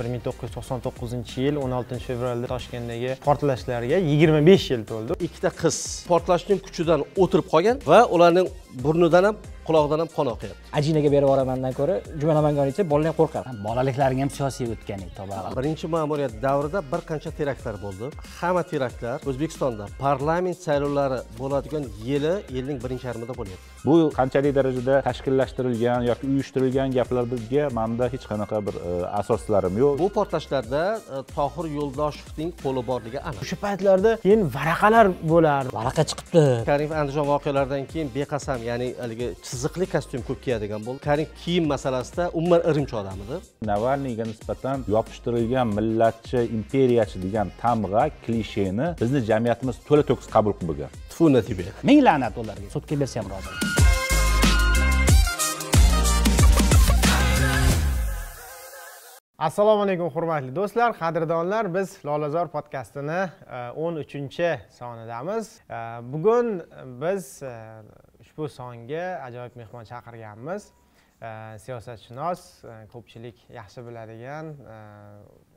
bir ming to'qqiz yuz to'qson to'qqizinchi yil o'n oltinchi fevralda toshkentdagi portlashlarga yigirma besh yil to'ldi ikkita qiz portlashning kuchidan o'tirib qolgan va ularning burnidan ham quloqdan ham qon oqyapti ajinaga berib yuboramandan ko'ra jumalamangoni desa bolalar qo'rqadi bolaliklaring ham siyosiy o'tgan tobag'i birinchi ma'muriyat davrida bir qancha teraktlar bo'ldi hamma teraktlar o'zbekistonda parlament saylovlari bo'ladigan yili yilning birinchi yarmida bo'lyapti bu qanchalik darajada tashkillashtirilgan yoki uyushtirilgan gaplarga manda hech qanaqa bir e, asoslarim yo'q bu portlashlarda e, tohir yo'ldoshevning qo'li borligi aniq o'sha paytlarda keyin varaqalar bo'lardi varaqa chiqibdi karimov andijon voqealaridan keyin beqasam ya'ni haligi chiziqli kostyum ko'p kiyadigan bo'ldi karin kiyim masalasida umuman irimchi odam edi navalniyga nisbatan yopishtirilgan millatchi imperiyachi degan tamg'a klisheni bizni jamiyatimiz to'la to'kis qabul qilib bo'lgan tfu na тебе ming la'nat ularga sudga bersa ham roziman assalomu alaykum hurmatli do'stlar qadrdonlar biz lolazor podkastini e, o'n uchinchi sonidamiz e, bugun biz e, ushbu songa ajoyib mehmon chaqirganmiz siyosatshunos e, ko'pchilik yaxshi biladigan e,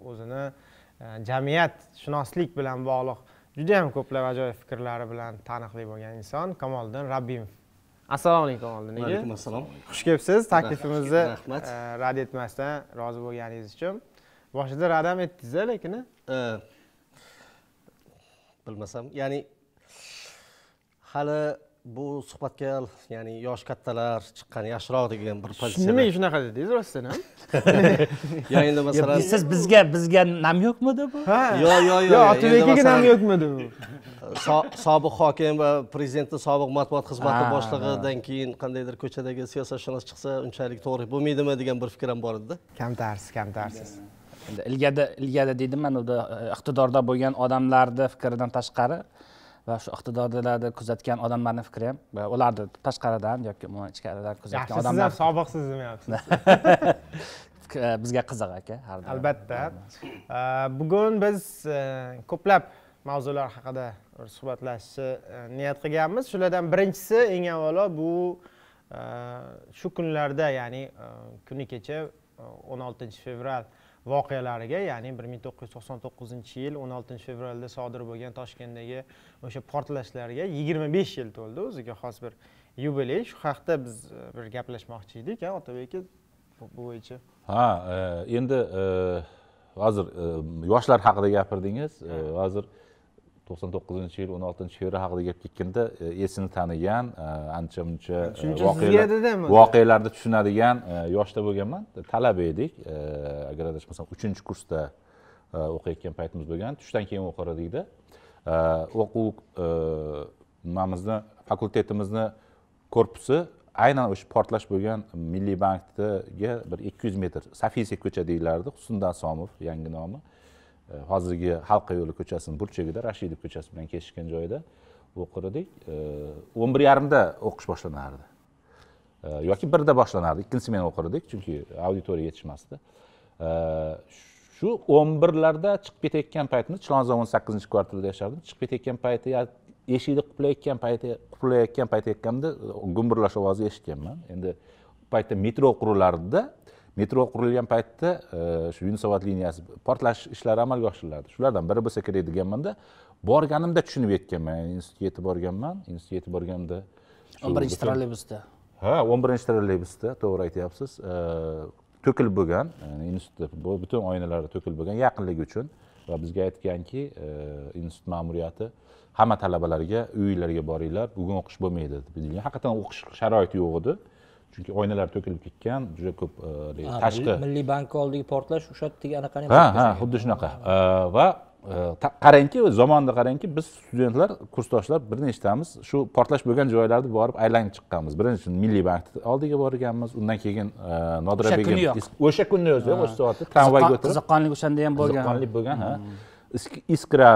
o'zini e, jamiyatshunoslik bilan bog'liq juda yam ko'plab ajoyib fikrlari bilan taniqli bo'lgan inson kamoliddin rabbimov assalomu alaykum oldin aka alaykum assalom xush kelibsiz taklifimizni rahmat rad etmasdan rozi bo'lganingiz uchun boshida rad ham aytdingiz lekin bilmasam ya'ni hali bu suhbatga ya'ni yosh kattalar chiqqan yaxshiroq degan bir pozitsiya nimaga shunaqa dedingiz rostdan ham yo'q endi masalan siz bizga bizga nam yo'qmidi bu yo'q yo'q yo'q otabekaga nam yo'qmidi bu sobiq hokim va prezidentni sobiq matbuot xizmati boshlig'idan keyin qandaydir ko'chadagi siyosatshunos chiqsa unchalik to'g'ri bo'lmaydimi degan bir fikr ham bor edida kamtarsiz kamtarsiz ilgada ilgada deydi mana bu e, iqtidorda bo'lgan odamlarni fikridan tashqari va shu iqtidorlarni kuzatgan odamlarni fikri ham va ularni tashqaridan yoki umuman ichkaridan kuzatgan odamlar siz ham sobiqsiz demayapsiz bizga qiziq aka har doim albatta eh, bugun biz eh, ko'plab mavzular haqida suhbatlashishni eh, niyat qilganmiz shulardan birinchisi eng avvalo bu shu kunlarda ya'ni kuni kecha o'n oltinchi fevral voqealariga ya'ni bir ming to'qqiz yuz to'qson to'qqizinchi yil o'n oltinchi fevralda sodir bo'lgan toshkentdagi o'sha portlashlarga yigirma besh yil to'ldi o'ziga xos bir yubiley shu haqda biz e, bir gaplashmoqchi edik a otabek aka bu bo'yicha ha e, endi hozir e, yoshlar haqida gapirdingiz hozir e, to'qson to'qqizinchi yil o'n oltinchi fevral haqida gap ketganda e, esini tanigan e, ancha muncha e, voqealarni tushunadigan yoshda bo'lganman talaba edik agar adashmasam uchinchi kursda o'qiyotgan paytimiz bo'lgan tushdan keyin o'qir edikda o'quv nimamizni fakultetimizni korpusi aynan o'sha portlash bo'lgan milliy bankdagi bir ikki yuz metr safisek ko'cha deyilardi husniddin asomov yangi nomi Э, hozirgi halqa yo'li ko'chasini burchagida rashidov ko'chasi bilan kesishgan joyida o'qir edik o'n bir yarimda o'qish boshlanardi e, yoki birda boshlanardi ikkinchi smena o'qir edik chunki auditoriya yetishmasdi e, shu o'n birlarda chiqib ketayotgan paytimda chilonzor o'n sakkizinchi kvartirada yashardim chiqib ketayotgan payti eshikni quplayotgan payti quplayotgan paytayotganimda gumburlash ovozi eshitganman endi paytda metro qurilardida metro qurilgan paytda e, shu yunusobod liniyasi portlash ishlari amalga oshiriladi shulardan biri bo'lsa kerak deganmanda borganimda tushunib yetganman institutga yetib borganman institutga yetib borganimda o'n birinchi trolleybusda ha o'n birinchi trolleybusda to'g'ri aytyapsiz e, to'kilib bo'lgan institutda butun oynalari to'kilib bo'lgan yaqinligi uchun va bizga aytganki e, institut ma'muriyati hamma talabalarga uyinglarga boringlar bugun o'qish bo'lmaydi deb haqiqatdan o'qish sharoiti yo'q edi chunki oynalar to'kilib ketgan juda ko'p e, tashqi milliy bankni oldidagi portlash o'sha yerdagi anaqani ha ha xuddi shunaqa e, va e, qarangki zamonda qarangki biz studentlar kursdoshlar bir nechtamiz shu portlash bo'lgan joylarni borib aylanib chiqqanmiz birinchi milliy bankni oldiga borganmiz undan keyin nodira begim o'sha kunni o'zi o'sha soatda tramvayga o'tirib qiziqqonlik o'shanda ham bo'lgan qiziqqonlik bo'lgan ha hmm. iskra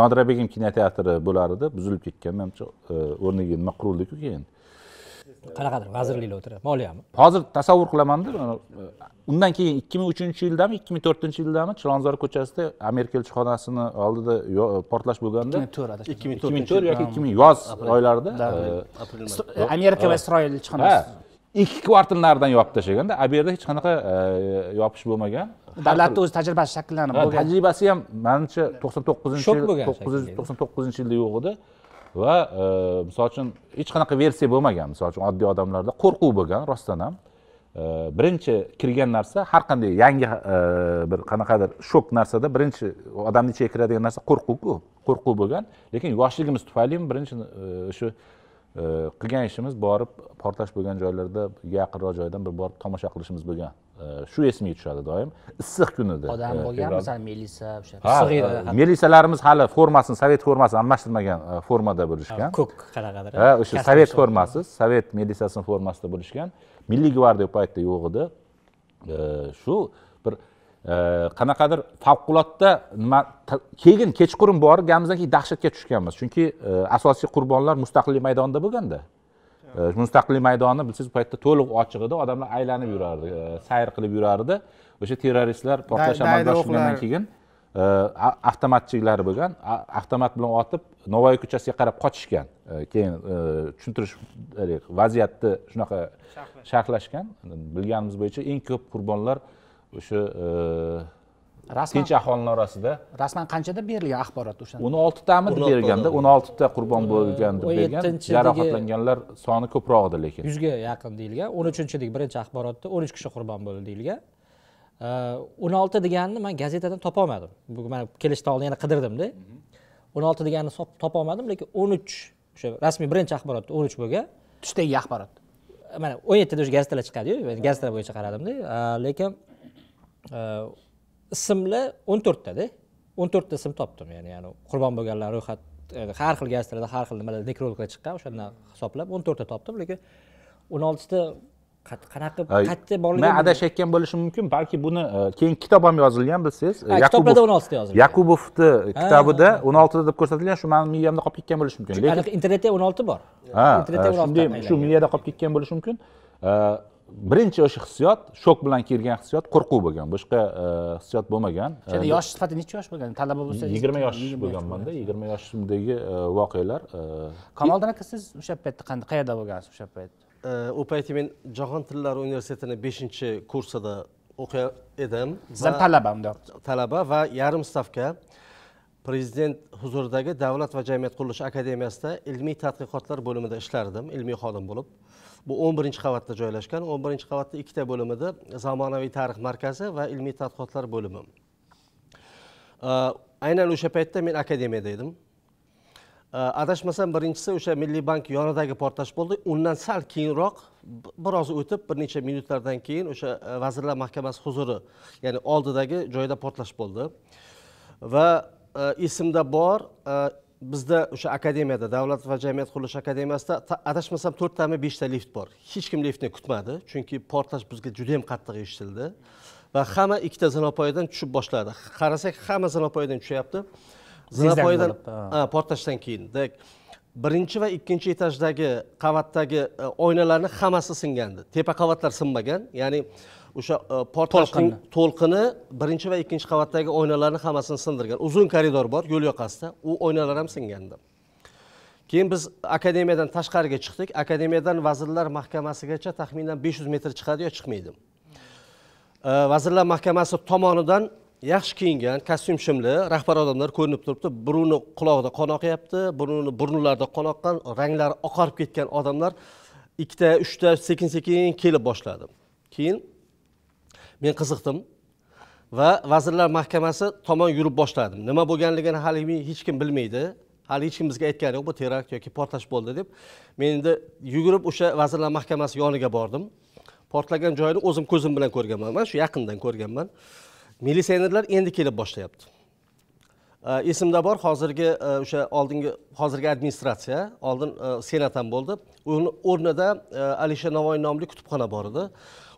nodira begim kinoteatri bo'lar edi buzilib ketgan manimcha o'rniga nima qurildiku keyin qanaqadir vazirlikda o'tiradi moliyami hozir tasavvur qilamanda e, undan keyin ikki ming uchinchi yildami ikki ming to'rtinchi yildami chilonzor ko'chasida amerika elchixonasini oldida e, portlash bo'lganda ikki ming to'rt ikki ming to'rt ikki ming to'rt yoki ikki ming yoz oylarida e, amerika va isroil elchixonasi ikki kvartal naridan yopib tashlaganda a bu yerda hech qanaqa yopish bo'lmagan davlatni o'zi tajribasi shakllanib bo'lgan tajribasi ham manimcha to'qson to'qqizinchi yil to'qson to'qqizinchi yilda yo'q edi va e, misol uchun hech qanaqa versiya bo'lmagan misol uchun oddiy odamlarda qo'rquv bo'lgan rostdan ham e, birinchi kirgan narsa har qanday yangi e, bir qanaqadir shok narsada birinchi odamni ichiga kiradigan narsa qo'rquvku qo'rquv bo'lgan lekin yoshligimiz tufaylimi birinchi o'sha qilgan ishimiz borib portlash bo'lgan joylarda yaqinroq joydan bir borib tomosha qilishimiz bo'lgan Э, shu esimga tushadi doim issiq kunida odam e, bo'lgan masalan melisa o'sha edi e, melisalarimiz hali formasini sovet formasini almashtirmagan e, formada bo'lishgan ko'k qanaqadir ha o'sha sovet formasi sovet melisasini formasida bo'lishgan milliy gvardiya paytda yo'q edi shu bir qanaqadir favqulodda nima keyin kechqurun borib gamizdan keyin dahshatga tushganmiz chunki asosiy qurbonlar mustaqillik maydonida bo'lganda mustaqillik maydoni bilsangiz u paytda to'liq ochiq edi odamlar aylanib yurardi e, sayr qilib yurardi o'sha terroristlar portlash amalga oshirgandan keyin e, avtomatchiklari bo'lgan avtomat bilan otib navoiy ko'chasiga qarab qochishgan e, keyin tushuntirish vaziyatni shunaqa sharhlashgan bilganimiz bo'yicha eng ko'p qurbonlar o'sha rasman tinch aholini orasida rasman qanchada berilgan axborot o'shanda o'n deb berganda o'n oltita qurbon bo'lgan deb bergan jarohatlanganlar soni ko'proq edi lekin yuzga yaqin deyilgan o'n uchinchidagi birinchi axborotda o'n uch kishi qurbon bo'ldi deyilgan o'n olti deganini man gazetadan topolmadim man kelishdan oldin yana qidirdimda mhm. o'n olti deganini topolmadim lekin o'n uch o'sha rasmiy birinchi axborotda o'n uch bo'lgan tushdagi axborot mana o'n yettida o'sha gazetalar chiqadiyu gazetalar bo'yicha qaradimda lekin ismlar o'n to'rttada o'n to'rtta ism topdim ya'ni yani qurbon bo'lganlar ro'yxat har xil gazlarda har xil nimalar nekrologlar chiqqan o'shandan hisoblab o'n to'rtta topdim lekin o'n oltita qanaqa qayerda borligini man adashayotgan bo'lishim mumkin balki buni e, keyin kitob ham yozilgan bilsangiz e, kitoblarda o'n oltita yozilgan yakubovni kitobida o'n oltita deb ko'rsatilgan shu mani miyamda qolib ketgan bo'lishi mumkin lekin internetda o'n olti bor ha shunday shu miyada qolib ketgan bo'lishi mumkin e, birinchi o'sha hissiyot shok bilan kelgan hissiyot qo'rquv bo'lgan boshqa e, hissiyot bo'lmagan o'shanda yosh sifatida nechi yosh bo'lgan talaba bo'lsa yigirma yosh bo'lganmanda yigirma yoshimdagi e, voqealar e, kamoldin aka siz o'sha paytda qayerda bo'lgansiz o'sha payt u payti men jahon tillari universitetini beshinchi kursida o'qiyar edim siz ham talaba undoq talaba va yarim stavka prezident huzuridagi davlat va jamiyat qurilishi akademiyasida ilmiy tadqiqotlar bo'limida ishlardim ilmiy xodim bo'lib bu o'n birinchi qavatda joylashgan o'n birinchi qavatda ikkita bo'limida zamonaviy tarix markazi va ilmiy tadqiqotlar bo'limi aynan o'sha paytda men akademiyada edim adashmasam birinchisi o'sha milliy bank yonidagi portlash bo'ldi undan sal keyinroq biroz o'tib bir necha minutlardan keyin o'sha e, vazirlar mahkamasi huzuri ya'ni oldidagi joyda portlash bo'ldi va e, esimda bor e, bizda o'sha akademiyada davlat va jamiyat qurilish akademiyasida adashmasam to'rttami beshta lift bor hech kim liftni kutmadi chunki portlash bizga juda yam qattiq eshitildi va hamma ikkita zinapoyadan tushib boshladi qarasak hamma zinapoyadan tushyapti zinapoyadan portlashdan keyin birinchi va ikkinchi etajdagi qavatdagi e, oynalarni hammasi singandi tepa qavatlar sinmagan ya'ni o'sha e, portlash to'lqini birinchi va ikkinchi qavatdagi oynalarni hammasini sindirgan uzun koridor bor yo'l yoqasida u oynalar ham singandi keyin biz akademiyadan tashqariga chiqdik akademiyadan vazirlar mahkamasigacha taxminan besh yuz metr chiqadi yo chiqmaydi e, vazirlar mahkamasi tomonidan yaxshi kiyingan kostyum shimli rahbar odamlar ko'rinib turibdi birovni qulog'ida qon oqyapti birovni burnlarida qon oqqan ranglari oqarib ketgan odamlar ikkita uchta sekin sekin kelib boshladi keyin men qiziqdim va vazirlar mahkamasi tomon yurib boshladim nima bo'lganligini hali hech kim bilmaydi hali hech kim bizga aytgani yo'q bu terakt yoki portlash bo'ldi deb men endi yugurib o'sha vazirlar mahkamasi yoniga bordim portlagan joyni o'zim ko'zim bilan ko'rganman shu yaqindan ko'rganman militsionerlar endi kelib boshlayapti esimda bor hozirgi e, o'sha oldingi hozirgi administratsiya oldin e, senat ham bo'ldi uni o'rnida e, alisher navoiy nomli kutubxona bor edi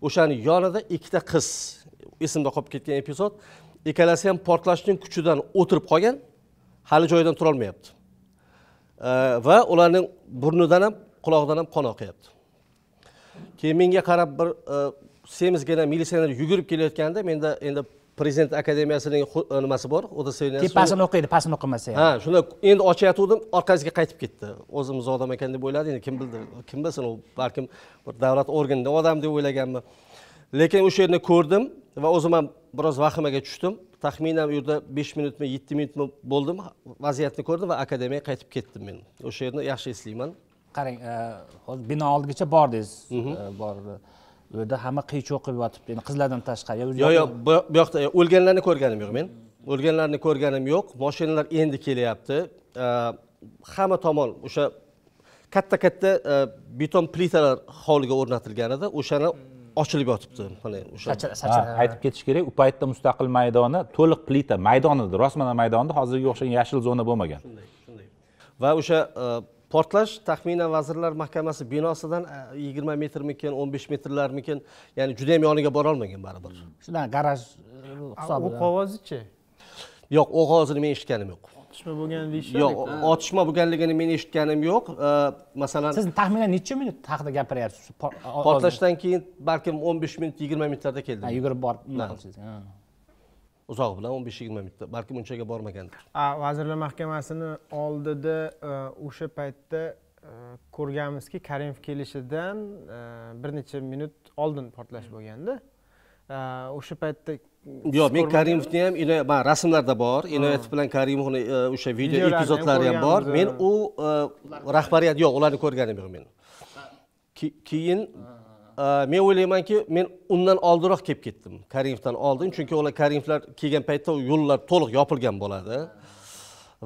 o'shani yonida ikkita qiz esimda qolib ketgan epizod ikkalasi ham portlashning kuchidan o'tirib qolgan hali joyidan turolmayapti va ularning burnidan ham qulog'idan ham qon oqyapti keyin menga qarab bir e, semizgina militsioner yugurib kelayotganda menda endi prezident akademiyasining e, nimasi bor tepasini o'qiydi pastini o'qimasa ha shunda endi ochayotgandim orqasiga qaytib ketdi o'zim odam ekan deb o'yladi endi kim bildi kim bilsin u balkim bir davlat organida odam deb o'ylaganmi lekin o'sha yerni ko'rdim va o'zim ham biroz vahimaga tushdim taxminan u yerda besh minutmi yetti minutmi bo'ldim vaziyatni ko'rdim va akademiyaga qaytib ketdim men o'sha yerni yaxshi eslayman qarang e, hozir bino oldigacha bordingiz e, bordi u yerda hamma qiy cho'q qilib yotibdi endi qizlardan tashqari yo'q yo'q bu yoqda o'lganlarni ko'rganim yo'q men o'lganlarni ko'rganim yo'q moshinalar endi kelyapti hamma tomon o'sha katta katta e, beton plitalar hovliga o'rnatilgan edi o'shani ochilib yotibdi mana o'sha aytib ketish kerak u paytda mustaqil maydoni to'liq plita maydon edi rostmana maydonda hozirga o'xshagan yashil zona bo'lmagan shunday shunday va o'sha e, portlash taxminan vazirlar mahkamasi binosidan e, yigirma metrmikan o'n besh metrlarmikin ya'ni juda yam yoniga borolmagan baribir shunaqa garaj e, hisobidan o'q ovozichi yo'q o'q ovozini men eshitganim yo'q otishma bo'lgan deyishadi yo'q otishma bo'lganligini men eshitganim yo'q e, masalan siz taxminan necha minut haqida gapiryapsiz portlashdan keyin balkim o'n besh minut yigirma minutlarda keldim yugurib borib uzoq bilan o'n besh yigirma minutda balki bunchaga bormagandir vazirlar mahkamasini oldida e, o'sha paytda e, ko'rganmizki karimov kelishidan e, bir necha minut oldin portlash bo'lganda o'sha paytda yo'q men karimovni ham man rasmlarda bor inoyatov bilan karimovni o'sha video epizodlari ham bor men u rahbariyat yo'q ularni ko'rganim yo'q men keyin men o'ylaymanki men undan oldinroq kelib ketdim karimovdan oldin chunki ular karimovlar kelgan paytda yo'llar to'liq yopilgan bo'ladi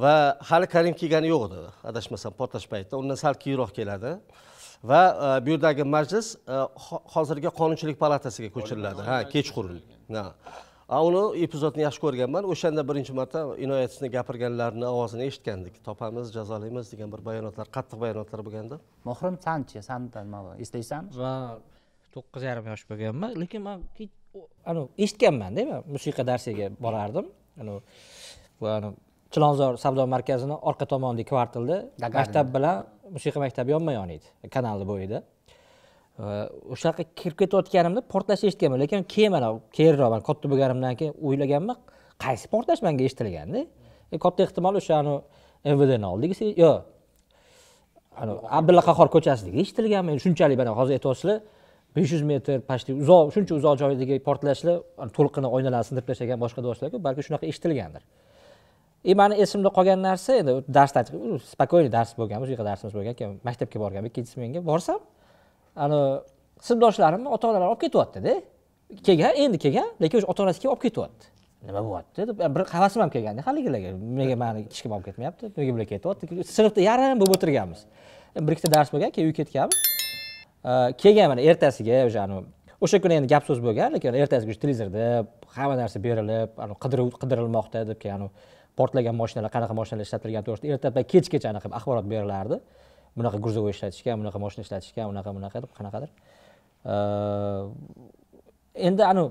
va hali karimov kelgani yo'q edi adashmasam portlash paytida undan sal keyinroq keladi va bu yerdagi majlis hozirgi qonunchilik palatasiga ko'chiriladi ha kechqurun uni epizodni yaxshi ko'rganman o'shanda birinchi marta inoyat gapirganlarini ovozini eshitgandik topamiz jazolaymiz degan bir bayonotlar qattiq bayonotlar bo'lganda muhrim sanchi san eslaysanmi va to'qqiz yarim yosh bo'lganman lekin man anavi eshitganmanda man musiqa darsiga borardim anavi bu chilonzor savdo markazini orqa tomonidagi kvartalda maktab bilan musiqa maktabi yonma yon edi kanalni bo'yida o'sha yoqqa kirib ketayotganimda portlash eshitganman lekin keyin mana keyinroq katta bo'lganimdan keyin o'ylaganman qaysi portlash manga eshitilganda e, katta ehtimol o'sha anavi mvdni oldigi yo'q abdulla qahhor ko'chasidagi eshitilganmi shunchalik mana hozir aytyapsizlar besh yuz metr почти uzoq shuncha uzoq joydagi portlashlar to'lqini oynalarini sindirib tashlagan boshqa doshalarku balki shunaqa eshitilgandir и e, mani esimda qolgan narsa endi darsdan chiqib спокойный dars bo'lgan musiqa darsimiz bo'lgan keyin maktabga borgan ikkinchi smenga borsam ani sinfdoshlarimni ota onalari olib ketyaptida kelgan endi kelgan lekin o'sha ota onasi kelib olib ketyapti nima bo'lyapti deb bir havasim ham kelgandi haligilarga nega mani hech kim olib ketmayapti nega bular ketyapti sinfda yarim bo'lib o'tirganmiz bir ikkita dars bo'lgan keyin uyga ketganmiz Э, kelgan mana ertasiga o'sha o'sha kuni endi gap so'z bo'lgan lekin ertasiga o'sha televizorda hamma narsa berilib qidiruv qidirilmoqda deb keyin portlagan moshinalar qanaqa moshinalar ishlatilgani to'g'risida ertalab kechgacha anaqa axborot berilardi bunaqa grузовой ishlatishgan bunaqa moshina ishlatishgan unaqa bunaqa deb qanaqadir э, endi anavi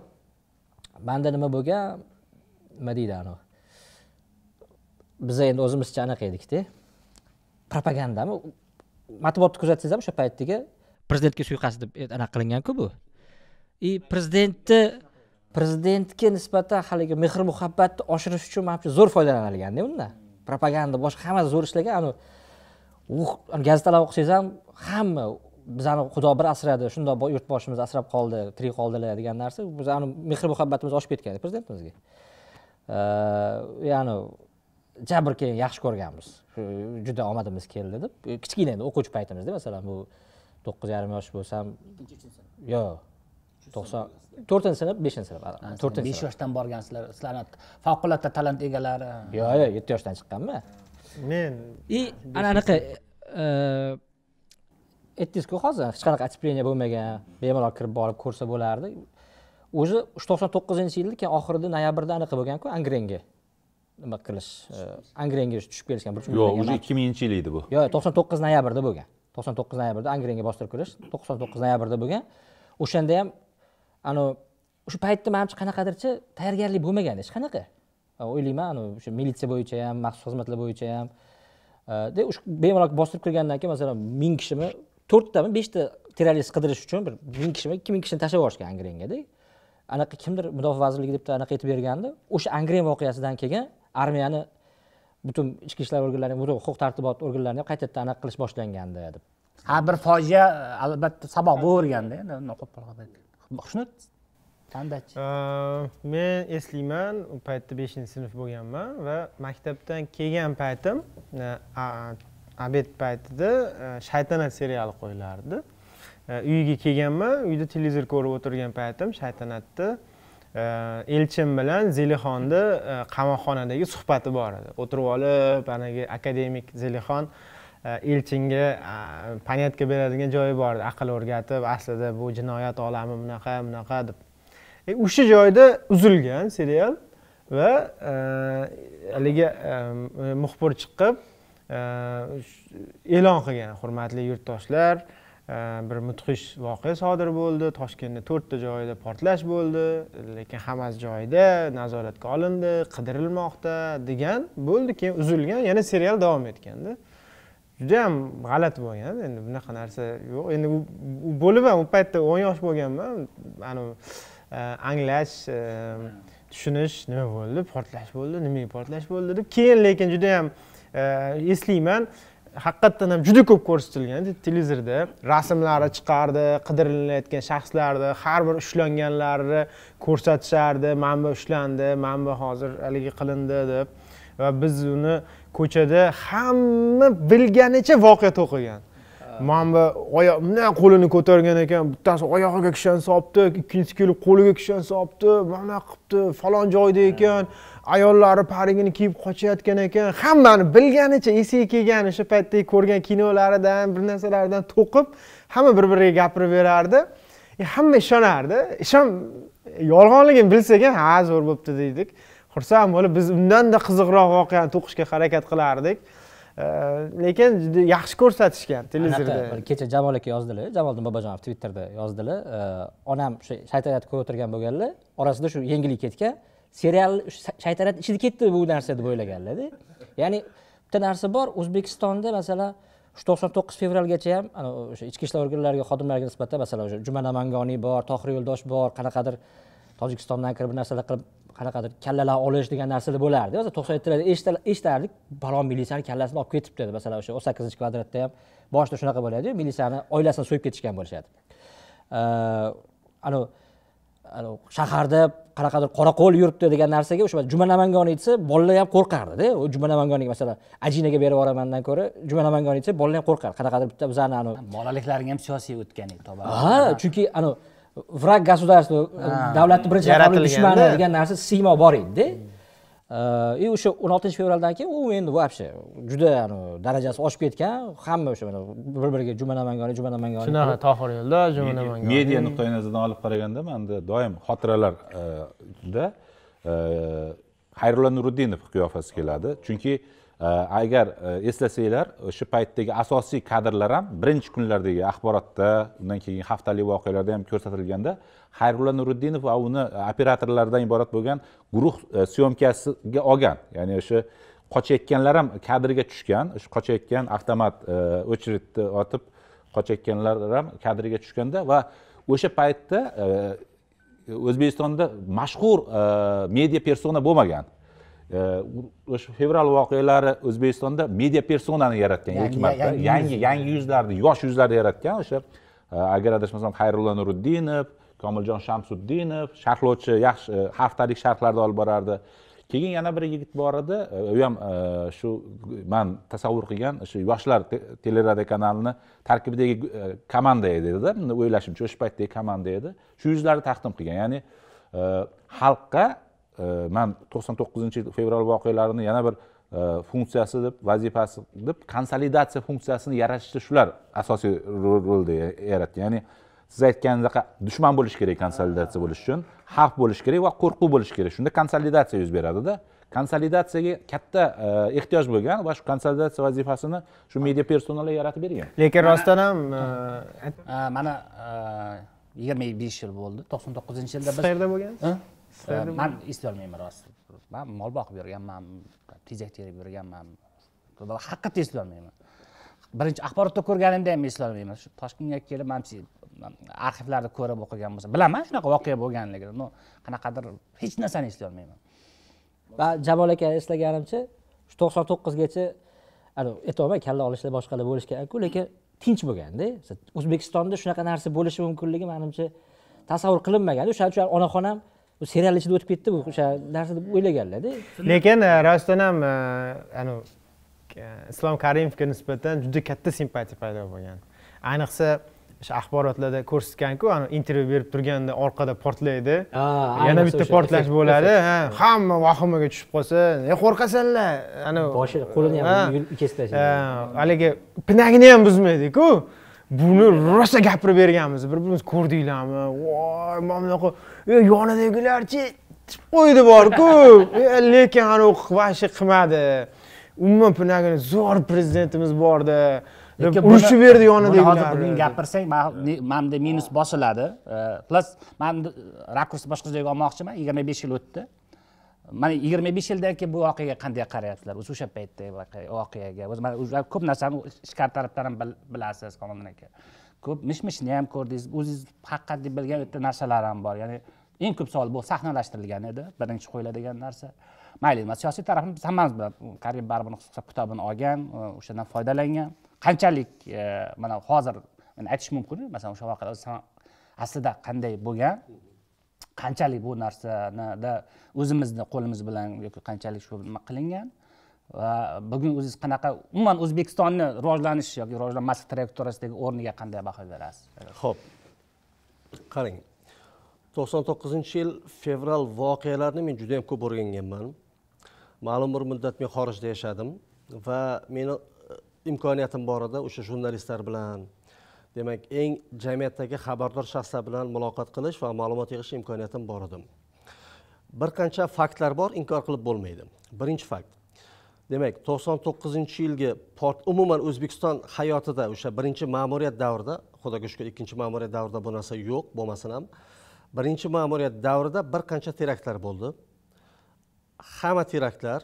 manda nima bo'lgan nima deydi anavi biza endi o'zimizcha anaqa edikda propagandami matbuotni kuzatsangiz ham o'sha paytdagi prezidentga suiqasd deb e, anaqa qilinganku bu и prezidentni prezidentga nisbatan haligi mehr muhabbatni oshirish uchun manimcha zo'r foydalanilganda undan propaganda boshqa hammasi zo'r ishlagan ani uh, gazetalarni o'qisangiz ham hamma bizani xudo bir asradi shundoq yurtboshimiz asrab qoldi tirik qoldilar degan narsa bizani mehr muhabbatimiz oshib ketgan prezidentimizga ya'ni jabr keyin yaxshi ko'rganmiz juda omadimiz keldi deb kichkina endi o'quvchi paytimizda masalan bu to'qqiz yarim yosh bo'lsam yo'q to'qson to'rtinchi sinf beshinchi sinf to'rtinchi besh yoshdan borgansizlar sizlarni favqulodda talant egalari yo'q yo'q yetti yoshdan chiqqanman men и anaqa aytdingizku e, hozir hech qanaqa отепление bo'lmagan bemalol kirib borib ko'rsa bo'lardi o'zi shu to'qson to'qqizinchi yilni keyin oxirida noyabrda anaqa bo'lganku angrenga nima qilish e, angrenga tushib kelishgan yo'q уже ikki minginchi yil edi bu yo'q to'qson to'qqiz noyabrda bo'lgan to'qson to'qqiz noyabrda angrenga bostirib kirish to'qson to'qqiz noyabrda bo'lgan o'shanda ham anavi o'sha paytda manimcha qanaqadirchi tayyorgarlik bo'lmagan hech qanaqa e, o'ylayman an o'sha militsiya bo'yicha ham maxsus xizmatlar bo'yicha ham e, bemalol bostirib kirgandan keyin masalan ming kishimi to'rttami beshta terrorist qidirish uchun bir ming kishimi ikki ming kishini tashlab yuborishgan angrengada anaqa kimdir mudofaa vazirligi deb anaqa aytib bergandi o'sha angren voqeasidan keyin armiyani butun ichki ishlar organlari butun huquq tartibot organlarini qaytadan anaqa qilish boshlangandi deb ha bir fojia albatta saboq bo'laverganda xushnud tandachi men eslayman u paytda beshinchi sinf bo'lganman va maktabdan kelgan paytim e, obed paytida e, shaytanat seriali qo'yilardi e, uyga kelganman uyda televizor ko'rib o'tirgan paytim shaytanatni elchin bilan zelixonni e, qamoqxonadagi suhbati bor edi o'tirib olib anagi akademik zelixon e, elchinga понятка e, beradigan joyi bor edi aql o'rgatib aslida bu jinoyat olami bunaqa bunaqa deb o'sha joyda uzilgan serial va haligi muxbir chiqib e'lon qilgan hurmatli yurtdoshlar bir mudhish voqea sodir bo'ldi toshkentni to'rtta joyida portlash bo'ldi lekin hammasi joyida nazoratga olindi qidirilmoqda degan bo'ldi keyin uzilgan yana serial davom etganda judayam g'alati bo'lgan endi bunaqa narsa yo'q endi u bo'lib ham u paytda o'n yosh bo'lganman anavi e, anglash e, tushunish nima bo'ldi portlash bo'ldi nimaga portlash bo'ldi deb keyin lekin judayam e, eslayman uh, haqiqatdan ham juda ko'p ko'rsatilgan televizorda rasmlari chiqardi qidirilayotgan shaxslarni har bir ushlanganlarni ko'rsatishardi bu ushlandi bu hozir haligi qilindi deb va biz uni ko'chada hamma bilganicha voqea to'qigan bu oyoq bunday qo'lini ko'targan ekan bittasi oyog'iga kishan solibdi ikkinchisi kelib qo'liga kishan solibdi mana qilibdi falon joyda ekan ayollari parigini kiyib qochayotgan ekan hammani bilganicha esiga kelgan o'sha paytdagi ko'rgan kinolaridan bir narsalaridan to'qib hamma bir biriga gapirib berardi e, hamma ishonardi ishon yolg'onligini bilsak ham ha zo'r bo'libdi deydik xursand bo'lib biz undanda qiziqroq voqeani to'qishga harakat qilardik e, lekin juda yaxshi ko'rsatishgan televizorda kecha jamol aka yozdilar jamoliddin bobojonov twitterda yozdilar e, onam o'sha shaytaniyat ko'rib o'tirgan bo'lganlar orasida shu yengillik ketgan serial shaytanat ichida ketdi bu narsa deb o'ylaganlarda ya'ni bitta narsa bor o'zbekistonda masalan shu to'qson to'qqiz fevralgacha ham o'sha ichki ishlar organlariga xodimlariga nisbatan masalan o'sha juma namangoniy bor tohir yo'ldosh bor qanaqadir tojikistondan kirib bir narsalar qilib qanaqadir kallalar olish degan narsalar bo'lardi hozir to'qson yettilarda eshitardik balon militsiyani kallasini olib ketibdi deb masalan o'sha o'n sakkizinchi kvadratda ham boshida shunaqa bo'ladiyu militsiyani oilasini so'yib ketishgan bo'lishadi anavi shaharda qanaqadir qoraqo'l yuribdi degan narsaga o'sha juma namangoni aytsa bolalar ham qo'rqardida juma namangoniga masalan ajinaga berib yuboramandan ko'ra juma namangoni aytsa bolalar ham qo'rqardi qanaqadir bitta bizani an bolaliklaring ham siyosiy o'tgan ha chunki anavi враг государства davlatni birinchi dushmani degan narsa siymo bor edida Э, и o'sha o'n oltinchi fevraldan keyin u endi вообще juda darajasi oshib ketgan hamma o'sha mana bir biriga juma namangoni juma namangoni shunaqa tohir yo'lda juma namangoni media nuqtai nazaridan olib qaraganda manda doim xotiralarda xayrulla nuriddinov qiyofasi keladi chunki agar eslasanglar o'sha paytdagi asosiy kadrlar ham birinchi kunlardagi axborotda undan keyin haftalik voqealarda ham ko'rsatilganda xayrulla nuriddinov va uni operatorlardan iborat bo'lgan guruh э, syomkasiga olgan ya'ni o'sha qochayotganlar ham kadrga tushgan o'sha qochayotgan avtomat e, очередьni otib qochayotganlar ham kadrga tushganda va o'sha paytda e, o'zbekistonda mashhur e, media persona bo'lmagan o'sha fevral voqealari o'zbekistonda media personani yaratgan ilk marta yangi yangi yuzlarni yosh yuzlarni yaratgan o'sha e, agar adashmasam xayrulla nuriddinov komiljon shamsuddinov sharhlovchi yaxshi haftalik e, sharhlarni olib borardi keyin yana bir yigit bor edi e, u ham shu man tasavvur qilgan o'sha yoshlar teleradio kanalini tarkibidagi komanda edi o'ylashimcha o'sha paytdagi komanda edi shu yuzlarni taqdim qilgan ya'ni xalqqa man to'qson to'qqizinchi yil fevral voqealarini yana bir e, funksiyasi deb vazifasi deb konsolidatsiya funksiyasini yaratishda shular asosiy rolni yaratgan ya'ni siz aytganindaqa dushman bo'lishi kerak konsolidatsiya bo'lishi uchun xavf bo'lishi kerak va qo'rquv bo'lishi kerak shunda konsolidatsiya yuz beradida konsolidatsiyaga katta e, ehtiyoj bo'lgan va shu konsolidatsiya vazifasini shu media personallar yaratib bergan lekin rostdan ham e, mana yigirma besh yil bo'ldi to'qson to'qqizinchi yilda biz qayerda bo'lgansiz man eslolmayman rost man mol boqib yurganman tezak terib yurganman haqiqatda eslolmayman birinchi axborotda ko'rganimda ham eslolmayman shu toshkentga kelib man arxivlarda ko'rib o'qigan bo'lsam bilaman shunaqa voqea bo'lganligini но qanaqadir hech narsani eslolmayman va jamol aka eslaganimcha shu to'qson to'qqizgacha aytyapman kalla olishlar boshqalar bo'lishi kerakku lekin tinch bo'lganda o'zbekistonda shunaqa narsa bo'lishi mumkinligi manimcha tasavvur qilinmagan o'shaning uchun onaxonam bu serial ichida o'tib ketdi bu o'sha narsa deb o'ylaganlarda lekin e, rostdan ham e, anavi e, islom karimovga nisbatan juda katta simpatiya paydo bo'lgan ayniqsa o'sha axborotlarda ko'rsatganku intervyu berib turganda orqada portlaydi yana bitta portlash bo'ladi hamma vahimaga tushib qolsa e qo'rqasanlar anavi boshi qo'lini ham keslashi haligi pinagini ham buzmaydiku buni rosa gapirib berganmiz bir birimiz ko'rdinglarmi voy mana bunaqa yonidagilarchi o'ydi borku lekin anavi вообще qilmadi umuman bunagini zo'r prezidentimiz bordi deb urishib berdi yonidagilar hozir bugun gapirsang manda minus bosiladi plus man rakurs boshqa joyga olmoqchiman yigirma besh yil o'tdi mana yigirma besh yildan keyin bu voqeaga qanday qarayapsizlar o'zi o'sha paytdagi voqeaga o'zi mana ko'p narsani ichkari tarafdan ham bilasiz komiljon aka ko'p mish mishni ham ko'rdingiz o'zingiz haqiqat deb bilgan bitta narsalar ham bor ya'ni eng ko'p savol bu sahnalashtirilgan edi birinchi qo'yiladigan narsa mayli emas siyosiy tarafni biz hammamiz bilamiz qariyb baribir hisob kitobini olgan o'shandan foydalangan qanchalik mana hozir aytish mumkin masalan o'sha voqea aslida qanday bo'lgan qanchalik bu narsanida o'zimizni qo'limiz bilan yoki qanchalik shu nima qilingan va bugun o'zingiz qanaqa umuman o'zbekistonni rivojlanish yoki rivojlanmaslik trayektoriyasidagi o'rniga qanday baho berasiz ho'p qarang to'qson to'qqizinchi yil fevral voqealarini men juda yam ko'p o'rganganman ma'lum bir muddat men xorijda yashadim va meni e, imkoniyatim bor edi o'sha jurnalistlar bilan demak eng jamiyatdagi xabardor shaxslar bilan muloqot qilish va ma'lumot yig'ish imkoniyatim bor edi bir qancha faktlar bor inkor qilib bo'lmaydi birinchi fakt demak to'qson to'qqizinchi yilgi port umuman o'zbekiston hayotida o'sha birinchi ma'muriyat davrida xudoga shukur ikkinchi ma'muriyat davrida bu narsa yo'q bo'lmasin ham birinchi ma'muriyat davrida bir qancha teraktlar bo'ldi hamma teraktlar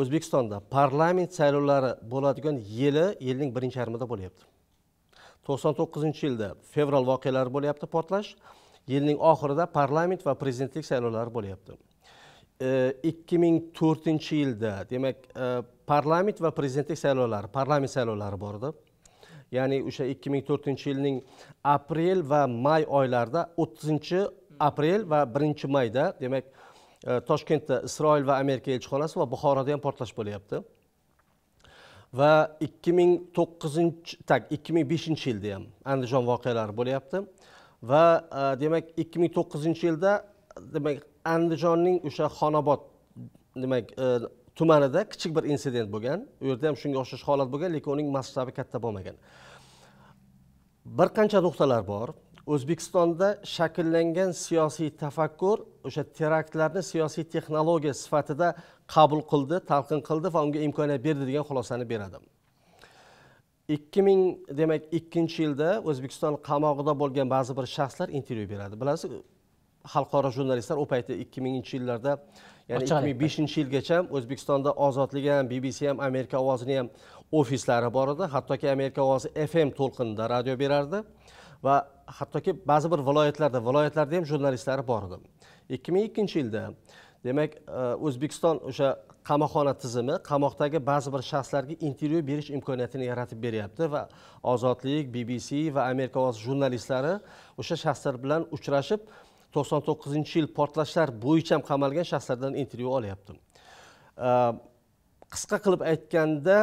o'zbekistonda parlament saylovlari bo'ladigan yili yilning birinchi yarmida bo'lyapti to'qson to'qqizinchi yilda fevral voqealari bo'lyapti portlash yilning oxirida parlament va prezidentlik saylovlari bo'lyapti e, ikki ming to'rtinchi yilda demak e, parlament va prezidentlik saylovlari parlament saylovlari bor edi ya'ni o'sha ikki ming to'rtinchi yilning aprel va may oylarida o'ttizinchi aprel va birinchi mayda demak e, toshkentda isroil va amerika elchixonasi va buxoroda ham portlash bo'lyapti va ikki ming to'qqizinchi так ikki ming beshinchi yilda ham andijon voqealari bo'lyapti va e, demak ikki ming to'qqizinchi yilda demak andijonning o'sha xonobod demak e, tumanida kichik bir insident bo'lgan u yerda ham shunga o'xshash holat bo'lgan lekin uning masshtabi katta bo'lmagan bir qancha nuqtalar bor o'zbekistonda shakllangan siyosiy tafakkur o'sha teraktlarni siyosiy texnologiya sifatida qabul qildi talqin qildi va unga imkoniyat berdi degan xulosani beradi ikki ming demak ikkinchi yilda o'zbekiston qamog'ida bo'lgan ba'zi bir shaxslar intervyu beradi bilasiz xalqaro jurnalistlar u paytda ikki minginchi yillarda ya'ni ikki yilgacha o'zbekistonda ozodlik ham bbc ham amerika ovozini ham ofislari bor edi hattoki amerika ovozi fm to'lqinida radio berardi va hattoki ba'zi bir viloyatlarda viloyatlarda ham jurnalistlari bor edi 2002 yilda demak e, o'zbekiston o'sha qamoqxona tizimi qamoqdagi ba'zi bir shaxslarga intervyu berish imkoniyatini yaratib beryapti va ozodlik bbc va amerika ovozi jurnalistlari o'sha shaxslar bilan uchrashib to'qson to'qqizinchi yil portlashlar bo'yicha ham qamalgan shaxslardan intervyu olyaptim qisqa qilib aytganda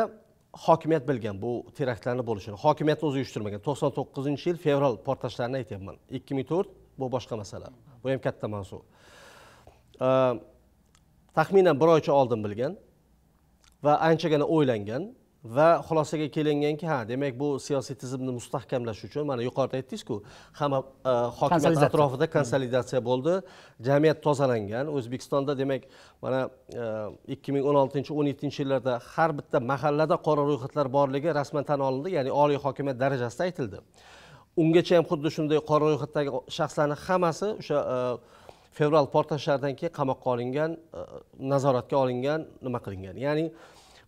hokimiyat bilgan bu teraktlarni bo'lishini hokimiyatni o'zi uyushtirmagan to'qson to'qqizinchi yil fevral portlashlarini aytyapman ikki ming to'rt bu boshqa masala bu ham katta mavzu taxminan bir oycha oldin bilgan va anchagina o'ylangan va xulosaga kelinganki ha demak bu siyosiy tizimni mustahkamlash uchun mana yuqorida aytdingizku hamma e, hokimiyat atrofida hmm. konsolidatsiya bo'ldi jamiyat tozalangan o'zbekistonda demak mana e, ikki ming o'n oltinchi o'n yettinchi yillarda har bitta mahallada qora ro'yxatlar borligi rasman tan olindi ya'ni oliy hokimiyat darajasida aytildi ungacha ham xuddi shunday qora ro'yxatdagi shaxslarni hammasi o'sha e, fevral portlashlaridan keyin qamoqqa olingan nazoratga olingan nima qilingan ya'ni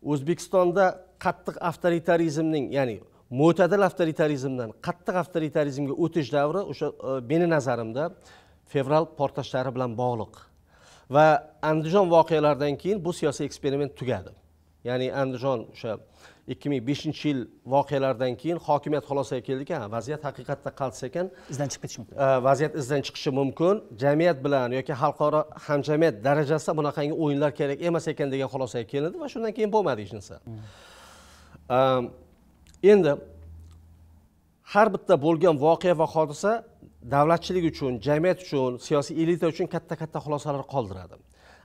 o'zbekistonda qattiq avtoritarizmning ya'ni mo'tadil avtoritarizmdan qattiq avtoritarizmga o'tish davri o'sha e, meni nazarimda fevral portlashlari bilan bog'liq va andijon voqealaridan keyin bu siyosiy eksperiment tugadi ya'ni andijon o'sha ikki ming beshinchi yil voqealaridan keyin hokimiyat xulosaga keldiki ha vaziyat haqiqatda qaltis ekan izdan chiqib ketishi mumkin vaziyat izdan chiqishi mumkin jamiyat bilan yoki xalqaro hamjamiyat darajasida bunaqangi o'yinlar kerak emas ekan degan xulosaga kelindi va shundan keyin bo'lmadi hech narsa endi har bitta bo'lgan voqea va hodisa davlatchilik uchun jamiyat uchun siyosiy elita uchun katta katta xulosalar qoldiradi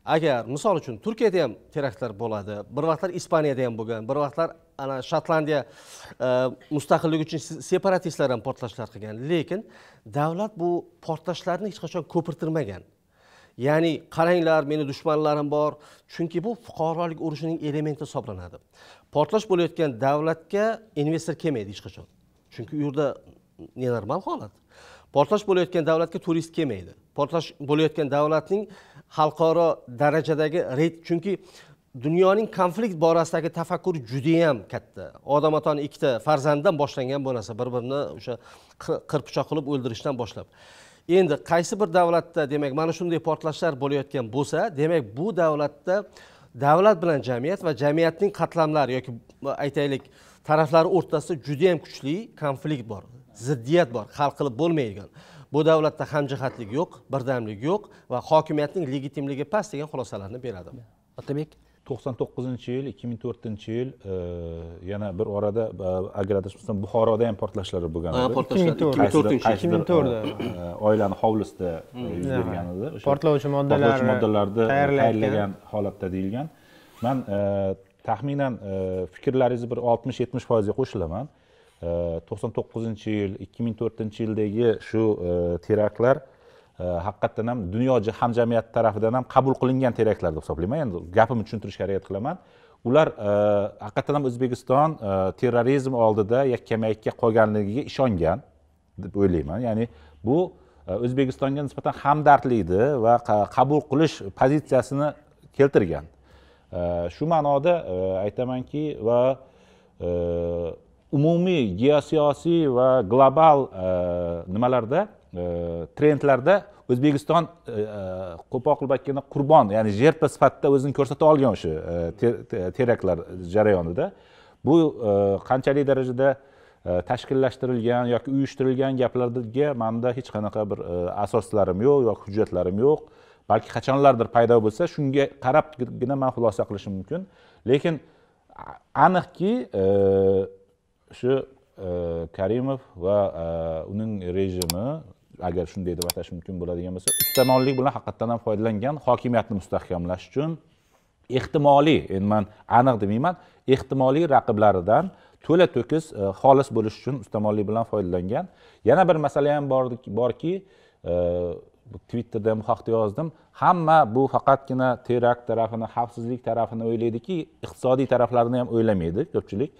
agar misol uchun turkiyada ham teraktlar bo'ladi bir vaqtlar ispaniyada ham bo'lgan bir vaqtlar ana shotlandiya e, mustaqillik uchun separatistlar ham portlashlar qilgan lekin davlat bu portlashlarni hech qachon ko'pirtirmagan ya'ni qaranglar meni dushmanlarim bor chunki bu fuqarolik urushining elementi hisoblanadi portlash bo'layotgan davlatga investor kelmaydi hech qachon chunki u yerda nenormal holat portlash bo'layotgan davlatga turist kelmaydi portlash bo'layotgan davlatning xalqaro darajadagi reyt chunki dunyoning konflikt borasidagi tafakkuri judayam katta odam otani ikkita farzanddan boshlangan bu narsa bir birini o'sha qirpichoq qilib o'ldirishdan boshlab endi qaysi bir davlatda demak mana shunday portlashlar bo'layotgan bo'lsa demak bu davlatda davlat bilan jamiyat va jamiyatning qatlamlari yoki aytaylik taraflari o'rtasida judayam kuchli konflikt bor ziddiyat bor hal qilib bo'lmaydigan bu davlatda hamjihatlik yo'q birdamlik yo'q va hokimiyatning legitimligi past degan xulosalarni beradi otabek to'qson to'qqizinchi yil ikki ming to'rtinchi yil e, yana bir orada e, agar adashmasam buxoroda ham portlashlar bo'lgan edi ikki ming to'rtinchi ikki ming to'rtda e, oilani hovlisida yuz hmm. bergan edi portlovchi moddalar portlovchi moddalarni tayyorlagan holatda deyilgan man taxminan fikrlaringizni bir oltmish yetmish foizga qo'shilaman to'qson to'qqizinchi yil ikki ming to'rtinchi yildagi shu e, teraktlar e, haqiqatdan ham dunyo hamjamiyati tarafidan ham qabul qilingan teraktlar deb hisoblayman endi gapimni tushuntirishga harakat qilaman ular e, haqiqatdan ham o'zbekiston terrorizm oldida yakkama yakka qolganligiga ishongan deb o'ylayman ya'ni bu o'zbekistonga nisbatan hamdardlikni va qabul qilish pozitsiyasini keltirgan shu ma'noda aytamanki va umumiy geosiyosiy va global e, nimalarda e, trendlarda o'zbekiston e, qo'pol qilib aytganda qurbon ya'ni jerpa sifatida o'zini ko'rsata olgan o'sha teraktlar jarayonida bu qanchalik darajada tashkillashtirilgan yoki uyushtirilgan gaplarga manda hech qanaqa bir asoslarim yo'q yoki hujjatlarim yo'q balki qachonlardir paydo bo'lsa shunga qarabgina man xulosa qilishim mumkin lekin aniqki shu e, karimov va e, uning rejimi agar shunday deb atash mumkin bo'ladigan bo'lsa ustamonlik bilan haqiqatdan ham foydalangan hokimiyatni mustahkamlash uchun ehtimoliy endi man aniq demayman ehtimoliy raqiblaridan to'la to'kis e, xolis bo'lish uchun ustamonlik bilan foydalangan yana bir masala ham borki twitterda ham bu haqda yozdim hamma bu faqatgina terakt tarafini xavfsizlik tarafini o'ylaydiki iqtisodiy taraflarini ham o'ylamaydi ko'pchilik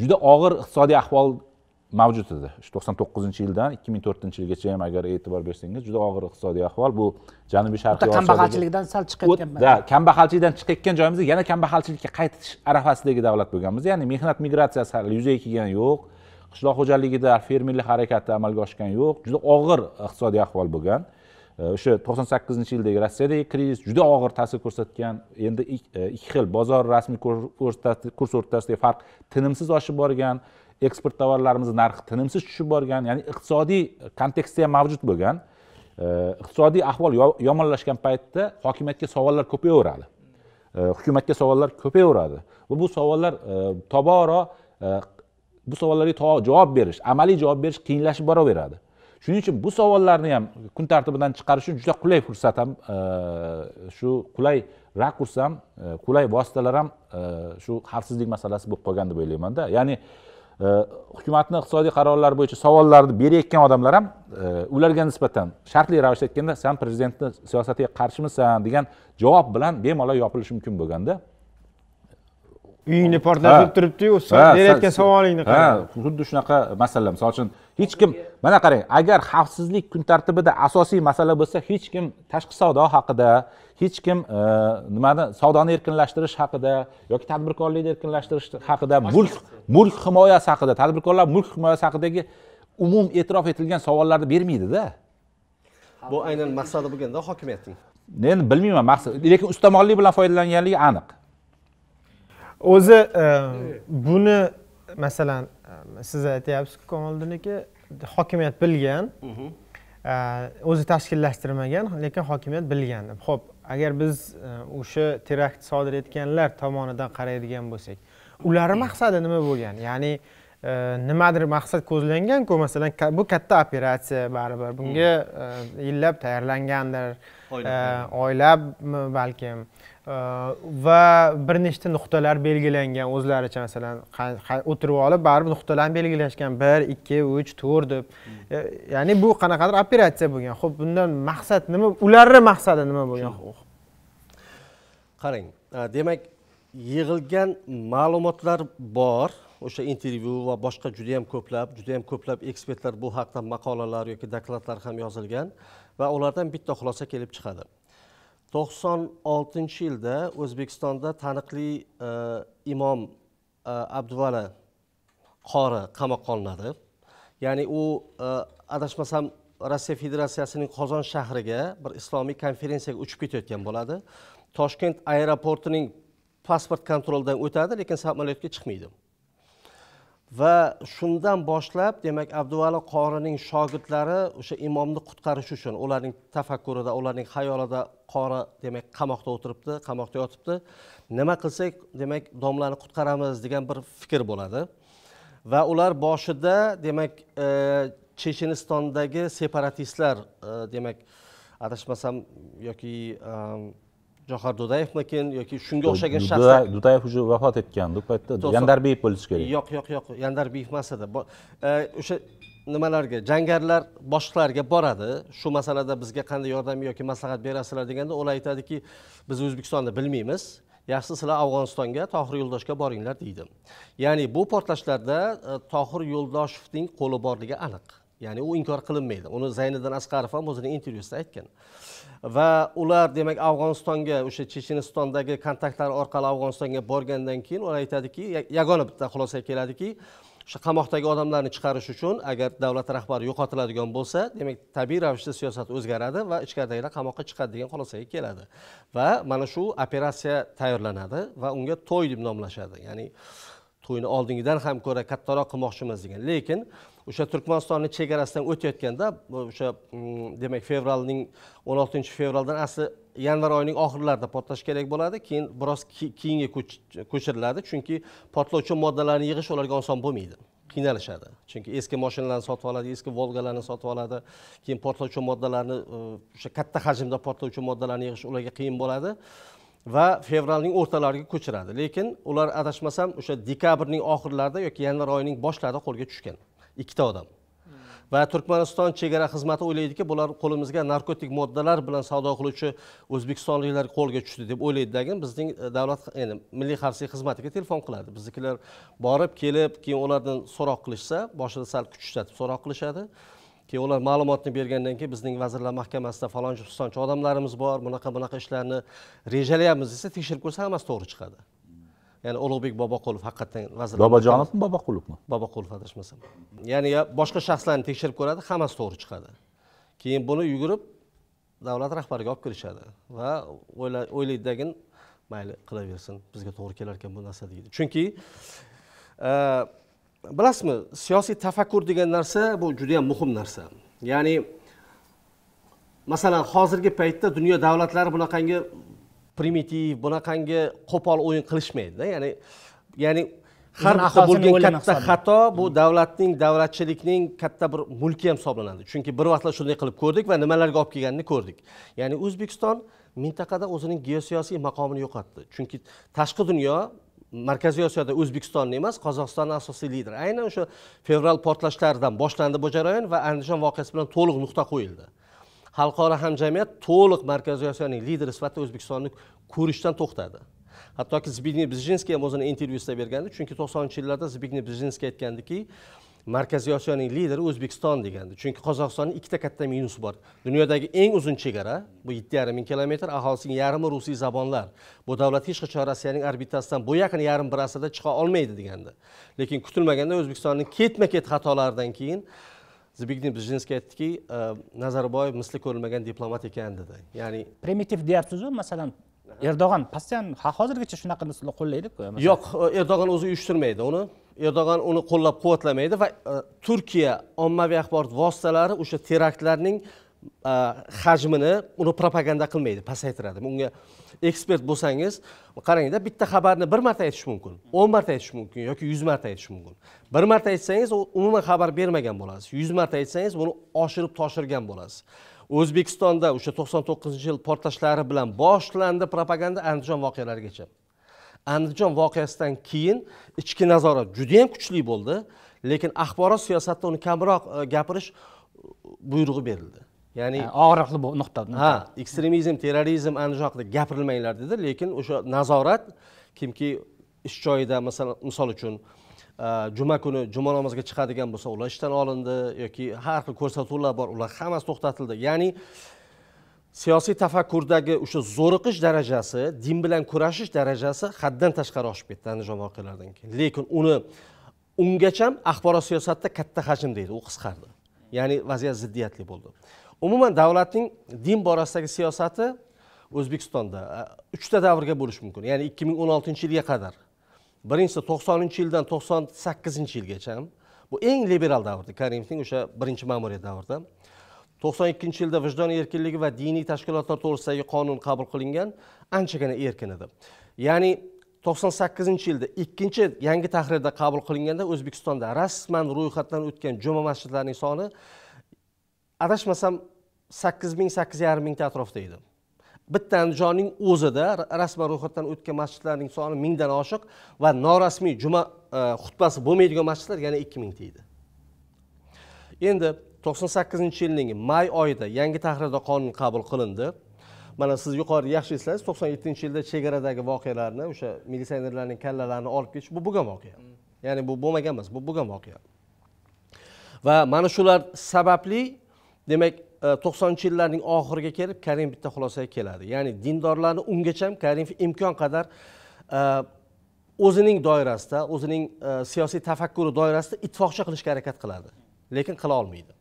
juda og'ir iqtisodiy ahvol mavjud edi shu to'qson to'qqizinchi yildan ikki ming to'rtinchi yilgacha ham agar e'tibor bersangiz juda og'ir iqtisodiy ahvol bu janubiy sharqiy osiyoda kambag'alchilikdan sal chiqayotgan да kambag'alchilikdan chiqayotgan joyimizda yana kambag'alchilikka qaytish arafasidagi davlat bo'lganmiz ya'ni mehnat migratsiyasi hali yuzaga kelgani yo'q qishloq xo'jaligida fermerlik harakati amalga oshgani yo'q juda og'ir iqtisodiy ahvol bo'lgan o'sha to'qson sakkizinchi yildagi rossiyadagi krizis juda og'ir ta'sir ko'rsatgan endi e, ikki xil bozor rasmiy kurs o'rtasidagi farq tinimsiz oshib borgan eksport tovarlarimizni narxi tinimsiz tushib borgan ya'ni iqtisodiy kontekstda ham mavjud bo'lgan iqtisodiy ahvol yomonlashgan paytda hokimiyatga savollar ko'payaveradi hukumatga savollar ko'payaveradi va bu savollar e, tobora e, bu savollarga javob berish amaliy javob berish qiyinlashib boraveradi shuning uchun bu savollarni ham kun tartibidan chiqarish uchun juda qulay fursat ham e, shu qulay rakurs ham e, qulay vositalar ham e, shu xavfsizlik masalasi bo'lib qolgan deb o'ylaymanda ya'ni hukumatni iqtisodiy qarorlari bo'yicha savollarni berayotgan odamlar ham ularga nisbatan shartli ravishda aytganda san prezidentni siyosatiga qarshimisan degan javob bilan bemalol yopilishi mumkin bo'lganda uyingni portlatib turibdiyu siz berayotgan savolingni qara ha xuddi shunaqa masala misol uchun hech kim mana qarang agar xavfsizlik kun tartibida asosiy masala bo'lsa hech kim tashqi savdo haqida hech kim e, nimani savdoni erkinlashtirish haqida yoki tadbirkorlikni erkinlashtirish haqida mulk mulk himoyasi haqida tadbirkorlar mulk himoyasi haqidagi umum e'tirof etilgan savollarni bermaydida bu aynan maqsadi bo'lganda hokimiyatning endi bilmayman maqsad lekin ustamonlik bilan foydalanganligi aniq o'zi e, e, buni masalan e, siz aytyapsizku komoldiniki hokimiyat bilgan o'zi tashkillashtirmagan lekin hokimiyat bilgan ho'p agar biz o'sha terakt sodir etganlar tomonidan qaraydigan bo'lsak ularni maqsadi nima bo'lgan ya'ni Э, nimadir maqsad ko'zlanganku masalan bu katta operatsiya baribir bunga hmm. e, yillab tayyorlangandir e, oylabmi balkim e, va bir nechta nuqtalar belgilangan o'zlaricha masalan o'tirib olib baribir nuqtalarni belgilashgan bir ikki uch to'rt deb hmm. ya'ni bu qanaqadir operatsiya bo'lgan ho'p bundan maqsad nima ularni maqsadi nima bo'lgan qarang demak yig'ilgan ma'lumotlar bor o'sha intervyu va boshqa juda yam ko'plab juda yam ko'plab ekspertlar bu haqda maqolalar yoki dokladlar ham yozilgan va ulardan bitta xulosa kelib chiqadi to'qson oltinchi yilda o'zbekistonda taniqli e, imom e, abduvali qori qamoqqa olinadi ya'ni u e, adashmasam rossiya federatsiyasining qozon shahriga bir islomiy konferensiyaga uchib ketayotgan bo'ladi toshkent aeroportining pasport kontrolidan o'tadi lekin samolyotga chiqmaydi va shundan boshlab demak abduvali qorining shogirdlari o'sha imomni qutqarish uchun ularning tafakkurida ularning xayolida qori demak qamoqda o'tiribdi qamoqda yotibdi nima qilsak demak domlani qutqaramiz degan bir fikr bo'ladi va ular boshida demak e, chechenistondagi separatistlar e, demak adashmasam yoki johar dudayevmikin yoki shunga o'xshagan shaxslar dudayev уже vafot etgan bu paytda yandarbeyev bo'lishi kerak yo'q yo'q yo'q yandarbeyev emas edi o'sha nimalarga jangarilar boshqalarga boradi shu masalada bizga qanday yordam yoki maslahat berasizlar deganda ular aytadiki biz o'zbekistonni bilmaymiz yaxshisi sizlar afg'onistonga tohir yo'ldoshga boringlar deydi ya'ni bu portlashlarda e, tohir yo'ldoshevning qo'li borligi aniq ya'ni u inkor qilinmaydi uni zayniddin asqarov ham o'zini intervyusida aytgan va ular demak afg'onistonga o'sha chechenistondagi kontaktlar orqali afg'onistonga borgandan keyin ular aytadiki yagona bitta xulosaga keladiki o'sha qamoqdagi odamlarni chiqarish uchun agar davlat rahbari yo'qotiladigan bo'lsa demak tabiiy ravishda siyosat o'zgaradi va ichkaridagilar qamoqqa chiqadi degan xulosaga keladi va mana shu operatsiya tayyorlanadi va unga to'y deb nomlashadi ya'ni to'yni oldingidan ham ko'ra kattaroq qilmoqchimiz degan lekin o'sha turkmanistonni chegarasidan o'tayotganda o'sha mm, demak fevralning o'n oltinchi fevraldan asli yanvar oyining oxirlarida portlashi kerak bo'ladi keyin biroz keyinga ko'chiriladi chunki portlovchi moddalarni yig'ish ularga oson bo'lmaydi qiynalishadi chunki eski mashinalarni sotib oladi eski volgalarni sotib oladi keyin portlovchi moddalarni e, o'sha katta hajmda portlovchi moddalarni yig'ish ularga qiyin bo'ladi va fevralning o'rtalariga ko'chiradi lekin ular adashmasam o'sha dekabrning oxirlarida yoki yanvar oyining boshlarida qo'lga tushgan ikkita odam hmm. va turkmaniston chegara xizmati o'ylaydiki bular qo'limizga narkotik moddalar bilan savdo qiluvchi o'zbekistonliklar qo'lga tushdi deb o'ylaydidagi bizning e, davlat ya'ni milliy xavfsizlik xizmatiga telefon qiladi biznikilar borib kelib keyin ulardan so'roq qilishsa boshida sal kuch ishlatib so'roq qilishadi keyin ular ma'lumotni bergandan keyin bizning vazirlar mahkamasida falonchi pistonchi odamlarimiz bor bunaqa bunaqa ishlarni rejalayapmiz desa tekshirib ko'rsa hammasi to'g'ri chiqadi ya'ni ulug'bek boboqulov haqiqatdan vazir bobojonovmi boboqulovmi boboqulov adashmasam ya'ni boshqa shaxslarni tekshirib ko'radi hammasi to'g'ri chiqadi keyin buni yugurib davlat rahbariga olib kirishadi va o'ylaydidagin mayli qilaversin bizga to'g'ri kelar ekan bu narsa deydi chunki e, bilasizmi siyosiy tafakkur degan narsa bu juda yam muhim narsa ya'ni masalan hozirgi paytda dunyo davlatlari bunaqangi primitiv bunaqangi qo'pol o'yin qilishmaydida ya'ni ya'ni har bitta bo'lgan katta xato bu davlatning davlatchilikning katta bir mulki ham hisoblanadi chunki bir vaqtlar shunday qilib ko'rdik va nimalarga olib kelganini ko'rdik ya'ni o'zbekiston mintaqada o'zining geosiyosiy maqomini yo'qotdi chunki tashqi dunyo markaziy osiyoda o'zbekistonni emas qozog'istonni asosiy lideri aynan o'sha fevral portlashlaridan boshlandi bu jarayon va andijon voqeasi bilan to'liq nuqta qo'yildi xalqaro hamjamiyat to'liq markaziy osiyoning lideri sifatida o'zbekistonni ko'rishdan to'xtadi hattoki zbignev brzezinskiy ham o'zini intervyusida bergandi chunki to'qsoninchi yillarda zbignev brzezinskiy aytgandiki markaziy osiyoning lideri o'zbekiston degandi chunki qozog'istonni ikkita katta minusi bor dunyodagi eng uzun chegara bu yetti yarim ming kilometr aholisining yarmi rusiy zabonlar bu davlat hech qachon rossiyaning orbitasidan bu yaqin yarim bir asrda chiqa olmaydi degandi lekin kutilmaganda o'zbekistonning ketma ket xatolaridan keyin zbignev brzezinskiy aytdiki e, nazarboyev misli ko'rilmagan diplomat ekan dedi ya'ni primitiv deyapsizu masalan erdo'g'on постоянно hozirgacha shunaqa narsalar qo'llaydi yo'q e, erdo'g'on o'zi uyushtirmaydi uni erdo'g'on uni qo'llab quvvatlamaydi va e, turkiya ommaviy axborot vositalari o'sha teraktlarning hajmini uni propaganda qilmaydi pasaytiradi unga ekspert bo'lsangiz qarangda bitta xabarni bir marta aytish mumkin o'n marta aytish mumkin yoki yuz marta aytish mumkin bir marta aytsangiz u umuman xabar bermagan bo'lasiz yuz marta aytsangiz buni oshirib toshirgan bo'lasiz o'zbekistonda o'sha to'qson to'qqizinchi yil portlashlari bilan boshlandi propaganda andijon voqealarigacha andijon voqeasidan keyin ichki nazorat judayam kuchli bo'ldi lekin axborot siyosatida uni kamroq e, gapirish buyrug'i berildi ya'ni og'riqli nuqta ha ekstremizm terrorizm ana shu haqida gapirilmanglar dedi lekin o'sha nazorat kimki ish joyida masalan misol uchun e, juma kuni juma namoziga chiqadigan bo'lsa ular ishdan olindi yoki har xil ko'rsatuvlar bor ular hammasi to'xtatildi ya'ni siyosiy tafakkurdagi o'sha zo'riqish darajasi din bilan kurashish darajasi haddan tashqari oshib ketdi andijon voqealaridan keyin lekin uni ungacha axborot siyosatida katta hajmda edi u qisqardi ya'ni vaziyat ziddiyatli bo'ldi umuman davlatning din borasidagi siyosati o'zbekistonda e, uchta davrga bo'lishi mumkin ya'ni ikki ming o'n oltinchi yilga qadar birinchisi to'qsoninchi yildan to'qson sakkizinchi yilgacha bu eng liberal davrda karimovning o'sha birinchi ma'muriyat davrida to'qson ikkinchi yilda vijdon erkinligi va diniy tashkilotlar to'g'risidagi qonun qabul qilingan anchagina erkin edi ya'ni to'qson sakkizinchi yilda ikkinchi yangi tahrirda qabul qilinganda o'zbekistonda rasman ro'yxatdan o'tgan juma masjidlarining soni adashmasam sakkiz ming sakkiz yarim mingta atrofida edi bitta andijonning o'zida rasman ro'yxatdan o'tgan masjidlarning soni mingdan oshiq va norasmiy juma e, xutbasi bo'lmaydigan masjidlar yana ikki mingta edi endi to'qson sakkizinchi yilning may oyida yangi tahrirda qonun qabul qilindi mana siz yuqori yaxshi eslaysiz to'qson yettinchi yilda chegaradagi voqealarni o'sha militsionerlarning kallalarini olib ketish bu bo'lgan voqea ya'ni bu bo'lmagan emas bu bo'lgan voqea va mana shular sababli demak e, to'qsoninchi yillarning oxiriga kelib karim bitta xulosaga keladi ya'ni dindorlarni ungacha ham karim imkon qadar e, o'zining doirasida o'zining e, siyosiy tafakkuri doirasida ittifoqcha qilishga harakat qiladi lekin qila olmaydi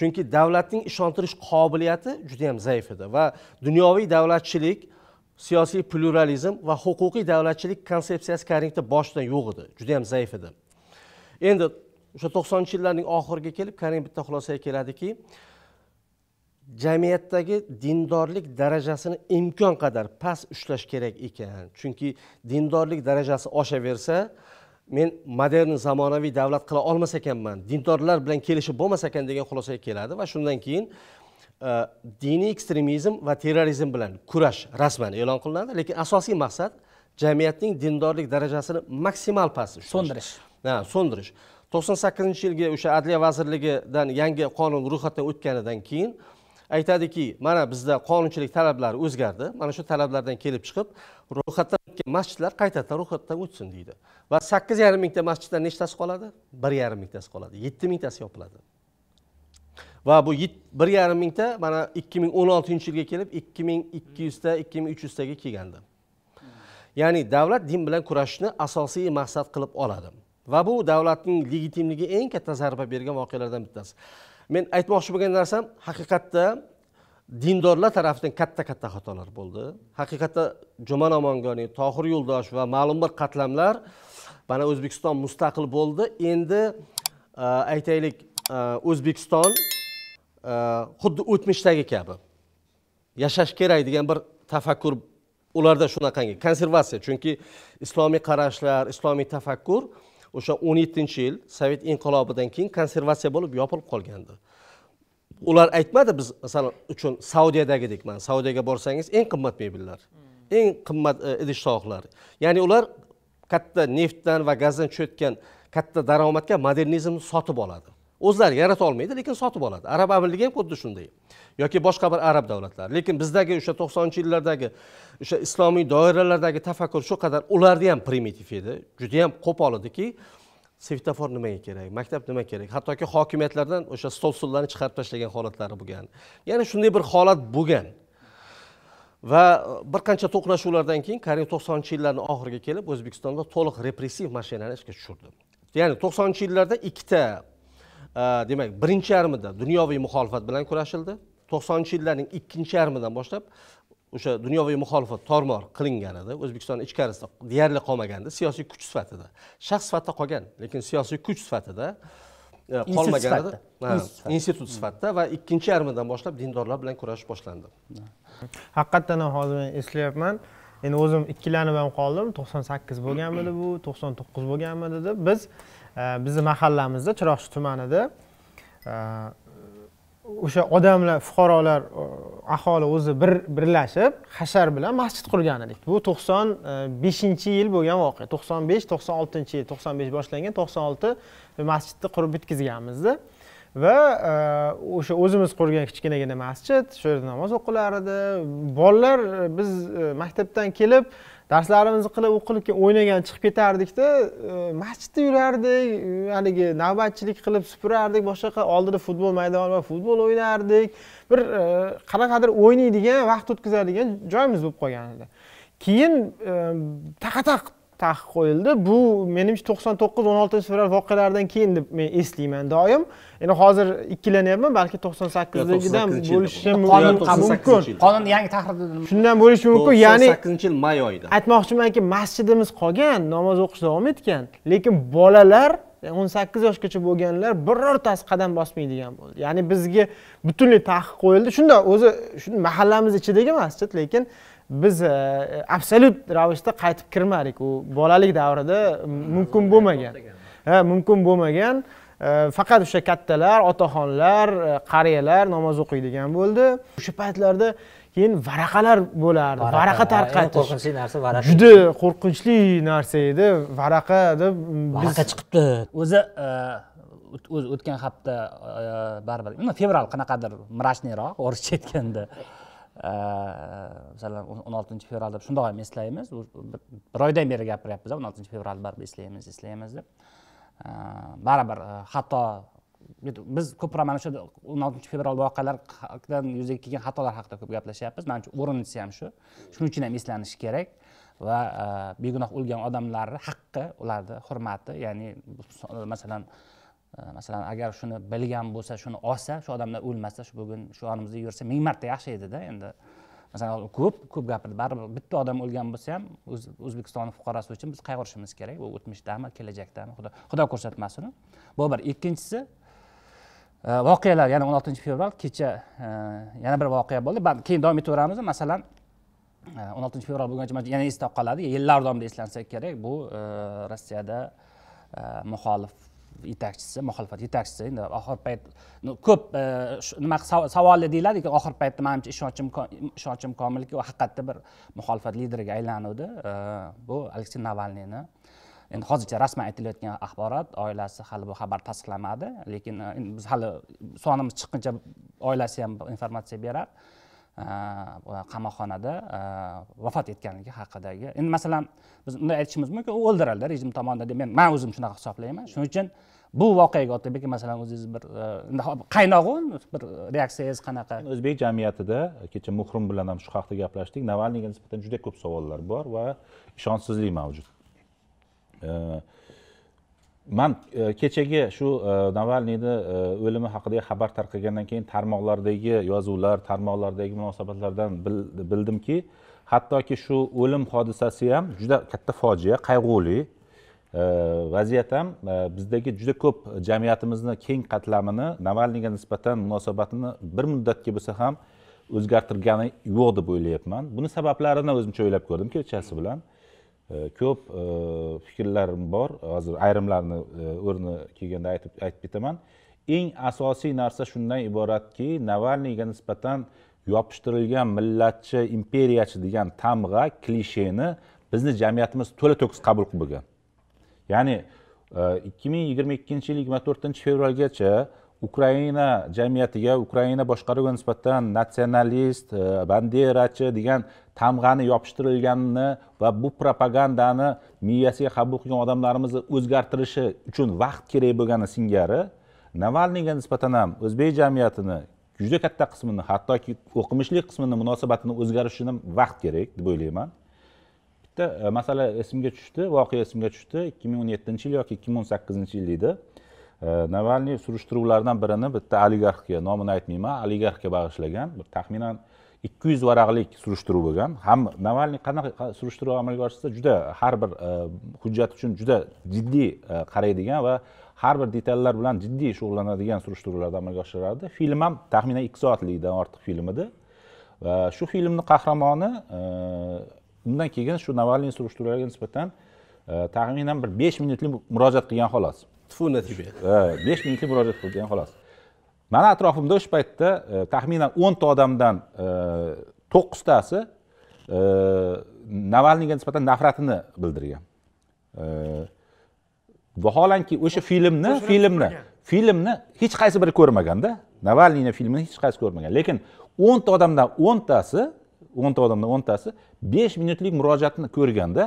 chunki davlatning ishontirish qobiliyati juda yam zaif edi va dunyoviy davlatchilik siyosiy pluralizm va huquqiy davlatchilik konsepsiyasi karimda boshidan yo'q edi juda yam zaif edi endi o'sha to'qsoninchi yillarning oxiriga kelib karim bitta xulosaga keladiki jamiyatdagi dindorlik darajasini imkon qadar past ushlash kerak ekan chunki dindorlik darajasi oshaversa men modern zamonaviy davlat qila olmas ekanman dindorlar bilan kelishib bo'lmas ekan degan xulosaga keladi va shundan keyin e, diniy ekstremizm va terrorizm bilan kurash rasman e'lon qilinadi lekin asosiy maqsad jamiyatning dindorlik darajasini maksimal past so'ndirish ha so'ndirish to'qson sakkizinchi yilgi o'sha adliya vazirligidan yangi qonun ro'yxatdan o'tganidan keyin aytadiki mana bizda qonunchilik talablari o'zgardi mana shu talablardan kelib chiqib ro'yxatdan o'tgan masjidlar qaytadan ro'yxatdan o'tsin deydi va sakkiz yarim mingta masjiddan nechtasi qoladi bir yarim mingtasi qoladi yetti mingtasi yopiladi va bu bir yarim mingta mana ikki ming o'n oltinchi yilga kelib ikki ming ikki yuzta ikki ming uch yuztaga kelgandi ya'ni davlat din bilan kurashishni asosiy maqsad qilib oladi va bu davlatning legitimligiga eng katta zarba bergan voqealardan bittasi men aytmoqchi bo'lgan narsam haqiqatda dindorlar tarafidan katta katta xatolar bo'ldi haqiqatda juman omongani tohir yo'ldosh va ma'lum bir qatlamlar mana o'zbekiston mustaqil bo'ldi endi e, aytaylik e, o'zbekiston e, xuddi o'tmishdagi kabi yashash kerak degan bir tafakkur ularda shunaqangi konservatsiya chunki islomiy qarashlar islomiy tafakkur o'sha o'n yettinchi yil sovet inqilobidan keyin konservatsiya bo'lib yopilib qolgandi ular aytmadi biz masalan uchun saudiyadagidek mana saudiyaga borsangiz eng qimmat mebellar eng qimmat e, idish tovoqlar ya'ni ular katta neftdan va gazdan tushayotgan katta daromadga modernizmni sotib oladi o'zlari yarata olmaydi lekin sotib oladi arab amirligi ham xuddi shunday yoki boshqa bir arab davlatlari lekin bizdagi o'sha to'qsoninchi yillardagi o'sha islomiy doiralardagi tafakkur shu qadar ularni ham primitiv edi judayam qo'pol ediki svetofor nimaga kerak maktab nima kerak hattoki hokimiyatlardan o'sha stol stullarni chiqarib tashlagan holatlari bo'lgan ya'ni shunday bir holat bo'lgan va e, bir qancha to'qnashuvlardan keyin qarang to'qsoninchi yillarni oxiriga kelib o'zbekistonda to'liq repressiv mashinani ishga tushirdi ya'ni to'qsoninchi yillarda ikkita demak birinchi yarmida dunyoviy muxolifat bilan kurashildi to'qsoninchi yillarning ikkinchi yarmidan boshlab o'sha dunyoviy muxolifat tormor qilingan edi o'zbekiston ichkarisida deyarli qolmagandi siyosiy kuch sifatida shaxs sifatida qolgan lekin siyosiy kuch sifatida e, qolmagan edi institut sifatida va ikkinchi yarmidan boshlab dindorlar bilan kurashish boshlandi haqiqatdan ham hozir men eslayapman endi o'zim ikkilanib ham qoldim to'qson sakkiz bo'lganmidi bu to'qson to'qqiz bo'lganmidi deb biz bizni mahallamizda chiroqchi tumanida o'sha odamlar fuqarolar e, aholi o'zi bir birlashib hashar bilan masjid qurgan edik bu to'qson e, beshinchi yil bo'lgan voqea to'qson besh to'qson oltinchi yil to'qson besh boshlangan to'qson olti masjidni qurib bitkazganmizda va e, o'sha o'zimiz qurgan kichkinagina masjid shu yerda namoz o'qilar edi bolalar biz maktabdan kelib darslarimizni qilib o'qilib o'ynagan chiqib ketardikda e, masjidda yurardik haligi navbatchilik qilib supurardik boshqa oldida futbol maydoni bor futbol o'ynardik bir e, qanaqadir o'ynaydigan vaqt o'tkazadigan joyimiz bo'lib qolgan edi keyin e, taqa taq taqiq qo'yildi bu menimcha to'qson to'qqiz o'n oltinchi fevral voqealaridan keyin deb men eslayman doim endi hozir ikkilanyapman balki to'qson sakkizdagidan bo'lishi mumkin qonunni yangi tahrirda shundan bo'lishi mumkin ya'ni sakkizinchi yil may oyida aytmoqchimanki masjidimiz qolgan namoz o'qish davom etgan lekin bolalar e, o'n sakkiz yoshgacha bo'lganlar birortasi qadam bosmaydigan bo'ldi ya'ni bizga butunlay taqiq qo'yildi shunda o'zi shu mahallamiz ichidagi masjid lekin biz e, absolyut ravishda qaytib kirmadik u bolalik davrida mumkin bo'lmagan ha mumkin bo'lmagan e, faqat o'sha kattalar otaxonlar e, qariyalar namoz o'qiydigan bo'ldi o'sha paytlarda keyin varaqalar bo'lardi varaqa tarqatish qo'rqinchli narsa varaqa juda qo'rqinchli narsa edi varaqa deb varaqa chiqibdi o'zi o'tgan hafta baribir fevral qanaqadir мрачныйroq o'rischa aytganda masalan o'n oltinchi deb shundoq ham eslaymiz bir oydan beri gapiryapmiz o'n oltinchi fevralni baribir eslaymiz eslaymiz deb baribir xato biz ko'proq mana shu o'n oltinchi fevral voqealaridan yuzaga kelgan xatolar haqida ko'p gaplashyapmiz manimcha o'rinlisi ham shu shuning uchun ham eslanishi kerak va begunoh o'lgan odamlarni haqqi ularni hurmati ya'ni masalan Э, masalan agar shuni bilgan bo'lsa shuni olsa shu odamlar o'lmasa shu bugun shu yonimizda yursa ming marta yaxshi edida endi masalan ko'p ko'p gapirdi baribir bitta odam o'lgan bo'lsa ham o'zbekistonni fuqarosi uchun biz qayg'urishimiz kerak u o'tmishdami kelajakdami xudo xudo ko'rsatmasin bu bir ikkinchisi e, voqealar yana o'n oltinchi fevral kecha e, yana bir voqea bo'ldi keyin davom etaveramiz masalan o'n e, oltinchi fevral bo'lguncha yana esda qoladi yillar davomida eslansa kerak bu rossiyada muxolif yetakchisi muxolifat yetakchisi endi oxirgi payt ko'p e, nima savolli deyiladi lekin oxirgi paytda manimcha ishonchim ishonchim komilki u haqiqatda bir muxolifat lideriga aylanuvdi e, bu aleksey navalniyni endi hozircha rasman aytilayotgan axborot oilasi hali bu xabar tasdiqlamadi lekin e, biz hali sonimiz chiqquncha oilasi ham informatsiya berar Э, qamoqxonada э, vafot etganligi haqidagi endi masalan biz unday aytishimiz mumkin u o'ldirildi rejim tomonidan deb men man o'zim shunaqa hisoblayman shuning uchun bu voqeaga otabek masalan o'zingiz bir e, qaynog'i bir reaksiyangiz qanaqa o'zbek jamiyatida kecha muhrim bilan ham shu haqda gaplashdik navalniyga nisbatan juda ko'p savollar bor va ishonchsizlik mavjud e, man e, kechagi shu e, navalniyni e, o'limi haqidagi xabar tarqagandan keyin tarmoqlardagi yozuvlar tarmoqlardagi munosabatlardan bildimki hattoki shu o'lim hodisasi ham juda katta fojia qayg'uli vaziyat ham bizdagi juda ko'p jamiyatimizni keng qatlamini navalniyga nisbatan munosabatini bir muddatga bo'lsa ham o'zgartirgani yo'q deb o'ylayapman buni sabablarini o'zimcha o'ylab ko'rdim kechasi bilan Э, ko'p э, fikrlarim bor hozir ayrimlarini e, o'rni kelganda aytib aytib ketaman eng asosiy narsa shundan iboratki navalniyga nisbatan yopishtirilgan millatchi imperiyachi degan tamg'a klisheni bizni jamiyatimiz to'la to'kis qabul qilib bo'lgan ya'ni e, ikki ming yigirma ikkinchi yil yigirma to'rtinchi fevralgacha ukraina jamiyatiga ukraina boshqaruviga nisbatan natsionalist e, banderachi degan tamg'ani yopishtirilganini va bu propagandani miyasiga qabul qilgan odamlarimizni o'zgartirishi uchun vaqt kerak bo'lgani singari navalniyga nisbatan ham o'zbek jamiyatini juda katta qismini hattoki o'qimishli qismini munosabatini o'zgarish uchun ham vaqt kerak deb o'ylayman bitta e, masala esimga tushdi voqea esimga tushdi ikki ming o'n yettinchi yil yoki ikki ming o'n sakkizinchi yil edi navalniy surishtiruvlardan birini bitta oligarxga nomini aytmayman oligarxga bag'ishlagan taxminan ikki yuz varaqlik surishtiruv bo'lgan ham navalniy qanaqa surishtiruv amalga oshirsa juda har bir hujjat uchun juda jiddiy qaraydigan va har bir detallar bilan jiddiy shug'ullanadigan surishtiruvlarni amalga oshirardi film ham taxminan ikki soatlikdan ortiq film edi va shu filmni qahramoni undan keyin shu navalniy surishtiruvlariga nisbatan taxminan bir besh minutlik murojaat qilgan xolos tfu natiba e, besh mingta murojaat qilgan xolos mani atrofimda o'sha paytda e, e, taxminan o'nta odamdan to'qqiztasi navalniyga nisbatan nafratini bildirgan vaholanki o'sha filmni filmni filmni hech qaysi biri ko'rmaganda navalniyni filmini hech qaysi ko'rmagan lekin o'nta odamdan o'ntasi o'nta odamdan o'ntasi besh minutlik murojaatni ko'rganda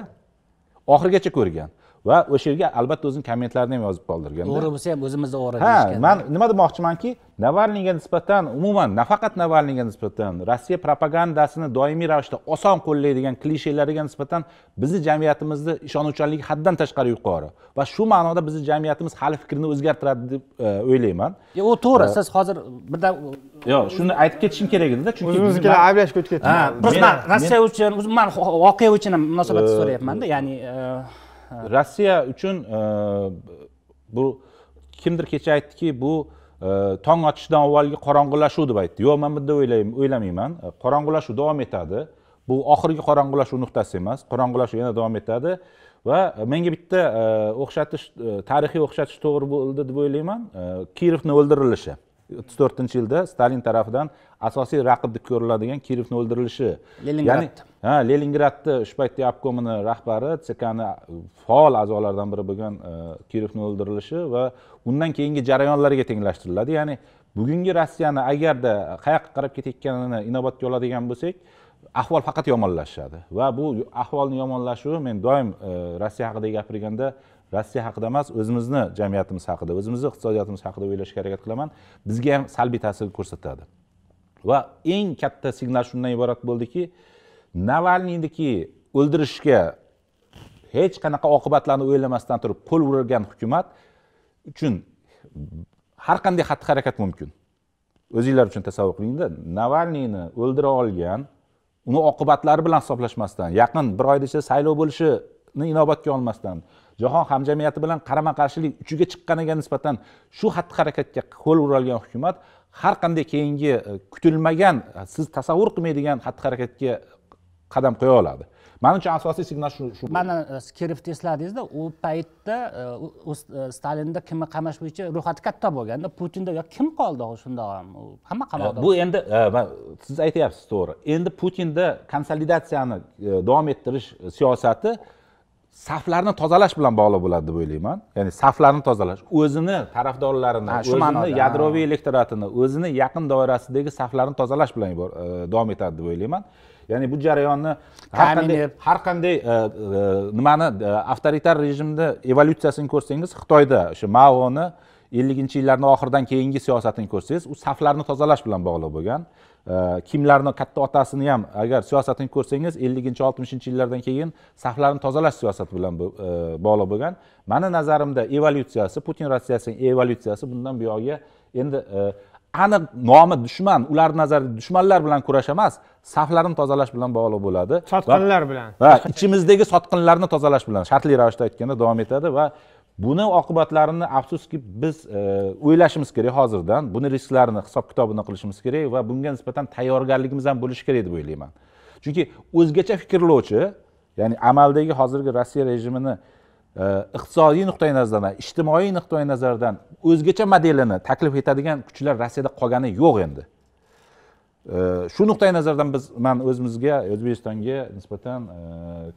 oxirigacha ko'rgan va o'sha yerga albatta o'zini kommentlarini ham yozib qoldirgan to'g'ri bo'lsa ham o'zimizni o'g'ri ha man nima demoqchimanki navalniyga nisbatan umuman nafaqat navalniyga nisbatan rossiya propagandasini doimiy ravishda oson qo'llaydigan klishelariga nisbatan bizni jamiyatimizni ishonuvchanligi haddan tashqari yuqori va shu ma'noda bizni jamiyatimiz hali fikrini o'zgartiradi deb e, o'ylayman yo'q u to'g'ri e, siz hozir birdan yo'q shuni aytib ketishim kerak edida chunki o'zimiznikilar ayblashga o'tib ketdi biz rossiya uchun man voqea uchun munosabatda e, so'rayapmanda ya'ni rossiya uchun e, bu kimdir kecha aytdiki bu e, tong otishdan avvalgi qorong'ulashuv deb aytdi yo'q man bunday o'ylayman o'ylamayman e, qorong'ulashuv davom etadi bu oxirgi qorong'ulashuv nuqtasi emas qorong'ulashuv yana davom etadi va menga bitta o'xshatish tarixiy o'xshatish to'g'ri bo'ldi deb o'ylayman kirovni o'ldirilishi o'ttiz to'rtinchi yilda stalin tarafidan asosiy raqib deb ko'riladigan kirovni o'ldirilishi leningrad ya'ni ha leningradni shpaytda obkomini rahbari ckni faol a'zolaridan biri bo'lgan e, kirovni o'ldirilishi va undan keyingi jarayonlarga tenglashtiriladi ya'ni bugungi rossiyani agarda qayoqqa qarab ketayotganini inobatga oladigan bo'lsak ahvol faqat yomonlashadi va bu ahvolni yomonlashuvi men doim e, rossiya haqida gapirganda rossiya haqida emas o'zimizni jamiyatimiz haqida o'zimizni iqtisodiyotimiz haqida o'ylashga harakat qilaman bizga ham salbiy ta'sir ko'rsatadi va eng katta signal shundan iborat bo'ldiki navalniyniki o'ldirishga hech qanaqa oqibatlarni o'ylamasdan turib qo'l urgan hukumat uchun har qanday xatti harakat mumkin o'zinglar uchun tasavvur qilingda navalniyni o'ldira olgan uni oqibatlari bilan hisoblashmasdan yaqin bir oyni ichida saylov bo'lishini inobatga olmasdan jahon hamjamiyati bilan qarama qarshilik uchiga chiqqaniga nisbatan shu xatti harakatga qo'l uralgan hukumat har qanday keyingi e, kutilmagan siz tasavvur qilmaydigan xatti harakatga qadam qo'ya oladi manimcha asosiy signal shu shu mana e, kirevni esladingizda u paytda e, e, stalinda kimni qamash bo'yicha ro'yxati katta bo'lganda putinda yo kim qoldi shundoq ham hamma qamoqda bu endi siz aytyapsiz to'g'ri endi putinda konsolidatsiyani davom ettirish siyosati saflarni tozalash bilan bog'liq bo'ladi deb o'ylayman ya'ni saflarni tozalash o'zini tarafdorlarini o'zini yadroviy elektoratini o'zini yaqin doirasidagi saflarni tozalash bilan davom etadi deb o'ylayman ya'ni bu jarayonni har qanday har qanday e, e, nimani e, avtoritar rejimni evolyutsiyasini ko'rsangiz xitoyda o'sha maoni elliginchi yillarni oxiridan keyingi siyosatini ko'rsangiz u saflarni tozalash bilan bog'liq bo'lgan kimlarni katta otasini ham agar siyosatini ko'rsangiz elliginchi oltmishinchi yillardan keyin saflarni tozalash siyosati bilan bog'liq bo'lgan mani nazarimda evolyutsiyasi putin rossiyasi evolyutsiyasi bundan buyog'iga endi aniq nomi dushman ularni nazarida dushmanlar bilan kurash emas saflarni tozalash bilan bog'liq bo'ladi sotqinlar bilan va ichimizdagi sotqinlarni tozalash bilan shartli ravishda aytganda davom etadi va buni oqibatlarini afsuski biz e, o'ylashimiz kerak hozirdan buni risklarini hisob kitobini qilishimiz kerak va bunga nisbatan tayyorgarligimiz ham bo'lishi kerak deb o'ylayman chunki o'zgacha fikrlovchi ya'ni amaldagi hozirgi rossiya rejimini iqtisodiy nuqtai nazardan ijtimoiy nuqtai nazardan o'zgacha modelini taklif etadigan kuchlar rossiyada qolgani yo'q endi shu nuqtai nazardan biz man o'zimizga o'zbekistonga nisbatan e,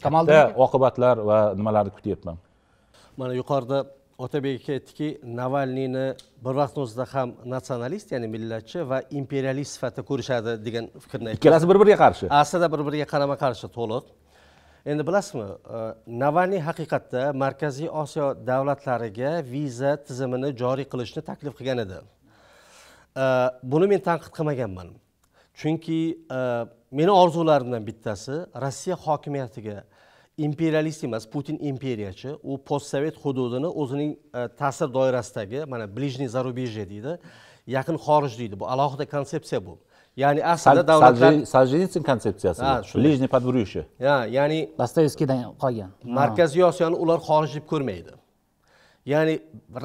katta oqibatlar va nimalarni kutyapman mana yuqorida otabek aka aytdiki navalniyni bir vaqtni o'zida ham natsionalist ya'ni millatchi va imperialist sifatida ko'rishadi degan fikrni aytdi ikkalasi bir biriga qarshi aslida bir biriga qarama qarshi to'liq endi bilasizmi e, navalniy haqiqatda markaziy osiyo davlatlariga viza tizimini joriy qilishni taklif qilgan edi e, buni men tanqid qilmaganman chunki e, meni orzularimdan bittasi rossiya hokimiyatiga imperialist emas putin imperiyachi u postsovet hududini o'zining ta'sir doirasidagi mana ближний зарубежье deydi yaqin xorij deydi bu alohida konsepsiya bu ya'ni aslida davlatlar soljenitsin konsepsiyasi lejniy подбрюшье ha ya'ni dostoyevskiydan qolgan markaziy osiyoni ular xorij deb ko'rmaydi ya'ni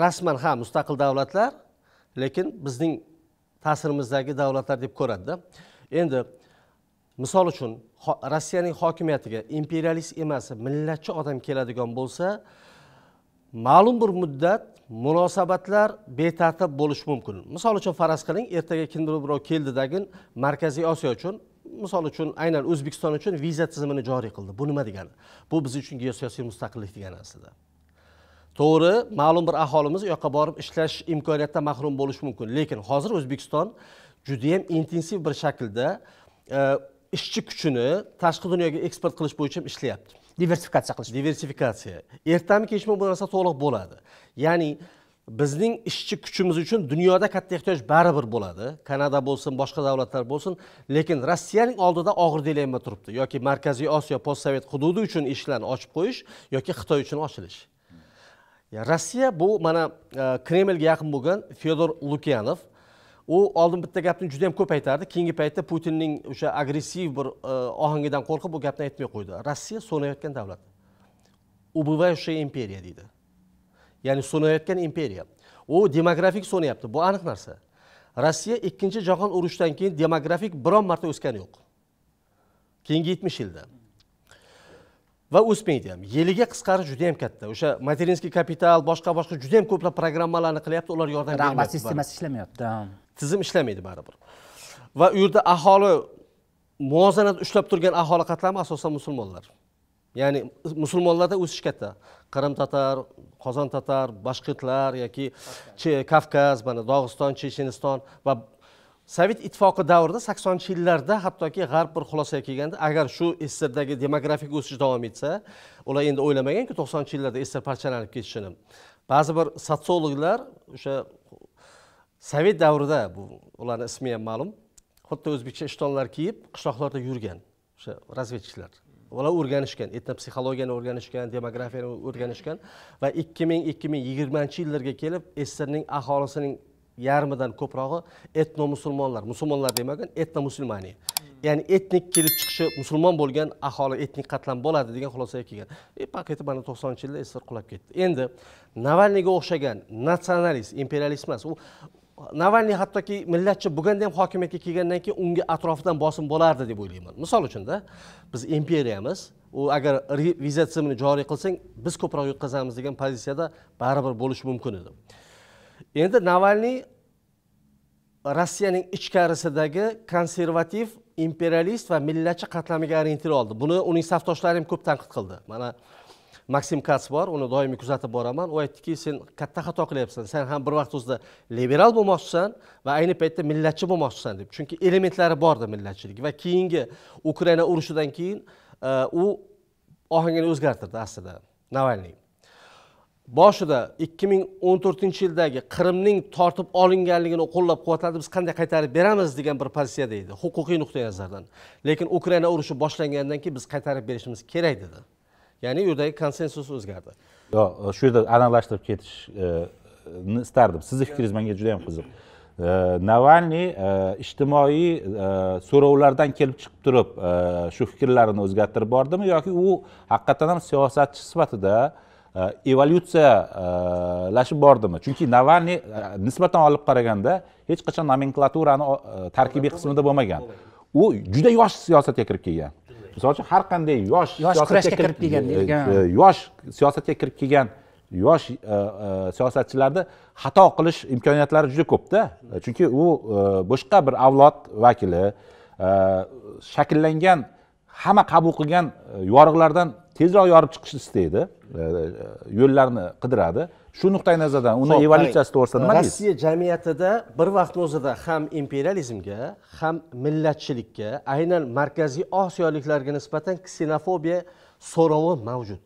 rasman ha mustaqil davlatlar lekin bizning ta'sirimizdagi davlatlar deb ko'radida endi misol uchun rossiyaning hokimiyatiga imperialist emas millatchi odam keladigan bo'lsa ma'lum bir muddat munosabatlar betartib bo'lishi mumkin misol uchun faraz qiling ertaga kimdir birov keldidagi markaziy osiyo uchun misol uchun aynan o'zbekiston uchun viza tizimini joriy qildi bu nima degani bu biz uchun geosiyosiy mustaqillik degani aslida to'g'ri ma'lum bir aholimiz u yoqqa borib ishlash imkoniyatidan mahrum bo'lishi mumkin lekin hozir o'zbekiston judayam intensiv bir shaklda e, ishchi kuchini tashqi dunyoga eksport qilish bo'yicha ham ishlayapti diversifikatsiya qilish diversifikatsiya ertami kechmi bu narsa to'liq bo'ladi ya'ni bizning ishchi kuchimiz uchun dunyoda katta ehtiyoj baribir bo'ladi kanada bo'lsin boshqa davlatlar bo'lsin lekin rossiyaning oldida og'ir dilemma turibdi yoki markaziy osiyo postsovet hududi uchun eshiklarni ochib qo'yish yoki xitoy uchun ochilish rossiya bu mana e, kremlga yaqin bo'lgan fyodor lukyanov u oldin bitta gapni juda yam ko'p aytardi keyingi paytda putinning o'sha agressiv bir e, ohangidan qo'rqib bu gapni aytmay qo'ydi rossiya so'nayotgan davlat убывающая imperiya deydi ya'ni so'nayotgan imperiya u demografik so'nyapti bu aniq narsa rossiya ikkinchi jahon urushidan keyin demografik biron marta o'sgani yo'q keyingi yetmish yilda va o'smaydi ham yiliga qisqarish juda yam katta o'sha materinskiy kapital boshqa boshqa juda yam ko'plab programmalarni qilyapti ular yordam rag'bat sistemasi ishlamayapti tizim ishlamaydi baribir va u yerda aholi muvozanat ushlab turgan aholi qatlami asosan musulmonlar ya'ni musulmonlarda o'sish katta qirim tatar qozon tatar boshqirtlar yoki kavkaz mana dog'iston checheniston va sovet ittifoqi davrida saksoninchi yillarda hattoki g'arb bir xulosaga kelganda agar shu sssrdagi demografik o'sish davom etsa ular endi o'ylamaganku to'qsoninchi yillarda sssr parchalanib ketishini ba'zi bir sotsiologlar o'sha sovet davrida bu ularni ismi ham ma'lum xuddi o'zbekcha ishtonlar kiyib qishloqlarda yurgan o'sha razvedchilar ular o'rganishgan etno psixologiyani o'rganishgan demografiyani o'rganishgan va ikki ming ikki ming yigirmanchi yillarga kelib sssrning aholisining yarmidan ko'prog'i etno musulmonlar musulmonlar demagan etno musulmani ya'ni etnik kelib chiqishi musulmon bo'lgan aholi etnik qatlam bo'ladi degan xulosaga kelgan и e, paketi mana to'qsoninchi yilda ssr qulab ketdi endi navalniyga o'xshagan natsionalist imperialist emas u navalniy hattoki millatchi bo'lganda ham hokimiyatga kelgandan keyin unga atrofidan bosim bo'lardi deb o'ylayman misol uchunda biz imperiyamiz u agar viza tizimini joriy qilsang biz ko'proq yutqazamiz degan pozitsiyada baribir bo'lishi mumkin edi endi navalniy rossiyaning ichkarisidagi konservativ imperialist va millatchi qatlamiga orientir oldi buni uning safdoshlari ham ko'p tanqid qildi mana maksim kats bor uni doimiy kuzatib boraman u aytdiki sen katta xato qilyapsan sen ham bir vaqt o'zida liberal bo'lmoqchisan va ayni paytda millatchi bo'lmoqchisan deb chunki elementlari bordi millatchilik va keyingi ukraina urushidan keyin uh, u ohangini o'zgartirdi aslida navalniy boshida ikki ming o'n to'rtinchi yildagi qrimning tortib olinganligini qo'llab quvvatladi biz qanday qaytarib beramiz degan bir pozitsiyada edi huquqiy nuqtai nazardan lekin ukraina urushi boshlangandan keyin biz qaytarib berishimiz kerak dedi ya'ni u yerdagi konsensus o'zgardi yo'q shu yerda aniqlashtirib ketishni istardim sizni fikringiz menga juda yam qiziq navalniy e, ijtimoiy e, so'rovlardan kelib chiqib turib e, shu fikrlarini o'zgartirib bordimi yoki u haqiqatdan ham siyosatchi sifatida evolyutsiyalashib bordimi chunki navalniy nisbatan olib qaraganda hech qachon nomenklaturani tarkibiy qismida bo'lmagan u juda yosh siyosatga kirib kelgan misol uchun har qanday yosh yosh kurashga kirib kelgan e, e, yosh siyosatga kirib kelgan yosh e, siyosatchilarni xato qilish imkoniyatlari juda ko'pda chunki u boshqa bir avlod vakili shakllangan hamma qabul qilgan yoriqlardan tezroq yorib chiqishni istaydi yo'llarni qidiradi shu nuqtai nazardan uni evolyutsiyasi to'g'risida nima deysiz rossiya jamiyatida bir vaqtni o'zida ham imperializmga ham millatchilikka aynan markaziy osiyoliklarga nisbatan ksenofobiya so'rovi mavjud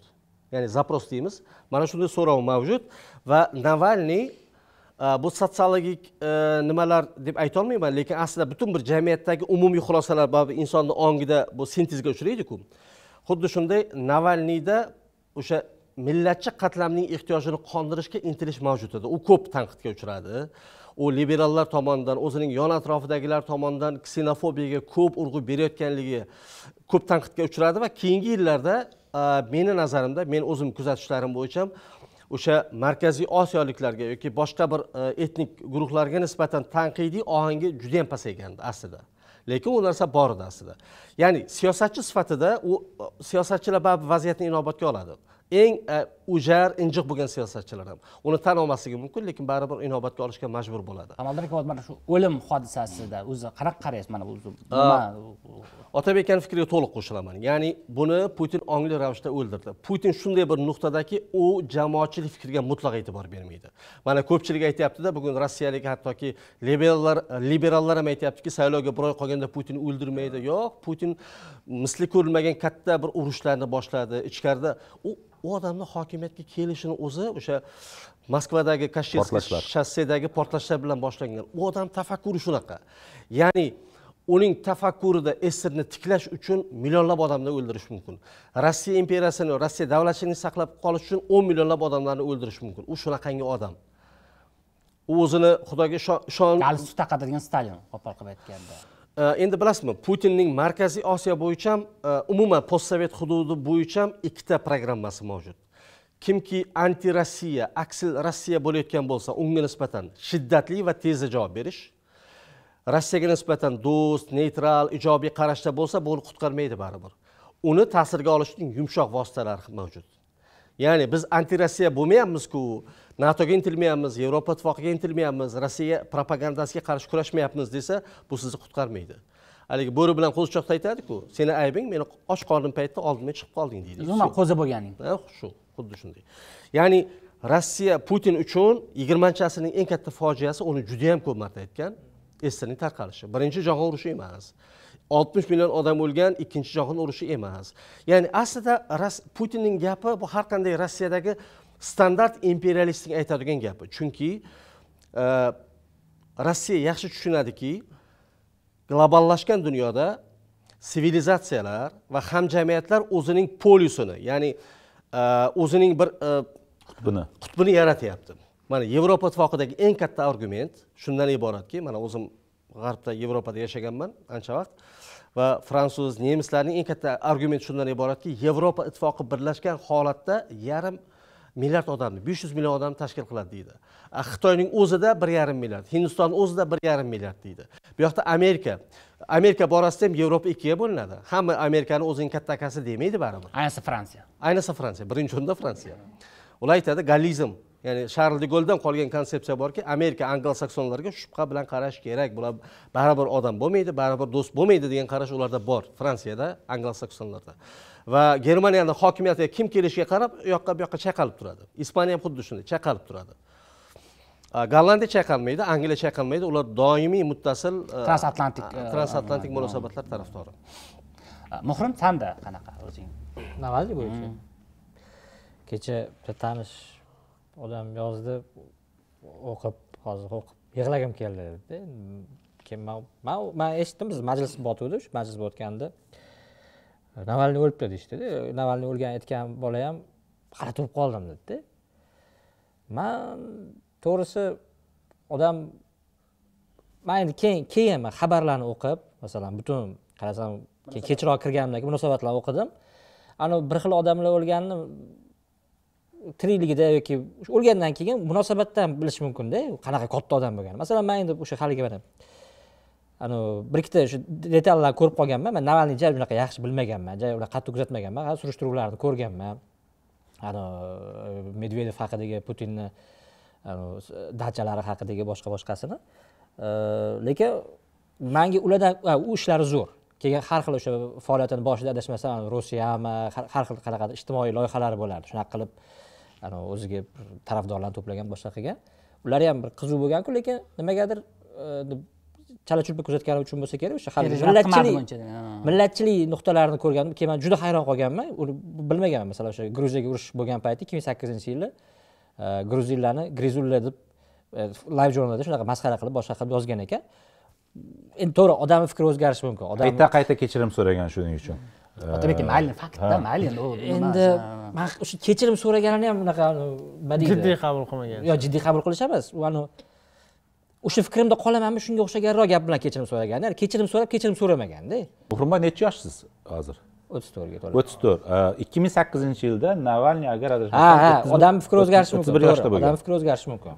ya'ni запрос deymiz mana shunday so'rov mavjud va navalniy e, bu sotsiologik e, nimalar deb aytolmayman lekin aslida butun bir jamiyatdagi umumiy xulosalar baribir insonni ongida bu sintezga uchraydiku xuddi shunday navalniyda o'sha millatchi qatlamning ehtiyojini qondirishga intilish mavjud edi u ko'p tanqidga uchradi u liberallar tomonidan o'zining yon atrofidagilar tomonidan ksenofobiyaga ko'p urg'u berayotganligi ko'p tanqidga uchradi va keyingi yillarda meni nazarimda men o'zim kuzatishlarim bo'yicha o'sha markaziy osiyoliklarga yoki boshqa bir etnik guruhlarga nisbatan tanqidiy ohangi judayam pasaygandi aslida lekin u narsa bor edi aslida ya'ni siyosatchi sifatida u siyosatchilar baribir vaziyatni inobatga oladi eng o'jar e, injiq bo'lgan siyosatchilar ham uni tan olmasligi mumkin lekin baribir inobatga olishga majbur bo'ladi amaldarbekov mana shu o'lim hodisasida o'zi qanaqa qaraysiz mana o'zi otabek akani fikriga to'liq qo'shilaman ya'ni buni putin ongli ravishda o'ldirdi putin shunday bir nuqtadaki u jamoatchilik fikriga mutlaq e'tibor bermaydi mana ko'pchilik aytyaptida bugun rossiyalik hattoki liberallar liberallar ham aytyaptiki saylovga bir oy qolganda putin o'ldirmaydi yo'q putin misli ko'rilmagan katta bir urushlarni boshladi ichkarida u u odamni hokimiyatga kelishini o'zi o'sha moskvadagi kashchevskiy shossedagi portlashlar bilan boshlangan u odam tafakkuri shunaqa ya'ni uning tafakkurida srni tiklash uchun millionlab odamni o'ldirish mumkin rossiya imperiyasini rossiya davlatchiligini saqlab qolish uchun o'n millionlab odamlarni o'ldirish mumkin u shunaqangi odam u o'zini xudoga ishon galstuk taqadigan stalin qo'pol qilib aytganda Э, endi bilasizmi putinning markaziy osiyo bo'yicha ham э, umuman postsovet hududi bo'yicha ham ikkita programmasi mavjud kimki anti rossiya aksil rossiya bo'layotgan bo'lsa unga nisbatan shiddatli va tezda javob berish rossiyaga nisbatan do'st neytral ijobiy qarashda bo'lsa bu uni qutqarmaydi baribir uni ta'sirga olishning yumshoq vositalari mavjud ya'ni biz anti rossiya bo'lmayapmizku natoga intilmayapmiz yevropa ittifoqiga intilmayapmiz rossiya propagandasiga qarshi kurashmayapmiz desa bu sizni qutqarmaydi haligi bo'ri bilan qo'zichoqda aytadiku seni aybing meni och qornim paytida oldimga chiqib qolding deydi umuman qo'zi bo'lganing shu xuddi shunday ya'ni rossiya putin uchun yigirmanchi asrning eng katta fojiasi uni juda ham ko'p marta aytgan esirning tarqalishi birinchi jahon urushi emas oltmish million odam o'lgan ikkinchi jahon urushi emas ya'ni aslida putinning gapi bu har qanday rossiyadagi standart imperialistik aytadigan gapi chunki e, rossiya yaxshi tushunadiki globallashgan dunyoda sivilizatsiyalar va hamjamiyatlar o'zining polisini ya'ni e, o'zining bir e, qutbini qutbini yaratyapti mana yevropa ittifoqidagi eng katta argument shundan iboratki mana o'zim g'arbda yevropada yashaganman ancha vaqt va fransuz nemislarning eng katta argumenti shundan iboratki yevropa ittifoqi birlashgan holatda yarim milliard odamni besh yuz million odamni tashkil qiladi deydi xitoyning o'zida bir yarim milliard hindistonni o'zida bir yarim milliard deydi bu yoqda amerika amerika borasida ham yevropa ikkiga bo'linadi hamma amerikani o'zining katta akasi demaydi baribir ayniqsa fransiya ayniqsa fransiya birinchi o'rinda fransiya ular aytadi gallizm ya'ni sharl de goldan qolgan konsepsiya borki amerika anglo saksonlarga shubha bilan qarash kerak bular baribir odam bo'lmaydi baribir do'st bo'lmaydi degan qarash ularda bor fransiyada anglo saksonlarda va germaniyani hokimiyatiga kim kelishiga qarab u yoqqa bu yoqqa chayqalib turadi ispaniya ham xuddi shunday chayqalib turadi gollandiya chayqalmaydi angliya chayqalmaydi ular doimiy muttasil transatlantik transatlantik munosabatlar tarafdori muhrim sanda qanaqa o'zing navalniy bo'yicha kecha bitta tanish odam yozdi o'qib hozir o'qib yig'lagim keldi dedida man man eshitdim biz majlis botuvdi shu majlis botganda navalniy o'libdi deyishdida navalniy o'lgan aytgan bola ham g'alati turib qoldim dedida man to'g'risi odam man endi keyin keyin man xabarlarni o'qib masalan butun qarasam kechroq kirganimdan keyin munosabatlarni o'qidim ani bir xil odamlar o'lganini tirikligida yoki o'lgandan keyin munosabatdan bilish mumkinda qanaqa katta odam bo'lganini masalan man endi o'sha haligi mana anavi bir ikkita shu detallarni ko'rib qolganman man navalniy jay unaqa yaxshi bilmaganman jay unaqa qattiq kuzatmaganman surishtiruvlarni ko'rganman anavi e, medvedev haqidagi putinni dachalari haqidagi boshqa boshqasini e, lekin manga ulardan u ishlari zo'r keyin har xil o'sha faoliyatini boshida adashmasam rossiyami har xil qanaqa ijtimoiy loyihalari bo'lardi shunaqa qilib o'ziga tarafdorlarni to'plagan boshqa qilgan ulari ham bir qiziq bo'lganku lekin nimagadir e, chala chulpa kuzatganim uchun bo'lsa kerak o'sha hali millatchilik millatchilik nuqtalarini ko'rganimda keyin man juda hayron qolganman uni bilmaganman masalan o'sha gruziyaga urush bo'lgan payti ikki ming sakkizinchi yili e, gruzinlarni grizullar deb e, live jurnalda shunaqa masxara qilib boshqa qilib yozgan ekan endi to'g'ri odamni fikri o'zgarishi mumkin odam qayta qayta kechirim so'ragan shuning uchun e, otabek mayli faktda mayli endi endi man o'sha kechirim so'raganini ham unaqa jiddiy qabul qilmagan yo jiddiy qabul qilish emas u o'sha fikrimda qolamanmi shunga o'xshaganroq gap bilan kechirim so'ragan kechirim so'rab kechirim so'ramaganda muhrimboy necha yoshsiz hozir o'ttiz to'rtga to'la o'ttiz to'rt ikki ming sakkizinchi yilda navalniy agar adashmasam ha ha odamni fikri o'zgarishi mumkin o'ttiz bir yoshda bo'lgan odamni fikri o'zgarishi mumkin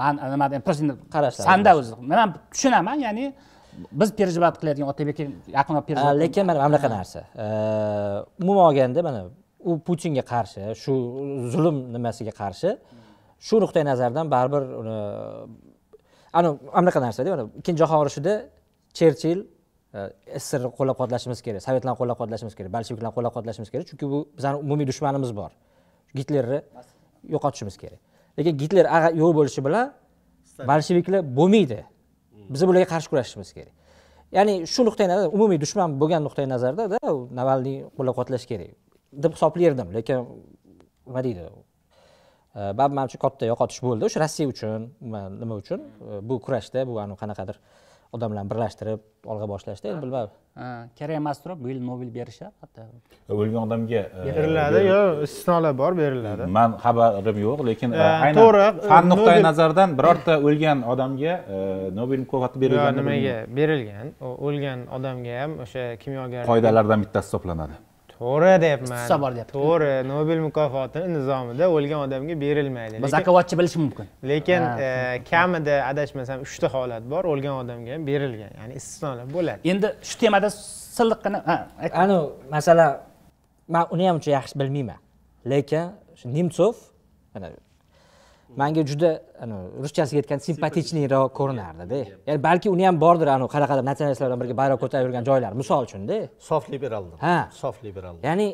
man nima просто endi qarash sanda o'zi man tushunaman ya'ni biz переживать qiladigan otabek yaqinroq переживать lekin mana bunaqa narsa umuman olganda mana u putinga qarshi shu zulm nimasiga qarshi shu nuqtai nazardan baribir uni ana anaqa narsada mana ikkinchi jahon urushida cherchill e, sssrni qo'llab quvvatlashimiz kerak sovetlarni qo'llab quvvatlashimiz kerak bolsheviklarni qo'llab quvvatlashimiz kerak chunki bu bizani umumiy dushmanimiz bor gitlerni yo'qotishimiz kerak lekin gitler yo'q bo'lishi bilan bolsheviklar bo'lmaydi hmm. biz bularga qarshi kurashishimiz kerak ya'ni shu nuqtai nazar umumiy dushman bo'lgan nuqtai nazardada navalniy qo'llab quvvatlash kerak deb hisoblardim lekin nima deydi bab manimcha katta yo'qotish bo'ldi o'sha rossiya uchun umuman nima uchun bu kurashda bu qanaqadir odamlarni birlashtirib olg'a boshlashda endi bilmadim kerak emas turib bu yil nobel berishar hatto o'lgan odamga beriladi yo istisnolar bor beriladi man xabarim yo'q lekin aynan to'g'ri fan nuqtai nazaridan birorta o'lgan odamga nobel mukofoti berilgan nimaga berilgan o'lgan odamga ham o'sha kimyogar qoidalardan bittasi hisoblanadi to'g'ri deyapman savol deyapti to'g'ri nobel mukofoti nizomida o'lgan odamga berilmaydi biz zakovatchi bilishi mumkin lekin e, kamida adashmasam uchta holat bor o'lgan odamga ham berilgan ya'ni istisnolar bo'ladi endi shu temada silliqqina anavi masala man uni ham uncha yaxshi bilmayman lekin shu nemtsov manga juda ruschasiga aytganda simpatichniyroq ko'rinardida ya'ni balki uni ham bordir an qanaqadir nasionalistlar bilan birga bayroq ko'tarib yurgan joylari misol uchunda sof liberaldir ha sof liberal ya'ni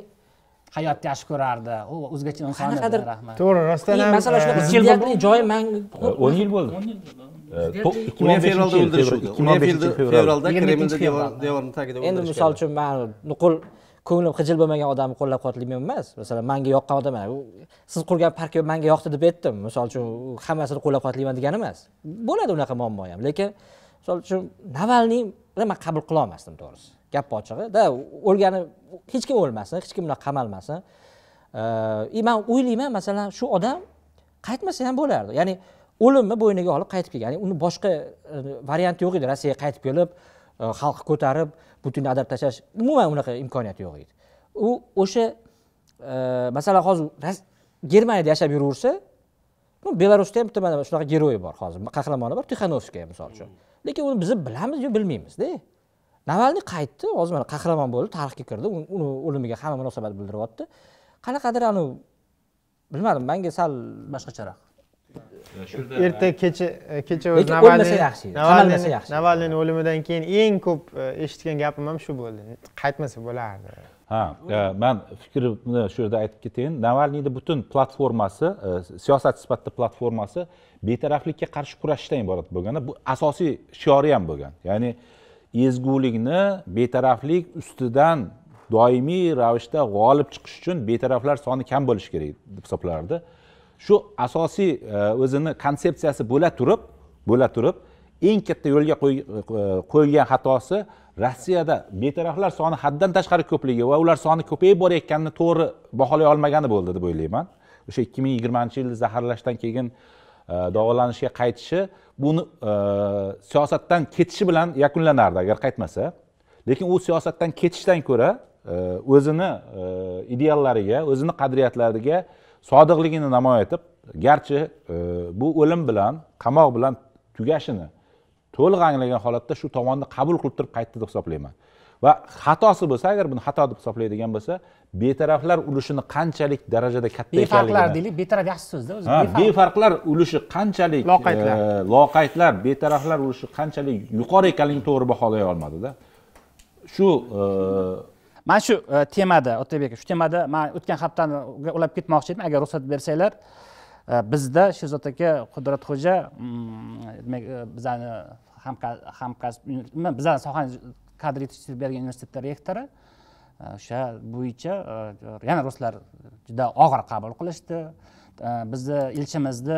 hayotni yaxshi ko'rardi u o'zgacha inson qanaqadir to'g'ri rostdan ham masalan e, shunaqa ziddiyatli joyi manga e, o'n yil bo'ldi yil e, ikki ming fevralda o'ldirilishuvdi ikki ming fevralda kremlda devorni tagida endi misol uchun man nuqul ko'nglim xijil bo'lmagan odamni qo'llab quvvatlayman emas masalan manga yoqqan odam siz qurgan park manga yoqdi deb aytdim misol uchun hammasini qo'llab quvvatlayman degani emas bo'ladi unaqa muammo ham lekin misol uchun navalniyni man qabul qilolmasdim to'g'risi gapni ochig'i да o'lgani hech kim o'lmasin hech kim unaqa qamalmasin и man o'ylayman masalan shu odam qaytmasa ham bo'lardi ya'ni o'limni bo'yniga olib qaytib kelgan ya'ni uni boshqa e, varianti yo'q edi rossiyaga qaytib kelib e, xalqni ko'tarib butunni ag'darib tashlash umuman unaqa imkoniyat yo'q edi u o'sha e, masalan hozir germaniyada yashab yuraversa belarusda ham bitta mana shunaqa geroyi bor hozir qahramoni bor tixanovskiy misol uchun lekin uni biz bilamiz yo bilmaymizda navalniy qaytdi hozir mana qahramon bo'lib tarixga kirdi uni o'limiga hamma munosabat bildiryapti qanaqadir anavi bilmadim manga sal boshqacharoq erta kecha e, kecha o'zi navalniy o'lmasa yaxshi qamalmasa yaxshi o'limidan keyin eng ko'p e, eshitgan gapim ham shu bo'ldi qaytmasa bo'lardi ha e, man fikrimni shu yerda aytib ketayin navalniyni butun platformasi siyosat sifatida platformasi betaraflikka qarshi kurashishdan iborat bo'lgan bu asosiy shiori ham bo'lgan ya'ni ezgulikni betaraflik ustidan doimiy ravishda g'olib chiqish uchun betaraflar soni kam bo'lishi kerak deb hisoblardi shu asosiy e, o'zini konsepsiyasi bo'la turib bo'la turib eng katta yo'lga e, qo'yilgan xatosi rossiyada betaraflar soni haddan tashqari ko'pligi va ular soni ko'payib borayotganini to'g'ri baholay olmagani bo'ldi deb o'ylayman o'sha ikki ming yigirmanchi yil zaharlashdan keyin e, davolanishga qaytishi buni siyosatdan ketishi bilan yakunlanardi agar qaytmasa lekin u siyosatdan ketishdan ko'ra o'zini ideallariga o'zini qadriyatlariga sodiqligini namoyon etib garchi e, bu o'lim bilan qamoq bilan tugashini to'liq anglagan holatda shu tomonni qabul qilib turib qaytdi deb hisoblayman va xatosi bo'lsa agar buni xato deb hisoblaydigan bo'lsa betaraflar ulushini qanchalik darajada katta befarqlar deylik betaraf yaxshi so'zda o'zi befarqlar ulushi qanchalik e, loqaydlar loqaydlar betaraflar ulushi qanchalik yuqori ekanligini to'g'ri baholay olmadida shu e, mana shu e, temada otabek aka shu temada man o'tgan haftani ulab ketmoqchi edim agar ruxsat bersanglar e, bizda sherzod aka qudratxo'ja mm, demak e, bizani hamkasb bizani sohani kadr yetishtirib bergan universitetni rektori o'sha bo'yicha yana ruslar juda og'ir qabul qilishdi bizni elchimizni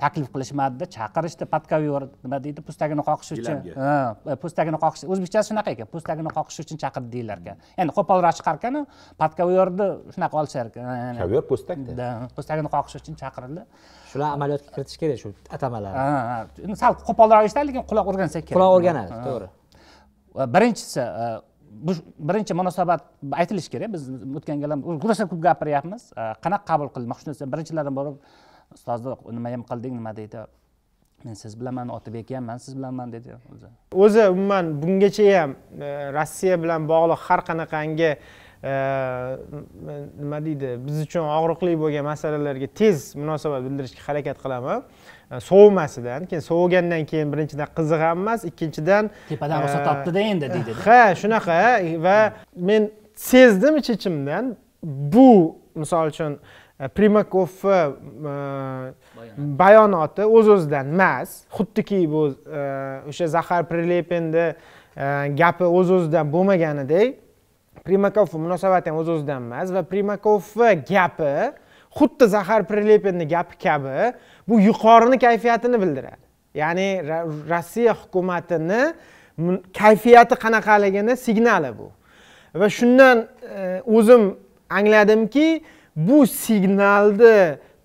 taklif qilishmadida chaqirishdi podkovyor nima deydi po'stagini qoqish uchun po'stagini qoqish o'zbekchasi shunaqa ekan po'stagini qoqish uchun chaqirdi deyilar ekan endi qo'polroq chiqar ekanu podkoverni shunaqa olishar ekan kovyor po'stakda po'stagini qoqish uchun chaqirildi shular amaliyotga kiritish kerak shu atamalarni sal qo'polroq eshitadi lekin quloq o'rgansa kerak quloq o'rganadi to'g'ri birinchisi bu birinchi munosabat aytilishi kerak biz o'tgan gal ham rosa ko'p gapiryapmiz qanaqa qabul qilmoq shu narsa birinchilardan borib ustozni nima ham qilding nima deydi men siz bilanman otabek man siz bilanman dedi o'zi o'zi umuman bungacha ham e, rossiya bilan bog'liq har qanaqangi e, nima deydi biz uchun og'riqli bo'lgan masalalarga tez munosabat bildirishga harakat qilaman sovumasidan keyin sovigandan keyin birinchidan qiziq ham emas ikkinchidan tepadan ruxsat topdida endi deydi ha shunaqa va men sezdim ich ichimdan bu misol uchun e, primakovni e, bayonoti o'z o'zidan emas xuddiki bu e, o'sha zahar prilepinni gapi o'z o'zidan bo'lmaganidek primakov munosabati ham o'z o'zidan emas va primakovni gapi xuddi zahar prilepinni gapi kabi bu yuqorini kayfiyatini bildiradi ya'ni rossiya hukumatini kayfiyati qanaqaligini signali bu va shundan e, o'zim angladimki bu signalni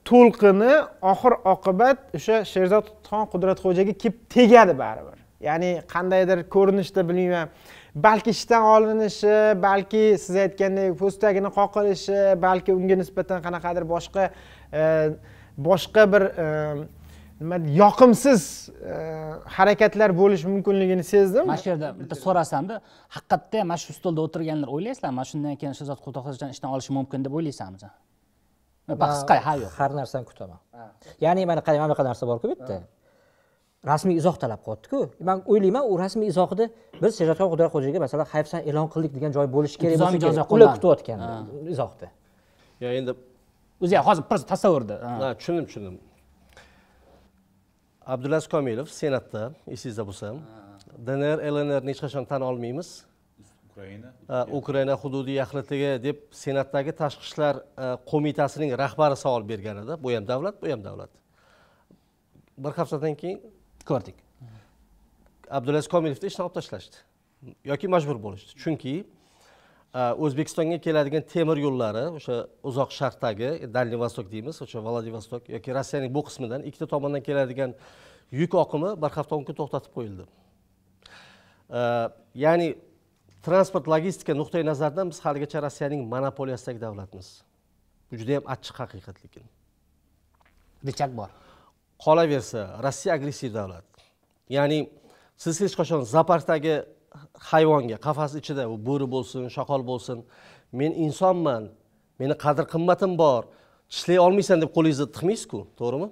to'lqini oxir oqibat o'sha sherzod xon qudratxo'jaga kelib tegadi baribir ya'ni qandaydir ko'rinishda bilmayman balki ishdan olinishi balki siz aytgandek po'stagini qoqilishi balki unga nisbatan qanaqadir boshqa e, boshqa bir e, nima yoqimsiz e, harakatlar bo'lishi mumkinligini sezdim mana shu yerda bitta so'rasamda haqiqatda ham mana shu stolda o'tirganlar o'ylaysizlarmi mana shundan keyin shahzod qutbxo'jajan ishdan olishi mumkin deb o'ylaysanmi qisqa ha yo'q har narsani kutaman ya'ni mana qarang mana bunaqa narsa borku bu yerda rasmiy izoh talab qilyaptiku man o'ylayman u rasmiy izohida biz shehzodxon qudratxo'jaga masalan hayfsan e'lon qildik degan joy bo'lishi kerak bo'lsa kerak ular kutayotgan izohda yo endi o'zi hozir просто tasavvurda tushundim tushundim abdulaziz komilov senatda esingizda bo'lsa dnr lnrni hech qachon tan olmaymiz ukraina ukraina hududiy yaxlitligi deb senatdagi tashqi ishlar e, qo'mitasining rahbari savol bergan edi bu ham davlat bu ham davlat bir haftadan keyin ko'rdik abdulaziz komilovni ishdan olib tashlashdi yoki majbur bo'lishdi chunki Э, o'zbekistonga keladigan temir yo'llari o'sha uzoq sharqdagi дальний e, vostok deymiz o'sha vladivostok yoki rossiyaning bu qismidan ikkita tomondan keladigan yuk oqimi bir hafta o'n kun to'xtatib qo'yildi э, ya'ni transport logistika nuqtai nazaridan biz haligacha rossiyaning monopoliyasidagi davlatmiz bu judayam achchiq haqiqat lekin rechak bor qolaversa rossiya agressiv davlat ya'ni siz hech qachon zapartagi hayvonga qafas ichida u bo'ri bo'lsin shoqol bo'lsin men insonman meni qadr qimmatim bor tishlay olmaysan deb qo'lingizni tiqmaysizku to'g'rimi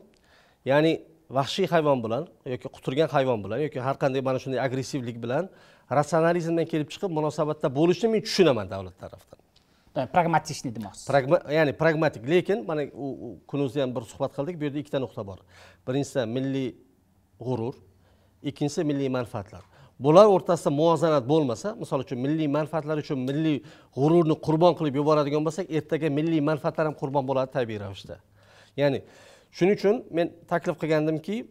ya'ni vahshiy hayvon bilan yoki quturgan hayvon bilan yoki har qanday mana shunday agressivlik bilan ratsionalizmdan kelib chiqib munosabatda bo'lishni men tushunaman davlat tarafidan pragmatishniy demoqchisiz Pragma, ya'ni pragmatik lekin mana u kunimizda ham bir suhbat qildik bu yerda ikkita nuqta bor birinchisi milliy g'urur ikkinchisi milliy manfaatlar bular o'rtasida muvozanat bo'lmasa misol uchun milliy manfaatlar uchun milliy g'ururni qurbon qilib yuboradigan bo'lsak ertaga milliy manfaatlar ham qurbon bo'ladi tabiiy ravishda ya'ni shuning uchun men taklif qilgandimki e,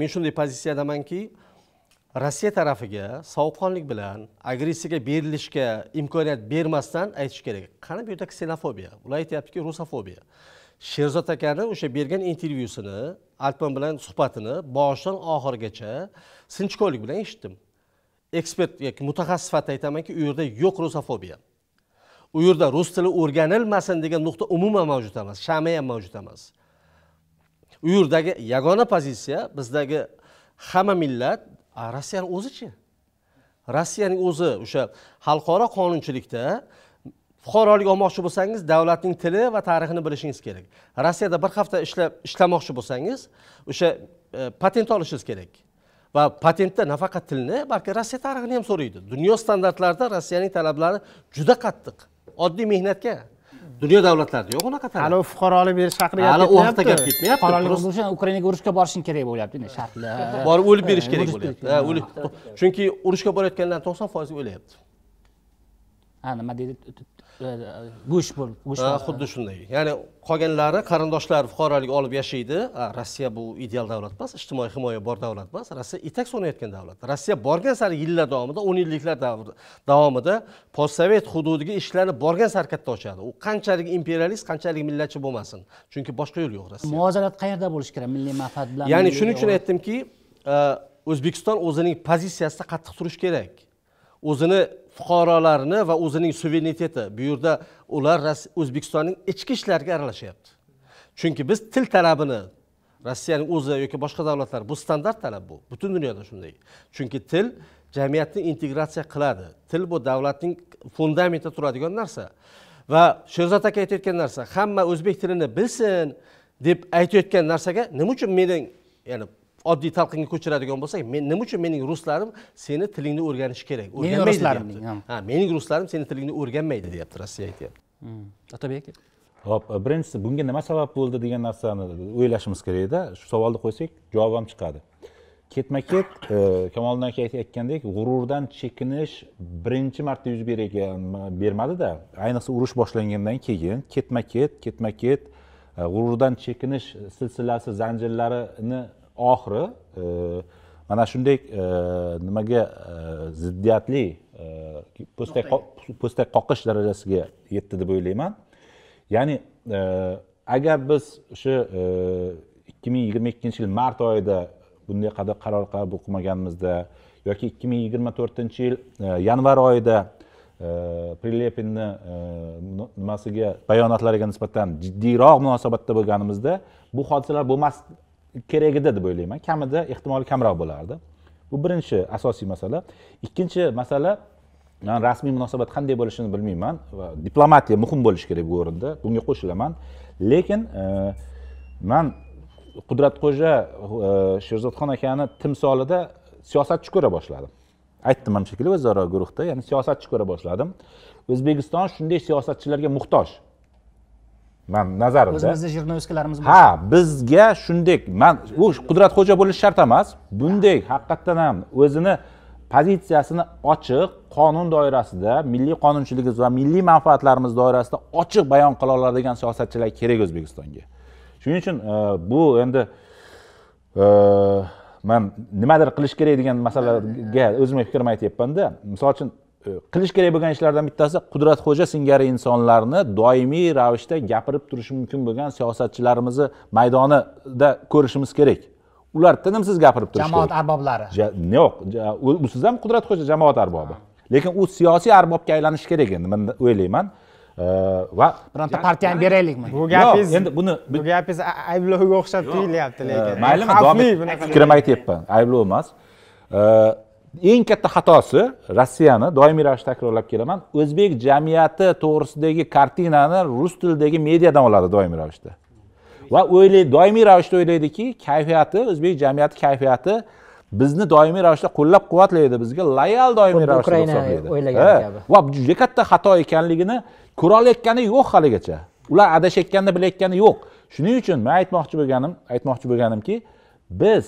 men shunday pozitsiyadamanki rossiya tarafiga sovuqqonlik bilan agressiyaga berilishga imkoniyat bermasdan aytish kerak qani bu yerda ksenofobiya ular aytyaptiki rusofobiya sherzod akani o'sha bergan intervyusini alpan bilan suhbatini boshidan oxirigacha sinchkovlik bilan eshitdim ekspert yoki mutaxassis sifatida aytamanki u yerda yo'q rusofobiya u yerda rus tili o'rganilmasin degan nuqta umuman mavjud emas shami ham mavjud emas u yerdagi yagona pozitsiya bizdagi hamma millat rossiyani o'zichi rossiyaning o'zi o'sha xalqaro qonunchilikda fuqarolik olmoqchi bo'lsangiz davlatning tili va tarixini bilishingiz kerak rossiyada bir hafta ishlab ishlamoqchi bo'lsangiz o'sha e, patent olishingiz kerak va patentda nafaqat tilni balki rossiya tarixini ham so'raydi dunyo standartlarida rossiyaning talablari juda qattiq oddiy mehnatga dunyo davlatlarida yo'q unaqa talab hali fuqarolik berish haqida gap hali u haqida gap ketmayapti uchun ukrainaga urushga borishing kerak bo'lyapti shartlar borib o'lib berish kerak bo'lyapti chunki urushga borayotganlarni to'qson foizi o'lyapti ha nima deydi go'sht bo'lib go'sht xuddi shunday ya'ni qolganlari qarindoshlar fuqarolik olib yashaydi rossiya bu ideal davlat emas ijtimoiy himoya bor davlat emas rossiya etak so'nayotgan davlat rossiya borgan sari yillar davomida o'n yilliklar davomida postsovet hududiga eshiklarni borgan sari katta ochadi u qanchalik imperialist qanchalik millatchi bo'lmasin chunki boshqa yo'l yo'q rossiya muvozanat qayerda bo'lishi kerak milliy manfaat bilan ya'ni shuning uchun aytdimki e, o'zbekiston o'zining pozitsiyasida qattiq turishi kerak o'zini fuqarolarni va o'zining suvereniteti bu yerda ular o'zbekistonning ichki ishlariga aralashyapti chunki biz til talabini rossiyaning o'zi yoki boshqa davlatlar bu standart talab bu butun dunyoda shunday chunki til jamiyatni integratsiya qiladi til bu davlatning fundamentida turadigan narsa va sherzod aka aytayotgan narsa hamma o'zbek tilini bilsin deb aytayotgan narsaga nima uchun mening ya'ni oddiy talqinga ko'chiradigan bo'lsak men nima uchun mening ruslarim seni tilingni o'rganishi kerak o'rganmaydi ha mening ruslarim seni tilingni o'rganmaydi deyapti rossiya aytyapti hmm. otabek ho'p e, birinchisi bunga nima sabab bo'ldi degan narsani o'ylashimiz kerakda shu savolni qo'ysak javob ham chiqadi ketma ket e, kamoliddin aka aytgandek g'ururdan chekinish birinchi marta yuz bergan bermadida ayniqsa urush boshlangandan keyin ketma ket ketma ket e, g'ururdan chekinish silsilasi zanjirlarini oxiri e, mana shunday e, nimaga e, ziddiyatli po'stak qoqish darajasiga yetdi deb o'ylayman ya'ni agar biz o'sha ikki ming yigirma ikkinchi yil mart oyida bunday qadar qaror qabul qilmaganimizda yoki ikki ming yigirma to'rtinchi yil yanvar oyida prilepinni nimasiga bayonotlariga nisbatan jiddiyroq munosabatda bo'lganimizda bu hodisalar bo'lmas kerak edi deb o'ylayman kamida ehtimoli kamroq bo'lardi bu birinchi asosiy masala ikkinchi masala man rasmiy munosabat qanday bo'lishini bilmayman va diplomatiya muhim bo'lishi kerak bu o'rinda bunga qo'shilaman lekin e, man qudratxo'ja e, sherzodxon akani timsolida siyosatchi ko'ra boshladim aytdim ham shekilli o'zaro guruhda ya'ni siyosatchi ko'ra boshladim o'zbekiston shunday siyosatchilarga muhtoj man nazarimda o'zimizni bor ha bizga shunday man u qudratxo'ja bo'lish shart emas bunday haqiqatdan ham o'zini pozitsiyasini ochiq qonun doirasida milliy qonunchiligimiz va milliy manfaatlarimiz doirasida ochiq bayon qila oladigan siyosatchilar kerak o'zbekistonga shuning uchun e, bu endi e, man nimadir qilish kerak degan masalaga o'zimni fikrimni aytyapmanda misol uchun qilish kerak bo'lgan ishlardan bittasi qudratxo'ja singari insonlarni doimiy ravishda gapirib turishi mumkin bo'lgan siyosatchilarimizni maydonida ko'rishimiz kerak ular tinimsiz gapirib turishi kerak jamoat arboblari yo'q usiz ham qudratxo'ja jamoat arbobi lekin u siyosiy arbobga aylanishi kerak endi men o'ylayman va bironta partiya beraylikmi bu gapingiz endi buni bu gapingiz ayblovga o'xshab tuyulyapti lekin maylimi davom fikrim aytyapman ayblov emas eng katta xatosi rossiyani doimiy ravishda takrorlab kelaman o'zbek jamiyati to'g'risidagi kartinani rus tilidagi mediadan oladi doimiy ravishda va o'ylaydi doimiy ravishda o'ylaydiki kayfiyati o'zbek jamiyati kayfiyati bizni doimiy ravishda qo'llab quvvatlaydi bizga loyal doimiy ravishda hisoblaydi o'ylagani kabi va juda katta xato ekanligini ko'rolayotgani yo'q haligacha ular adashayotganini bilayotgani yo'q shuning uchun men aytmoqchi bo'lganim aytmoqchi bo'lganimki biz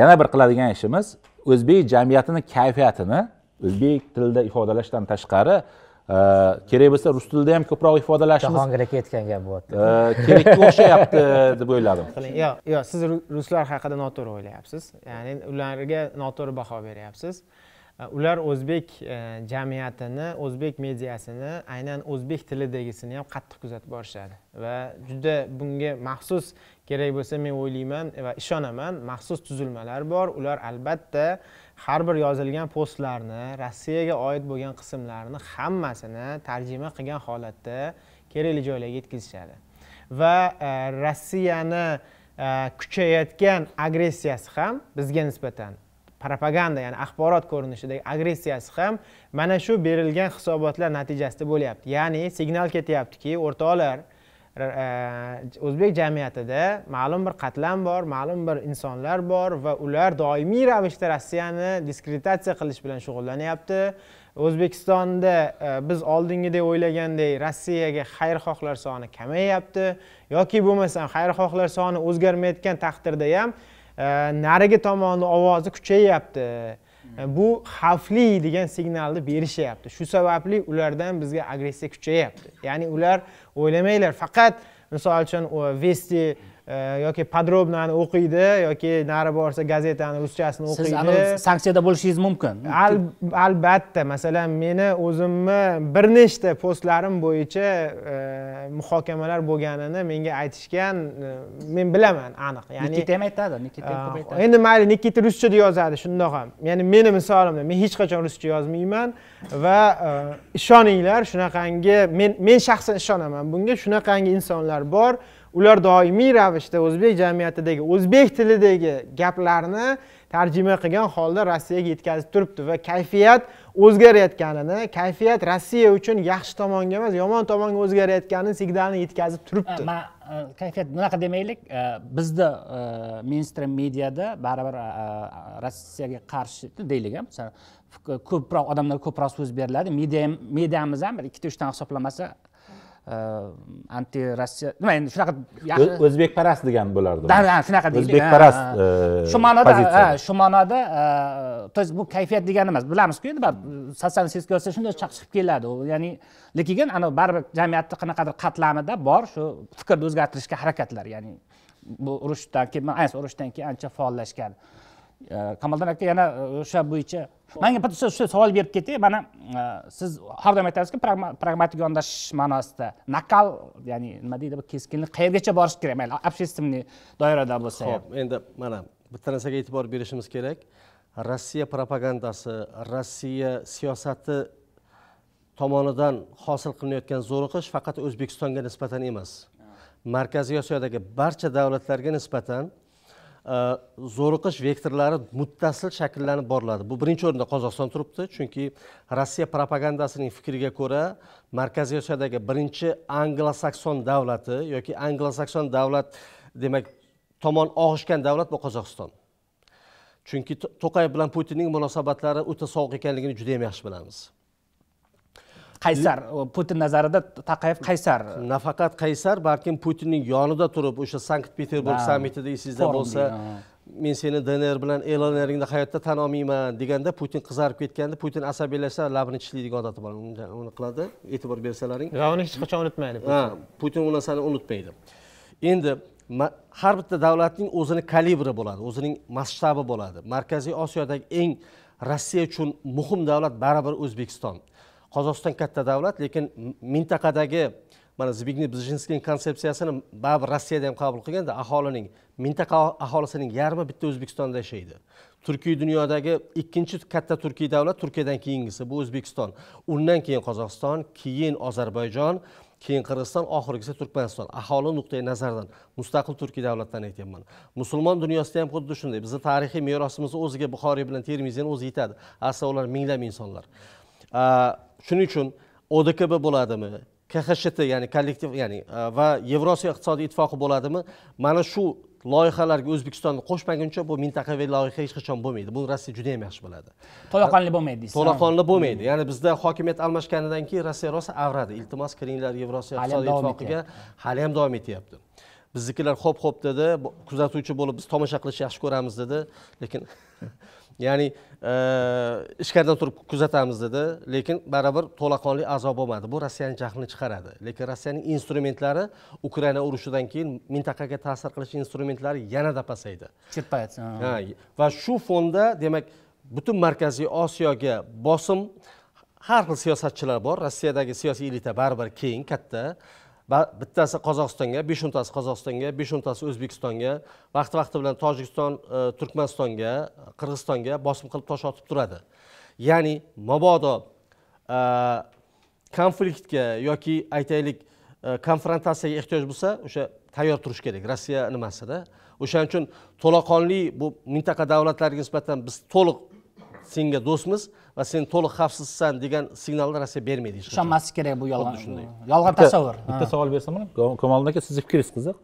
yana bir qiladigan ishimiz o'zbek jamiyatini kayfiyatini o'zbek tilida ifodalashdan tashqari e, kerak bo'lsa rus tilida ham ko'proq ifodalashimiz jahongirga ketgan gap bo'lyapti e, kerakka o'xshayapti deb o'yladim yo'q yo'q siz ruslar haqida noto'g'ri o'ylayapsiz ya'ni ularga noto'g'ri baho beryapsiz e, ular o'zbek jamiyatini o'zbek mediasini aynan o'zbek tilidagisini ham qattiq kuzatib borishadi va juda bunga maxsus kerak bo'lsa men o'ylayman va ishonaman maxsus tuzilmalar bor ular albatta har bir yozilgan postlarni rossiyaga oid bo'lgan qismlarni hammasini tarjima qilgan holatda kerakli joylarga yetkazishadi va e, rossiyani e, kuchayotgan agressiyasi ham bizga nisbatan propaganda ya'ni axborot ko'rinishidagi agressiyasi ham mana shu berilgan hisobotlar natijasida bo'lyapti ya'ni signal ketyaptiki o'rtoqlar E, o'zbek jamiyatida ma'lum bir qatlam bor ma'lum bir insonlar bor va ular doimiy ravishda rossiyani diskreditatsiya qilish bilan shug'ullanyapti o'zbekistonda e, biz oldingidek o'ylagandek rossiyaga xayrixohlar soni kamayyapti yoki bo'lmasam xayrixohlar soni o'zgarmayotgan taqdirda ham e, narigi tomonni ovozi kuchayyapti bu xavfli degan signalni berishyapti shu sababli ulardan bizga agressiya kuchayapti ya'ni ular o'ylamanglar faqat misol uchun vesti Э, yoki podrobnani o'qiydi yoki nari borsa gazetani ruschasini o'qiydi siz sanksiyada bo'lishingiz mumkin albatta masalan meni o'zimni bir nechta postlarim bo'yicha muhokamalar bo'lganini menga aytishgan men bilaman aniq ya'ni nikita ham aytadi nikita ham ko'p aytadi endi mayli nikita ruschada yozadi shundoq ham ya'ni meni misolimda men hech qachon ruscha yozmayman va ishoninglar shunaqangi men men shaxsan ishonaman bunga shunaqangi insonlar bor ular doimiy ravishda o'zbek jamiyatidagi o'zbek tilidagi gaplarni tarjima qilgan holda rossiyaga yetkazib turibdi va kayfiyat o'zgarayotganini kayfiyat rossiya uchun yaxshi tomonga emas yomon tomonga o'zgarayotganini signalni yetkazib turibdi man e, kayfiyat bunaqa demaylik e, bizda e, minstrim mediada baribir rossiyaga qarshi deylik ko'proq odamlar ko'proq so'z beriladi mediamiz ham bir ikkita uchdan hisoblamasa anti rossiya nima endi shunaqa o'zbekparast degan bo'lardi ha shunaqa deydi o'zbekparast shu ma'noda ha э, shu ma'noda э, то есть bu kayfiyat degani emas bilamizku endi sotsial siyosatda shunday chiqib keladi ya'ni lekin ana baribir jamiyatni qanaqadir qatlamida bor shu fikrni o'zgartirishga harakatlar ya'ni bu urushdan keyin ayniqsa urushdan keyin ancha faollashgan kamoliddin aka yana o'sha bo'yicha manga bitta shu savol berib ketay mana siz har doim aytasizki pragmatik yondashish ma'nosida nakal ya'ni nima deydi bu keskinlik qayergacha borishi kerak mayli общественный doirada bo'lsa ham ho'p endi mana bitta narsaga e'tibor berishimiz kerak rossiya propagandasi rossiya siyosati tomonidan hosil qilinayotgan zo'riqish faqat o'zbekistonga nisbatan emas markaziy osiyodagi barcha davlatlarga nisbatan Э, zo'riqish vektorlari muttasil shakllanib boriladi bu birinchi o'rinda qozog'iston turibdi chunki rossiya propagandasining fikriga ko'ra markaziy osiyodagi birinchi anglo sakson davlati yoki anglo sakson davlat demak tomon og'ishgan davlat bu qozog'iston chunki to'qayev bilan putinning munosabatlari o'ta sovuq ekanligini juda yam yaxshi bilamiz qaysar putin nazarida taqayev qaysar nafaqat qaysar balkim putinning yonida turib o'sha sankt peterburg sammitida esingizda bo'lsa men seni dnr bilan lnringni hayotda tan olmayman deganda putin qizarib ketganda putin asabiylashsa labini tishlaydigan odati bor uni qiladi e'tibor bersalaring va uni hech qachon unutmaydi putin u narsani unutmaydi endi har bitta davlatning o'zini kalibri bo'ladi o'zining masshtabi bo'ladi markaziy osiyodagi eng rossiya uchun muhim davlat baribir o'zbekiston qozog'iston katta davlat lekin mintaqadagi mana zbignev bzinskiy konsepsiyasini baribir rossiyada ham qabul qilganda aholining mintaqa aholisining yarmi bitta o'zbekistonda yashaydi turkiy dunyodagi ikkinchi katta turkiy davlat turkiyadan keyingisi bu o'zbekiston undan keyin qozog'iston keyin ozarbayjon keyin qirg'iziston oxirgisi turkmaniston aholi nuqtai nazaridan mustaqil turkiy davlatdan aytyapman musulmon dunyosida ham xuddi shunday bizni tarixiy merosimiz o'ziga buxoriy bilan termiziyni o'zi yetadi asli ular minglab insonlar shuning uchun odkb bo'ladimi kxsht ya'ni kollektiv ya'ni e, va yevrosiyo iqtisodiy ittifoqi bo'ladimi mana shu loyihalarga o'zbekistonni qo'shmaguncha bu mintaqaviy loyiha hech qachon bo'lmaydi buni rossiya juda ham yaxshi biladi to'laqonli bo'lmaydi deysiz to'laqonli hmm. bo'lmaydi ya'ni bizda hokimiyat almashganidan keyin rossiya rosa avradi iltimos kiringlar yevrosiyo iqtisodiy ittifoqiga hali ham davom etyapti biznikilar xo'p xo'p dedi kuzatuvchi bo'lib biz tomosha qilishni yaxshi ko'ramiz dedi lekin ya'ni e, ichkaridan turib kuzatamiz dedi lekin baribir to'laqonli a'zo bo'lmadi bu rossiyani jahlini chiqaradi lekin rossiyaning instrumentlari ukraina urushidan keyin mintaqaga ta'sir qilish instrumentlari yanada pasaydi kirpayapti va shu fonda demak butun markaziy osiyoga bosim har xil siyosatchilar bor rossiyadagi siyosiy elita baribir keng katta va bittasi qozog'istonga besh o'ntasi qozog'istonga besh o'ntasi o'zbekistonga vaqti vaqti bilan tojikiston e, turkmanistonga qirg'izistonga bosim qilib tosh otib turadi ya'ni mabodo e, konfliktga yoki aytaylik e, konfrontatsiyaga ehtiyoj bo'lsa o'sha tayyor turish kerak rossiya nimasida o'shaning uchun to'laqonli bu mintaqa davlatlariga nisbatan biz to'liq senga do'stmiz va sen to'liq xavfsizsan degan signalni rossiya bermaydi hech qachon ishonmaslik kerak bu yolg'on shunday yolg'on tasavvur bitta savol bersam bo'ladi aka sizni fikringiz qiziq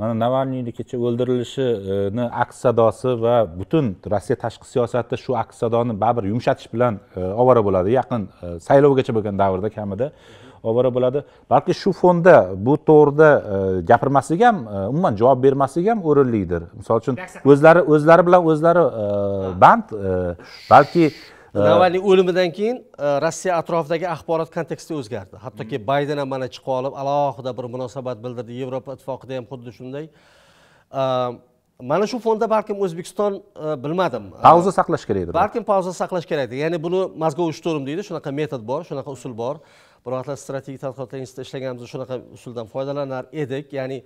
mana navalniyni kecha o'ldirilishini e, aks sadosi va butun rossiya tashqi siyosati shu aks sadoni baribir yumshatish bilan e, ovora bo'ladi yaqin e, saylovgacha bo'lgan davrda kamida ovora bo'ladi balki shu fonda bu to'g'rida e, gapirmaslik ham e, umuman javob bermaslik ham o'rinlidir misol uchun o'zlari o'zlari bilan o'zlari e, band balki navalniy o'limidan keyin rossiya atrofidagi axborot konteksti o'zgardi hattoki hmm. bayden ham mana chiqib olib alohida bir munosabat bildirdi yevropa ittifoqida ham xuddi shunday mana shu fonda balkim o'zbekiston bilmadim pauza saqlash kerak edi balkim pauza saqlash kerak edi ya'ni buni mozgovый shturm deydi shunaqa metod bor shunaqa usul bor biroqlar strategik tadqiqotlar institutida ishlaganimizda shunaqa usuldan foydalanar edik ya'ni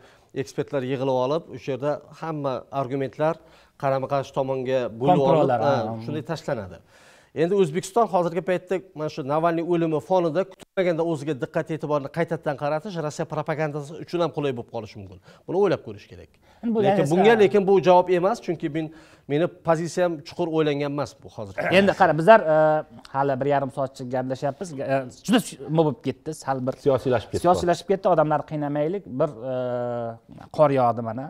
ekspertlar yig'ilib olib o'sha yerda hamma argumentlar qarama qarshi tomonga bo'lib olib shunday tashlanadi endi o'zbekiston hozirgi paytda mana shu navalniy o'limi fonida kutilmaganda o'ziga diqqat e'tiborni qaytadan qaratish rossiya propagandasi uchun ham qulay bo'lib qolishi mumkin buni o'ylab ko'rish kerak lekin bunga lekin bu javob emas chunki men meni pozitsiyam chuqur o'ylangan emas bu hozir endi qara bizlar e, hali bir yarim soatcha gaplashyapmiz e, juda nima bo'lib ketdi sal bir siyosiylashib ketdi siyosiylashib ketdi odamlarni qiynamaylik bir e, qor yog'di mana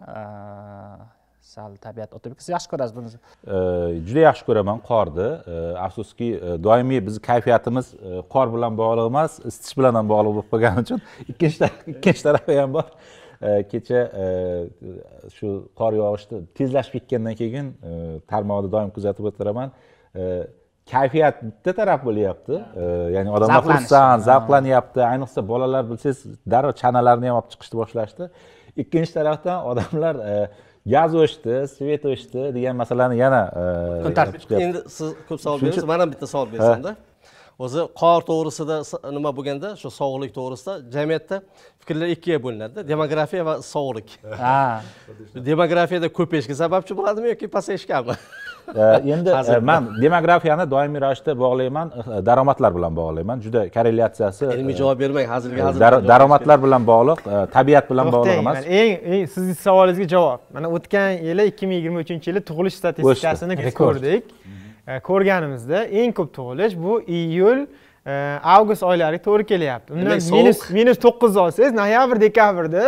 sal tabiat otabek siz yaxshi ko'rasiz buni juda yaxshi ko'raman qorni afsuski e, doimiy bizni kayfiyatimiz e, qor bilan bog'liq emas isitish bilan ham bog'liq bo'lib qolgani uchun ikkinchi ikkinchi tarafi ham bor kecha e, shu qor yog'ishni tezlashib ketgandan keyin tarmoqni doim kuzatib o'tiraman kayfiyat bitta taraf bo'lyapti ya'ni odamlar xursand zavqlanyapti ayniqsa bolalar bilsangiz darrov chanalarni ham olib chiqishni boshlashdi ikkinchi tarafdan odamlar gaz o'chdi svet o'chdi degan masalani yana e, endi siz ko'p savol berdingiz man ham bitta savol bersamda o'zi qor to'g'risida nima bo'lganda shu sog'liq to'g'risida jamiyatda fikrlar ikkiga bo'linadida demografiya va sog'liq demografiyada ko'payishga sababchi bo'ladimi yoki pasayishgami endi e, man demografiyani doimiy ravishda bog'layman e, daromadlar bilan bog'layman juda korrelyatsiyasi ilmiy e, javob bermang hazilga hazil daromadlar bilan bog'liq tabiat bilan bog'liq emas eng eng sizni savolingizga javob mana o'tgan yili ikki ming yigirma uchinchi yili tug'ilish statistikasini ko'rdik ko'rganimizda eng ko'p tug'ilish bu iyul avgust oylariga to'g'ri kelyapti undan minus minus to'qqizni olsangiz noyabr dekabrda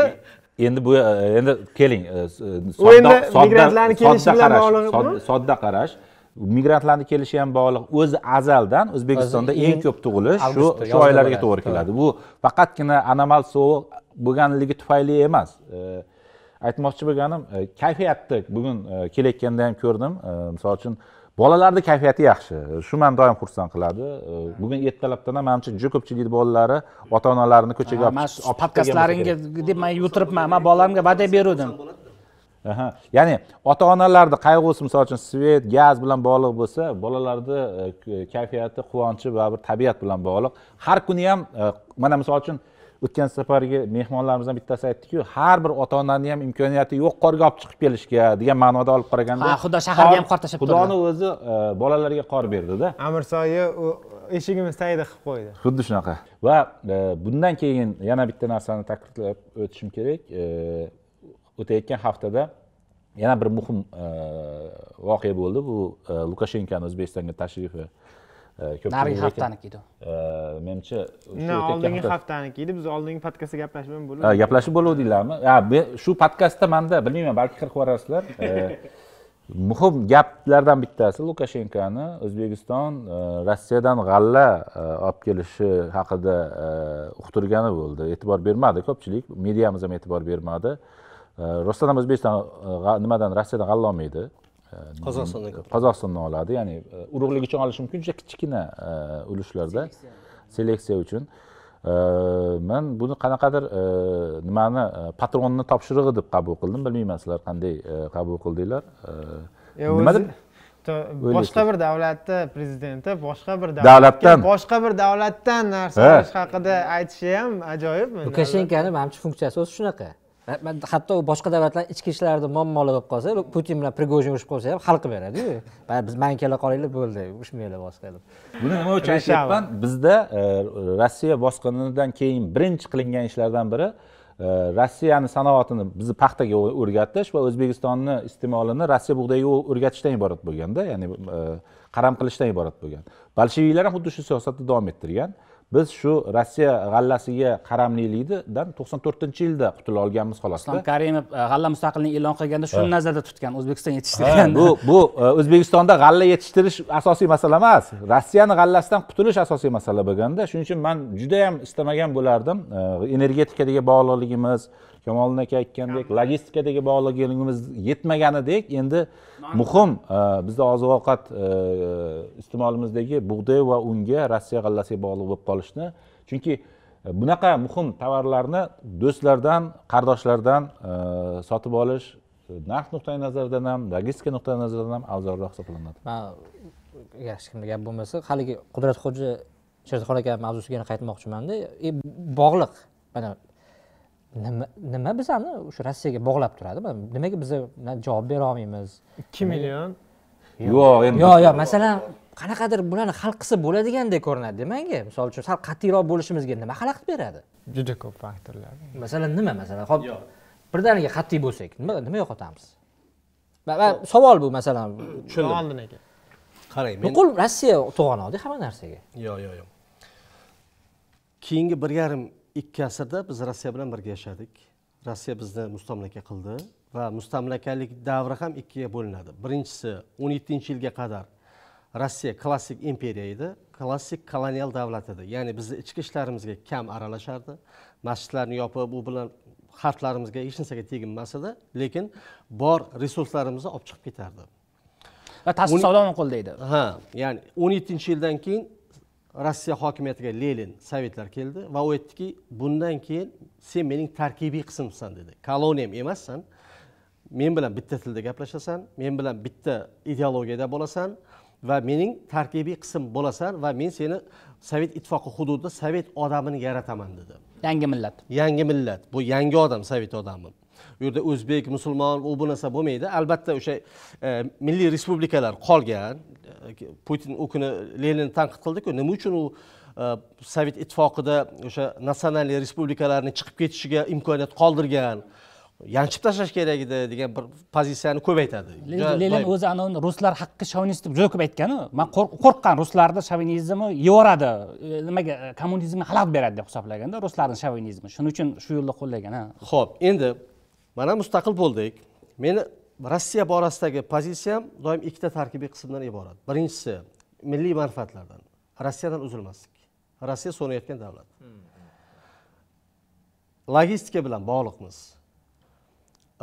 endi bu e, endi keling e, e, sodda migrantlarni kelishi bilan bog'liq sodda qarash migrantlarni kelishi ham bog'liq o'zi azaldan o'zbekistonda eng ko'p tug'ilish shu shu oylarga to'g'ri keladi bu faqatgina anomal sovuq bo'lganligi tufayli emas aytmoqchi bo'lganim kayfiyatni bugun kelayotganda ham ko'rdim misol uchun bolalarni kayfiyati yaxshi shu men doim xursand qiladi bugun ertalabdan ham manimcha juda ko'pchilik bolalari ota onalarini ko'chaga olib podkastlaringga deb man yutiribman man bolamga va'da beruvdim aha ya'ni ota onalarni qayg'usi misol uchun svet gaz bilan bog'liq bo'lsa bolalarni e, kayfiyati quvonchi va bir tabiat bilan bog'liq har kuni ham e, mana misol uchun o'tgan safargi mehmonlarimizdan bittasi aytdiku har bir ota onani ham imkoniyati yo'q qorga olib chiqib kelishga degan ma'noda olib qaraganda ha xudo shaharga ham qor tashlab xudoni o'zi e, bolalarga qor berdida amirsoyi u eshigimiz tagida qilib qo'ydi xuddi shunaqa va e, bundan keyin yana bitta narsani ta'kidlab o'tishim kerak e, o'tayotgan haftada yana bir muhim voqea bo'ldi bu lukashenkoni o'zbekistonga tashrifi Э, narigi haftaniki edi э, menimcha oldingi haftaniki edi biz oldingi podkastda gaplashib ham bo'ldi gaplashib bo'luvdinglarmi ha shu podkastda manda bilmayman balki qirib yuborasizlar muhim gaplardan bittasi lukashenkoni o'zbekiston e, rossiyadan g'alla e, olib kelishi haqida e, uqtirgani bo'ldi e'tibor bermadi ko'pchilik mediamiz ham e'tibor bermadi rostdan ham o'zbekiston nimadan rossiyadan g'alla olmaydi qozog'istondan qozog'istondan oladi ya'ni urug'lik uchun olishi mumkin juda kichkina ulushlarda seleksiya uchun man buni qanaqadir nimani patronni topshirig'i deb qabul qildim bilmayman sizlar qanday qabul qildinglar nima deb boshqa bir davlatni prezidenti boshqa bir davlatdan boshqa bir davlatdan narsa olish haqida aytishi ham ajoyib lukashenkani manimcha funksiyasi o'zi shunaqa hatto boshqa davlatlar ichki ishlarida muammoli bo'lib qolsa putin bilan prigojin urushib qolsa ham hal qilib beradiyu biz kela qolinglar bo'ldi urushmanglar boshqa deb buni nima uchun aytyapman bizda e, rossiya bosqinidan keyin birinchi qilingan ishlardan biri e, rossiyani sanoatini bizni paxtaga o'rgatish va o'zbekistonni iste'molini rossiya bug'doyiga o'rgatishdan iborat bo'lganda ya'ni e, qaram qilishdan iborat bo'lgan bolsheviklar ham xuddi shu siyosatni davom ettirgan biz shu rossiya g'allasiga qaramlilikdan to'qson to'rtinchi yilda qutula olganmiz xolos islom karimov e, g'alla mustaqilligini e'lon qilganda shuni nazarda tutgan o'zbekiston yetishtirgan bu bu e, o'zbekistonda g'alla yetishtirish asosiy masala emas rossiyani g'allasidan qutulish asosiy masala bo'lganda shuning uchun man judayam istamagan bo'lardim e, energetikaga bog'liqligimiz kamoliddin aka aytgandek logistikadagi bog'liqligimiz yetmaganidek endi muhim e, bizni oziq ovqat e, e, iste'molimizdagi bug'doy va unga rossiya g'allasiga bog'liq bo'lib qolishni chunki bunaqa muhim tovarlarni do'stlardan qardoshlardan sotib olish narx nuqtai nazaridan ham logistika nuqtai nazaridan ham afzalroq hisoblanadi man hech kimda gap bo'lmasa haligi qudratxo'ja sherzodxon aka mavzusiga yana qaytmoqchimanda bog'liq mana nima nima bizani o'sha rossiyaga bog'lab turadi nimaga biz javob bera olmaymiz ikki million yo'q endi yo'q yo'q masalan qanaqadir bularni hal qilsa bo'ladigandek ko'rinadida manga misol uchun sal qat'iyroq bo'lishimizga nima xalaqit beradi juda ko'p faktorlar masalan nima masalan hop birdaniga qat'iy bo'lsak nima nima yo'qotamiz savol bu masalan tushundim oldin aka qarang men nuqul rossiya to'g'anoqda hamma narsaga yo'q yo'q yo'q keyingi bir yarim ikki asrda biz rossiya bilan birga yashadik rossiya bizni mustamlaka qildi va mustamlakalik davri ham ikkiga bo'linadi birinchisi o'n yettinchi yilga qadar rossiya klassik imperiya edi klassik kolonial davlat edi ya'ni bizni ichki ishlarimizga kam aralashardi masjidlarni yopib u bilan xalqlarimizga hech narsaga teginmas edi lekin bor resurslarimizni olib chiqib ketardi va tashqi savdoni qo'llaydi ha ya'ni o'n yettinchi yildan keyin rossiya hokimiyatiga lenin sovetlar keldi va u aytdiki bundan keyin sen mening tarkibiy qismimsan dedi koloniyam emassan men bilan bitta tilda gaplashasan men bilan bitta ideologiyada bo'lasan va mening tarkibiy qism bo'lasan va men seni sovet ittifoqi hududida sovet odamini yarataman dedi yangi millat yangi millat bu yangi odam sovet odami u yerda o'zbek musulmon u bu narsa bo'lmaydi albatta o'sha e, milliy respublikalar qolgan putin u kuni leninni tanqid qildiku nima uchun u e, sovet ittifoqida o'sha natsionalniy respublikalarni chiqib ketishiga imkoniyat qoldirgan yanchib tashlash kerak edi degan bir pozitsiyani ko'p aytadi lenin o'zi anavi ruslar haqqi shovinist deb juda ko'p aytganu man qo'rqqan ruslarni shovinizmi yuboradi e, nimaga e, kommunizmga xalaqit beradi deb hisoblaganda ruslarni shovinizmi shuning uchun shu yo'lda qo'llagan ha ho'p endi mana mustaqil bo'ldik meni rossiya borasidagi pozitsiya ham doim ikkita tarkibiy qismdan iborat birinchisi milliy manfaatlardan rossiyadan uzilmaslik rossiya so'nayotgan davlat logistika bilan bog'liqmiz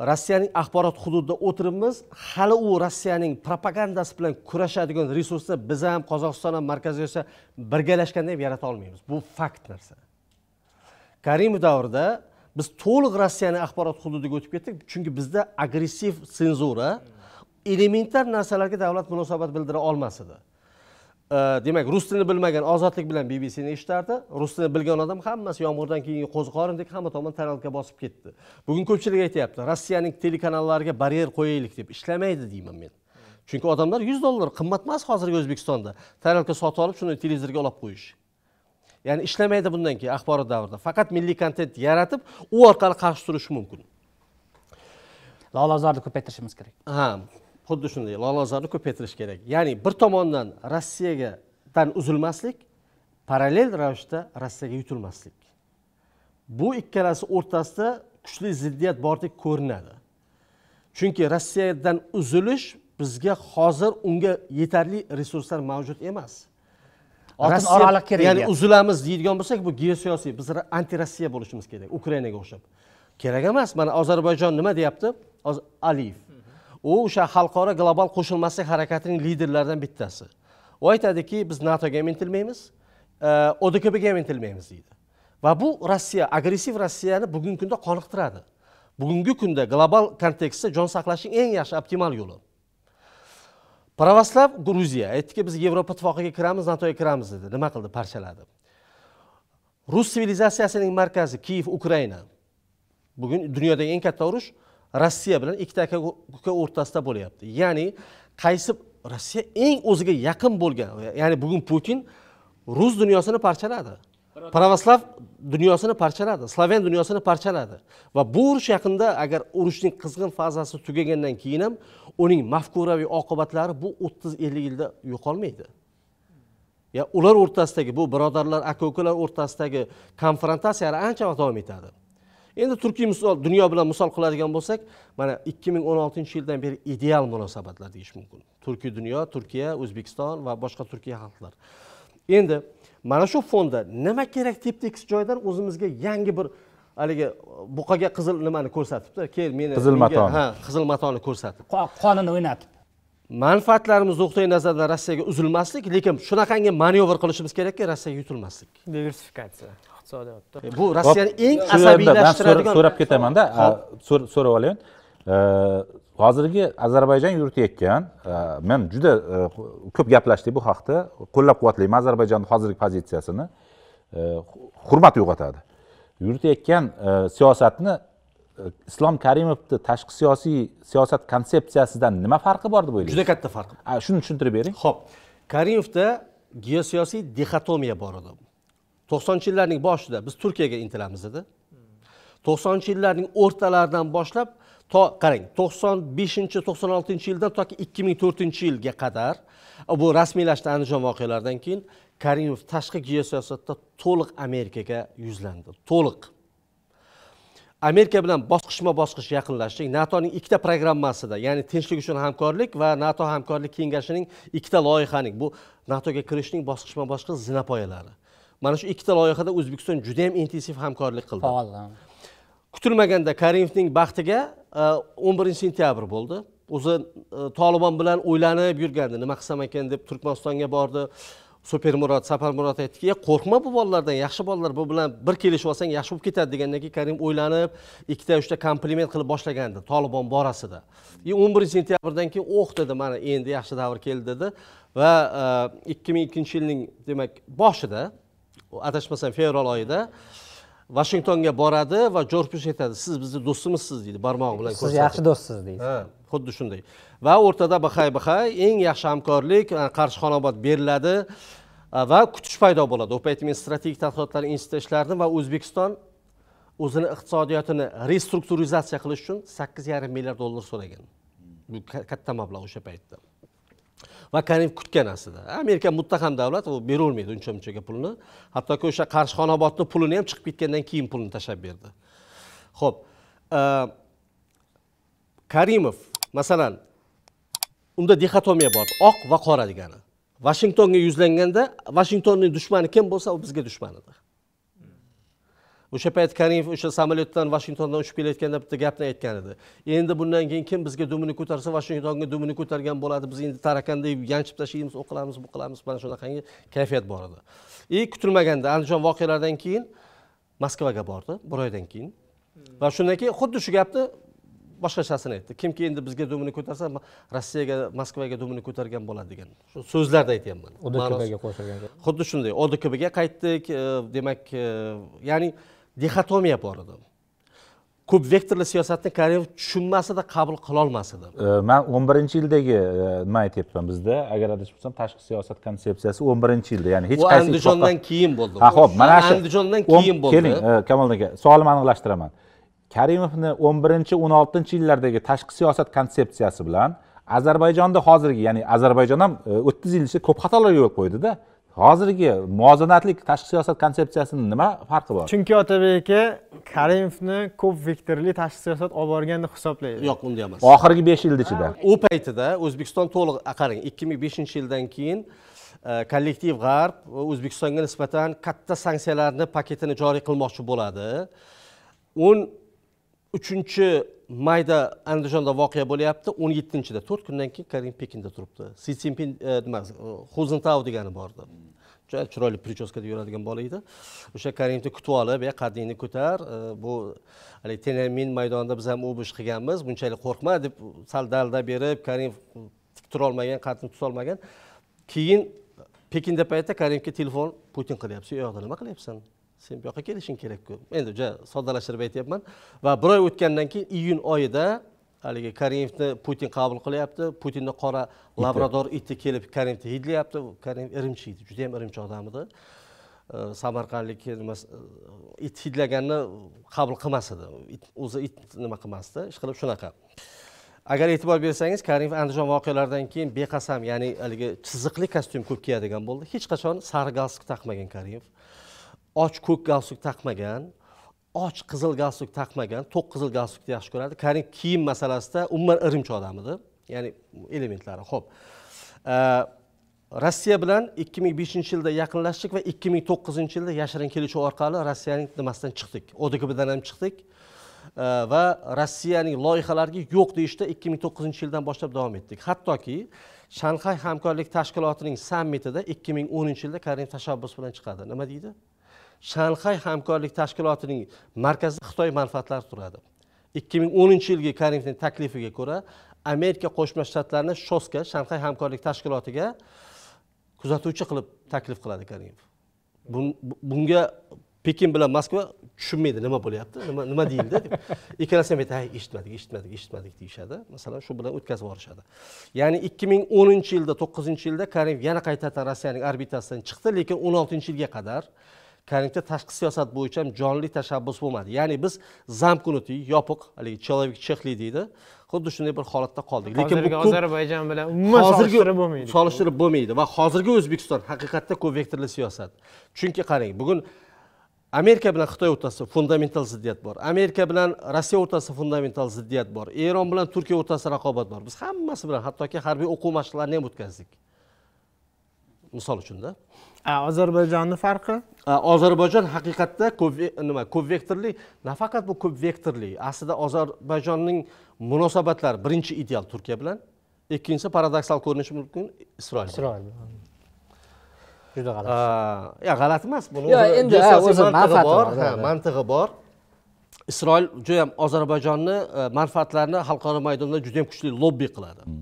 rossiyaning axborot hududida o'tiribmiz hali u rossiyaning propagandasi bilan kurashadigan resursni biz ham qozog'iston ham markaziy osiyo birgalashganda ham yarata olmaymiz bu fakt narsa karimov davrida biz to'liq rossiyani axborot hududiga o'tib ketdik chunki bizda agressiv senzura elementar narsalarga davlat munosabat bildira olmas edi demak rus tilini bilmagan ozodlik bilan bbcni eshitardi rus tilini bilgan odam hammasi yomg'irdan keyingi qo'ziqorindek hamma tomon taralka bosib ketdi bugun ko'pchilik aytyapti rossiyaning telekanallariga baryer qo'yaylik deb ishlamaydi deyman men chunki odamlar yuz dollar qimmat emas hozirgi o'zbekistonda tarelka sotib olib shuni televizorga olib qo'yish ya'ni ishlamaydi bundan keyin axborot davrida faqat milliy kontent yaratib u orqali qarshi turish mumkin lolazorni ko'paytirishimiz kerak ha xuddi shunday lolazorni ko'paytirish kerak ya'ni bir tomondan rossiyagadan uzilmaslik parallel ravishda rossiyaga yutilmaslik bu ikkalasi o'rtasida kuchli ziddiyat bordek ko'rinadi chunki rossiyadan uzilish bizga hozir unga yetarli resurslar mavjud emas oltin oraliq kerak ya'ni uzilamiz deydigan bo'lsak bu geosiyosiy biz anti rossiya bo'lishimiz kerak ukrainaga o'xshab kerak emas mana ozarbayjon nima deyapti aliyev u o'sha xalqaro global qo'shilmaslik harakatining liderlaridan bittasi u aytadiki biz natoga ham intilmaymiz eh, odkbga ham intilmaymiz deydi va bu rossiya agressiv rossiyani bugungi kunda qoniqtiradi bugungi kunda global kontekstda jon saqlashning eng yaxshi optimal yo'li pravoslav gruziya aytdiki biz yevropa ittifoqiga kiramiz natoga kiramiz dedi nima qildi parchaladi rus sivilizatsiyasining markazi kiyev ukraina bugun dunyodagi eng katta urush rossiya bilan ikkita aka uka o'rtasida bo'lyapti ya'ni qaysi rossiya eng o'ziga yaqin bo'lgan ya'ni bugun putin rus dunyosini parchaladi pravoslav dunyosini parchaladi slaven dunyosini parchaladi va bu urush yaqinda agar urushning qizg'in fazasi tugagandan keyin ham uning mafkuraviy oqibatlari bu o'ttiz ellik yilda yo'qolmaydi ya ular o'rtasidagi bu birodarlar aka ukalar o'rtasidagi hali ancha vaqt davom etadi endi turkiy misol dunyo bilan misol qiladigan bo'lsak mana ikki ming o'n oltinchi yildan beri ideal munosabatlar deyish mumkin turkiy dunyo turkiya o'zbekiston va boshqa turkiy xalqlar endi mana shu fonda nima kerak tep tekis joydan o'zimizga yangi bir haligi buqaga qizil nimani ko'rsatibdi kel meni qizil matoni ha qizil matoni ko'rsatib qonini o'ynatib manfaatlarimiz nuqtai nazaridan rossiyaga uzilmaslik lekin shunaqangi manyovr qilishimiz kerakki rossiyaga yutilmaslik diversifikatsiya iqtisodiyotda bu rossiyani eng asabiylashtiradigan so'rab ketamanda so'rab olayin hozirgi ozarbayjon yuritayotgan e, men juda e, ko'p gaplashdik bu haqda qo'llab quvvatlayman ozarbayjonni hozirgi pozitsiyasini e, hurmat uyg'otadi yuritayotgan siyosatni islom karimovni tashqi siyosiy siyosat konsepsiyasidan nima farqi bor deb o'ylaysiz juda katta farqi shuni tushuntirib bering ho'p karimovda geosiyosiy dixotomiya bor edi to'qsoninchi yillarning boshida biz turkiyaga intilamiz edi to'qsoninchi yillarning o'rtalaridan boshlab to qarang to'qson beshinchi to'qson oltinchi yildan toki ikki ming to'rtinchi yilga qadar bu rasmiylashdi andijon voqealaridan keyin karimov tashqi geosiyosatda to'liq amerikaga yuzlandi to'liq amerika bilan bosqichma bosqich yaqinlashdik natoning ikkita programmasida ya'ni tinchlik uchun hamkorlik va nato hamkorlik kengashining ikkita loyihaning bu natoga kirishning bosqichma bosqich zinapoyalari mana shu ikkita loyihada o'zbekiston juda yam intensiv hamkorlik qildi faol kutilmaganda karimovning baxtiga Э, o'n birinchi sentyabr bo'ldi o'zi e, tolibon bilan o'ylanib yurgandi nima qilsam ekan deb turkmanistonga bordi super safar murod aytdiki e, qo'rqma bu bolalardan yaxshi bolalar bu bilan bir kelishib olsang yaxshi bo'lib ketadi degandan keyin karim o'ylanib ikkita uchta kompliment qilib boshlagandi tolibon borasida и e, o'n birinchi sentyabrdan keyin oh dedi mana endi yaxshi davr keldi dedi va ikki ming ikkinchi yilning demak boshida adashmasam fevral oyida vashingtonga boradi va jo'rpish aytadi siz bizni do'stimizsiz deydi barmog'i bilan siz yaxshi do'stsiz deydi xuddi shunday va o'rtada bahay bahay eng yaxshi hamkorlik e, qarshi xonobod beriladi e, va kutish paydo bo'ladi u paytda men strategik tadqiqotlar institutida ishlardim va o'zbekiston o'zini iqtisodiyotini restrukturizatsiya qilish uchun sakkiz yarim milliard dollar so'ragan bu katta mablag' o'sha paytda va kutgan aslida amerika muttaham davlat u berolmaydi uncha munchaga pulni hattoki o'sha qarshi xonobodni pulini ham chiqib ketgandan keyin pulni tashlab berdi ho'p e, karimov masalan unda dixotomiya bor oq va qora degani vashingtonga yuzlanganda vashingtonning dushmani kim bo'lsa u bizga dushman edi o'sha payt karimov o'sha samolyotdan vashingtondan uchib kelayotganda bitta gapni aytgan edi endi bundan keyin kim bizga dumini ko'tarsa vashingtonga dumini ko'targan bo'ladi biz endi tarakanday yanchib tashlaymiz u qilamiz bu qilamiz mana shunaqangi kayfiyat bor edi и e, kutilmaganda andijon voqealaridan keyin moskvaga bordi bir oydan keyin va shundan keyin xuddi shu gapni boshqachasini aytdi kimki endi bizga dumini ko'tarsa rossiyaga moskvaga dumini ko'targan bo'ladi degan shu so'zlarni aytyapman odkbga qo'shilgan xuddi shunday odkbga qaytdik e, demak e, ya'ni dixotomiya bor edi ko'p vektorli siyosatni karimov tushunmas edi qabul qilolmas edi man o'n birinchi yildagi e, nima aytyapman bizda agar adashmasam tashqi siyosat konsepsiyasi o'n birinchi yilda ya'ni hech qaysi andijondan keyin bo'ldi ha ho'p mana shu andijondan keyin bo'ldi keling e, kamol aka savolimni aniqlashtiraman karimovni o'n birinchi o'n oltinchi yillardagi tashqi siyosat konsepsiyasi bilan ozarbayjonda hozirgi ya'ni ozarbayjon ham e, o'ttiz yil ichida ko'p xatolarga yo'l qo'ydida hozirgi muvozanatlik tashqi siyosat konsepsiyasini nima farqi bor chunki otabek aka karimovni ko'p vektorli tashqi siyosat olib borgan deb hisoblaydi yo'q unday emas oxirgi besh yil ichida u paytida o'zbekiston to'liq qarang ikki ming beshinchi yildan keyin e, kollektiv g'arb o'zbekistonga nisbatan katta sanksiyalarni paketini joriy qilmoqchi bo'ladi o'n uchinchi mayda andijonda voqea bo'lyapti o'n yettinchida to'rt kundan keyin karim pekinda turibdi si sinpin e, nima xuzintau degani bordi chiroyli prichoskada yuradigan bola edi o'sha karimni kutib olib qaddingni ko'tar e, bu haligi tenamin maydonida biz ham u ish qilganmiz bunchalik qo'rqma deb sal dalda berib karim tik turolmagan qaddini tutolmagan keyin pekinda paytda karimga telefon putin qilyapti u yoqda nima qilyapsan sen bu yoqqa kelishing kerakku endi juda soddalashtirib aytyapman va bir oy o'tgandan keyin iyun oyida haligi karimovni putin qabul qilyapti putinni qora labrador iti kelib karimovni hidlayapti karimov irimchi edi juda yam irimchi odam edi samarqandlik nima e, it hidlaganni qabul qilmas edi o'zi it nima qilmasdi ishqilib shunaqa agar e'tibor bersangiz karimov andijon voqealaridan keyin beqasam ya'ni haligi chiziqli kostyum ko'p kiyadigan bo'ldi hech qachon galstuk taqmagan karimov och ko'k galstuk taqmagan och qizil galstuk taqmagan to'q qizil galstukni yaxshi ko'radi karin kiyim masalasida umuman irimchi odam edi ya'ni elementlari ho'p rossiya bilan ikki ming beshinchi yilda yaqinlashdik va ikki ming to'qqizinchi yilda yashirin kelishuv orqali rossiyaning nimasidan chiqdik odkbdan ham chiqdik va rossiyaning loyihalariga yo'q deyishda ikki ming to'qqizinchi yildan boshlab davom etdik hattoki shanxay hamkorlik tashkilotining sammitida ikki ming o'ninchi yilda karim tashabbus bilan chiqadi nima deydi shanxay hamkorlik tashkilotining markazida xitoy manfaatlari turadi ikki ming o'ninchi yilgi karimning taklifiga ko'ra amerika qo'shma shtatlarini shoska shanxay hamkorlik tashkilotiga kuzatuvchi qilib taklif qiladi karimov bunga pekin bilan moskva tushunmaydi nima bo'lyapti nima nima deyildi deb ikkalasi ham aytadi ha eshitmadik eshitmadik eshitmadik deyishadi masalan shu bilan o'tkazib yuborishadi ya'ni ikki ming o'ninchi yilda to'qqizinchi yilda karimov yana qaytadan rossiyaning orbitasidan chiqdi lekin o'n oltinchi yilga qadar koreyada tashqi siyosat bo'yicha ham jonli tashabbus bo'lmadi ya'ni biz zamknutый yopiq haligi человек чехли deydi xuddi shunday bir holatda qoldik lekin ozarbayjon bilan umuman solishtirib bo'lmaydi solishtirib bo'lmaydi va hozirgi o'zbekiston haqiqatda ko'p vektorli siyosat chunki qarang bugun amerika bilan xitoy o'rtasida fundamental ziddiyat bor amerika bilan rossiya o'rtasida fundamental ziddiyat bor eron bilan turkiya o'rtasida raqobat bor biz hammasi bilan hattoki harbiy o'quv mashqlarini ham o'tkazdik misol uchunda ozarbayjonni farqi ozarbayjon haqiqatda ko'p nima ko'p vektorli nafaqat bu ko'p vektorli aslida ozarbayjonning munosabatlari birinchi ideal turkiya bilan ikkinchisi paradoksal ko'rinishi mumkin isroil isroil juda g'alati yo g'alati emas buni yo'q endi o'zi manfaati bor mantig'i bor isroil judayam ozarbayjonni e, manfaatlarini xalqaro maydonda yam kuchli lobbi qiladi hmm.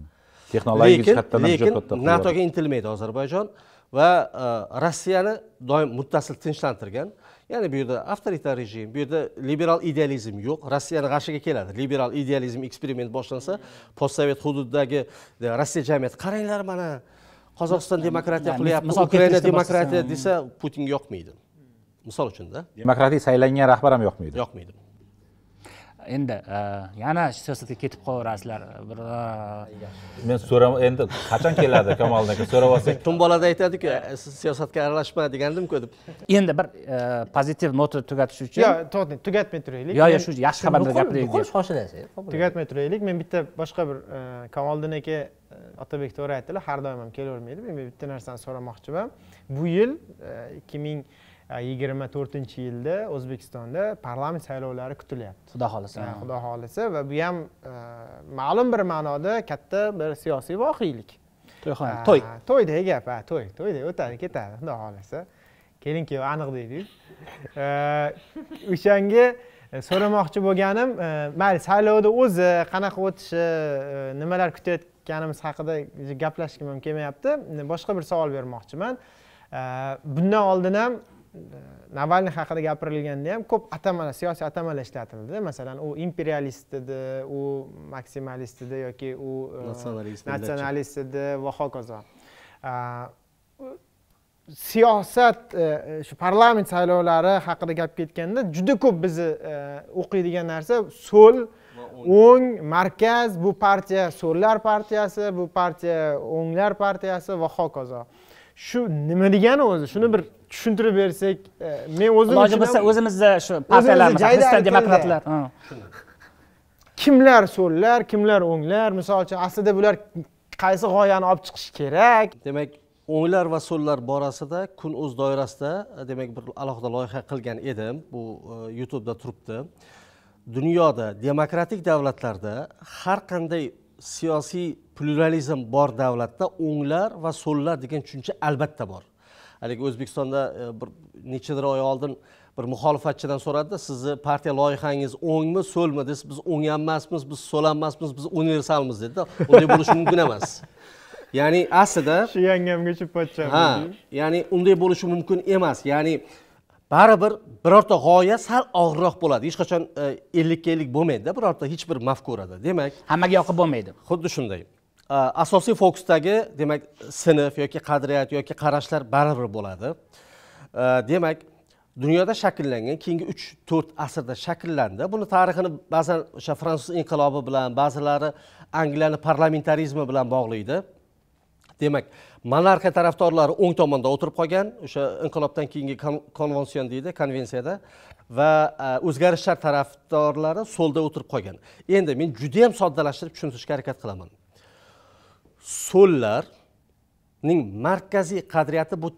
texnologik lekin natoga intilmaydi ozarbayjon va e, rossiyani doim muttasil tinchlantirgan ya'ni bu yerda avtoritar rejim bu yerda liberal idealizm yo'q rossiyani g'ashiga keladi liberal idealizm eksperiment boshlansa postsovet hududidagi e, rossiya jamiyati qaranglar mana qozog'iston demokratiya qilyapti ukraina demokratiya desa putinga yoqmaydi misol uchunda demokratik saylangan rahbar ham yoqmaydi yoqmaydi endi e, yana siyosatga ketib qolaverasizlar men so'ram endi qachon keladi kamol aka so'rab olsak tun bolada aytadiku e, siz siyosatga aralashma degandimku deb endi bir e, pozitiv nota tugatish uchun yo'q to'xtang tugatmay turaylik yo'q yo'q shu yaxshi xabarlar gapiraylik shoshilasiz tugatmay turaylik men bitta boshqa bir kamoliddin aka otabek to'g'ri aytdilar har doim ham kelavermaydi men bitta narsani so'ramoqchiman bu yil ikki ming yigirma to'rtinchi yilda o'zbekistonda parlament saylovlari kutilyapti xudo xohlasa xudo xohlasa va bu ham e, ma'lum bir ma'noda katta bir siyosiy voqelik to'yxona to'y to'ydagi e gap ha to'y to'yda o'tadi ketadi xudo xohlasa kelin kuyov aniq deydiyu e, o'shanga so'ramoqchi bo'lganim mayli saylovni o'zi qanaqa o'tishi nimalar kutayotganimiz haqida gaplashgim ham kelmayapti boshqa bir savol bermoqchiman bundan oldin ham navalniy haqida gapirilganda ham ko'p atamalar siyosiy atamalar ishlatildi masalan u imperialist edi u maksimalist edi yoki u e, natsionalist edi va hokazo siyosat e, shu parlament saylovlari haqida gap ketganda juda ko'p bizni e, o'qiydigan narsa so'l o'ng markaz bu partiya so'llar partiyasi bu partiya o'nglar partiyasi va hokazo shu nima degani o'zi shuni bir tushuntirib bersak e, men o'zim iloji bo'lsa o'zimizda shu partiyalarimiz xristian demokratlar kimlar so'llar kimlar o'nglar misol uchun aslida bular qaysi g'oyani olib chiqish kerak demak o'nglar va so'llar borasida kun o'z doirasida demak bir alohida loyiha qilgan edim bu e, youtubeda turibdi dunyoda demokratik davlatlarda har qanday siyosiy pluralizm bor davlatda o'nglar va so'llar degan tushuncha albatta bor haligi o'zbekistonda e, bir nechadir oy oldin bir muxolifatchidan so'radida sizni partiya loyihangiz o'ngmi so'lmi desa biz o'ng emasmiz biz so'l emasmiz biz universalmiz dedida unday bo'lishi mumkin emas ya'ni aslida shu yangamgacha pochcham ha ya'ni unday bo'lishi mumkin emas ya'ni baribir birorta g'oya sal og'irroq bo'ladi hech qachon e, ellikka ellik bo'lmaydida birorta hech bir mafkurada demak hammaga yoqib bo'lmaydi xuddi shunday asosiy fokusdagi demak sinf yoki qadriyat yoki qarashlar baribir bo'ladi demak dunyoda shakllangan keyingi uch to'rt asrda shakllandi buni tarixini ba'zan o'sha fransuz inqilobi bilan ba'zilari angliyani parlamentarizmi bilan bog'laydi demak monarxiya tarafdorlari o'ng tomonda o'tirib qolgan o'sha inqilobdan keyingi konvensiyon deydi konvensiyada va e, o'zgarishlar tarafdorlari so'lda o'tirib qolgan endi men judayam soddalashtirib tushuntirishga harakat qilaman so'llarning markaziy qadriyati bu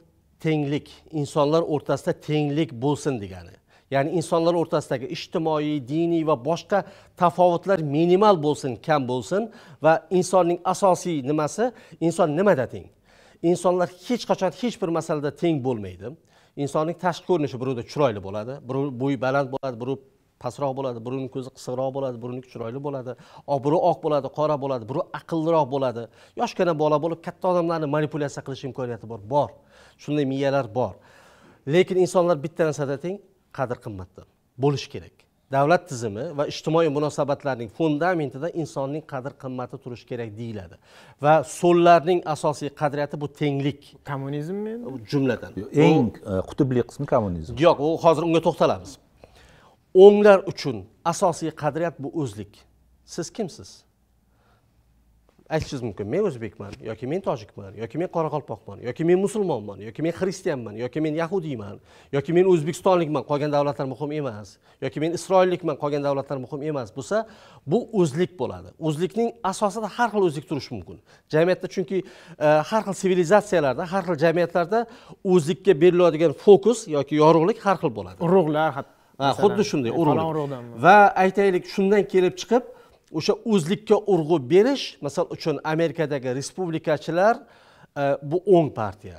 tenglik insonlar o'rtasida tenglik bo'lsin degani ya'ni insonlar o'rtasidagi ijtimoiy diniy va boshqa tafovutlar minimal bo'lsin kam bo'lsin va insonning asosiy nimasi inson nimada teng insonlar hech qachon hech bir masalada teng bo'lmaydi insonning tashqi ko'rinishi birovda chiroyli bo'ladi birov bo'yi baland bo'ladi birov pastroq bo'ladi birovni ko'zi qisiqroq bo'ladi birovniki chiroyli bo'ladi obro' oq bo'ladi qora bo'ladi biri aqlliroq bo'ladi yoshgina bola bo'lib katta odamlarni manipulyatsiya qilish imkoniyati bor bor shunday miyalar bor lekin insonlar bitta narsada teng qadr qimmatda bo'lishi kerak davlat tizimi va ijtimoiy munosabatlarning fundamentida insonning qadr qimmati turishi kerak deyiladi va so'llarning asosiy qadriyati bu tenglik kommunizmmi jumladan eng e, qutbli qismi kommunizm yo'q u hozir unga to'xtalamiz o'nglar uchun asosiy qadriyat bu o'zlik siz kimsiz aytishingiz mumkin men o'zbekman yoki men tojikman yoki men qoraqalpoqman yoki men musulmonman yoki men xristianman yoki men yahudiyman yoki men o'zbekistonlikman qolgan davlatlar muhim emas yoki men isroillikman qolgan davlatlar muhim emas bo'lsa bu o'zlik bo'ladi o'zlikning asosida har xil o'zlik turishi mumkin jamiyatda chunki e, har xil sivilizatsiyalarda har xil jamiyatlarda o'zlikka beriladigan fokus yoki yorug'lik har xil bo'ladi urug'lar ha xuddi shunday e, urug'lik va aytaylik shundan kelib chiqib o'sha o'zlikka urg'u berish misol uchun amerikadagi respublikachilar e, bu o'ng partiya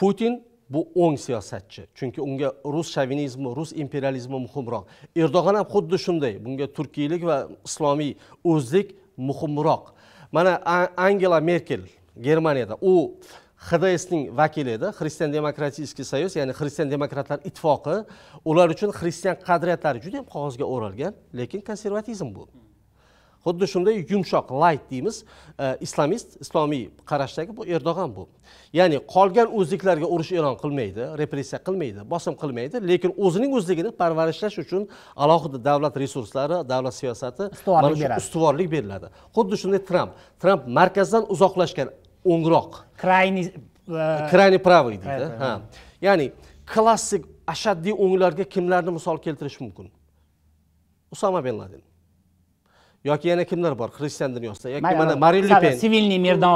putin bu o'ng siyosatchi chunki unga rus shovinizmi rus imperializmi muhimroq erdo'g'on ham xuddi shunday bunga turkiylik va islomiy o'zlik muhimroq mana angela merkel germaniyada u xdsning vakili edi xristian demokratический союз ya'ni xristian demokratlar ittifoqi ular uchun xristian qadriyatlari juda yam qog'ozga o'ralgan lekin konservatizm bu xuddi shunday yumshoq layt deymiz e, islomist islomiy qarashdagi bu erdo'g'an bu ya'ni qolgan o'zbeklarga urush e'lon qilmaydi repressiya qilmaydi bosim qilmaydi lekin o'zining o'zligini parvarishlash uchun alohida davlat resurslari davlat siyosati ustuvorlik beriladi xuddi shunday tramp tramp markazdan uzoqlashgan o'ngroq крайний э, крайний правый deydi ha ya'ni klassik ashaddiy o'nglarga kimlarni misol keltirish mumkin usama bin laden yoki yana kimlar bor xristian dunyosida yoki mana marin lupen sivilniy merdan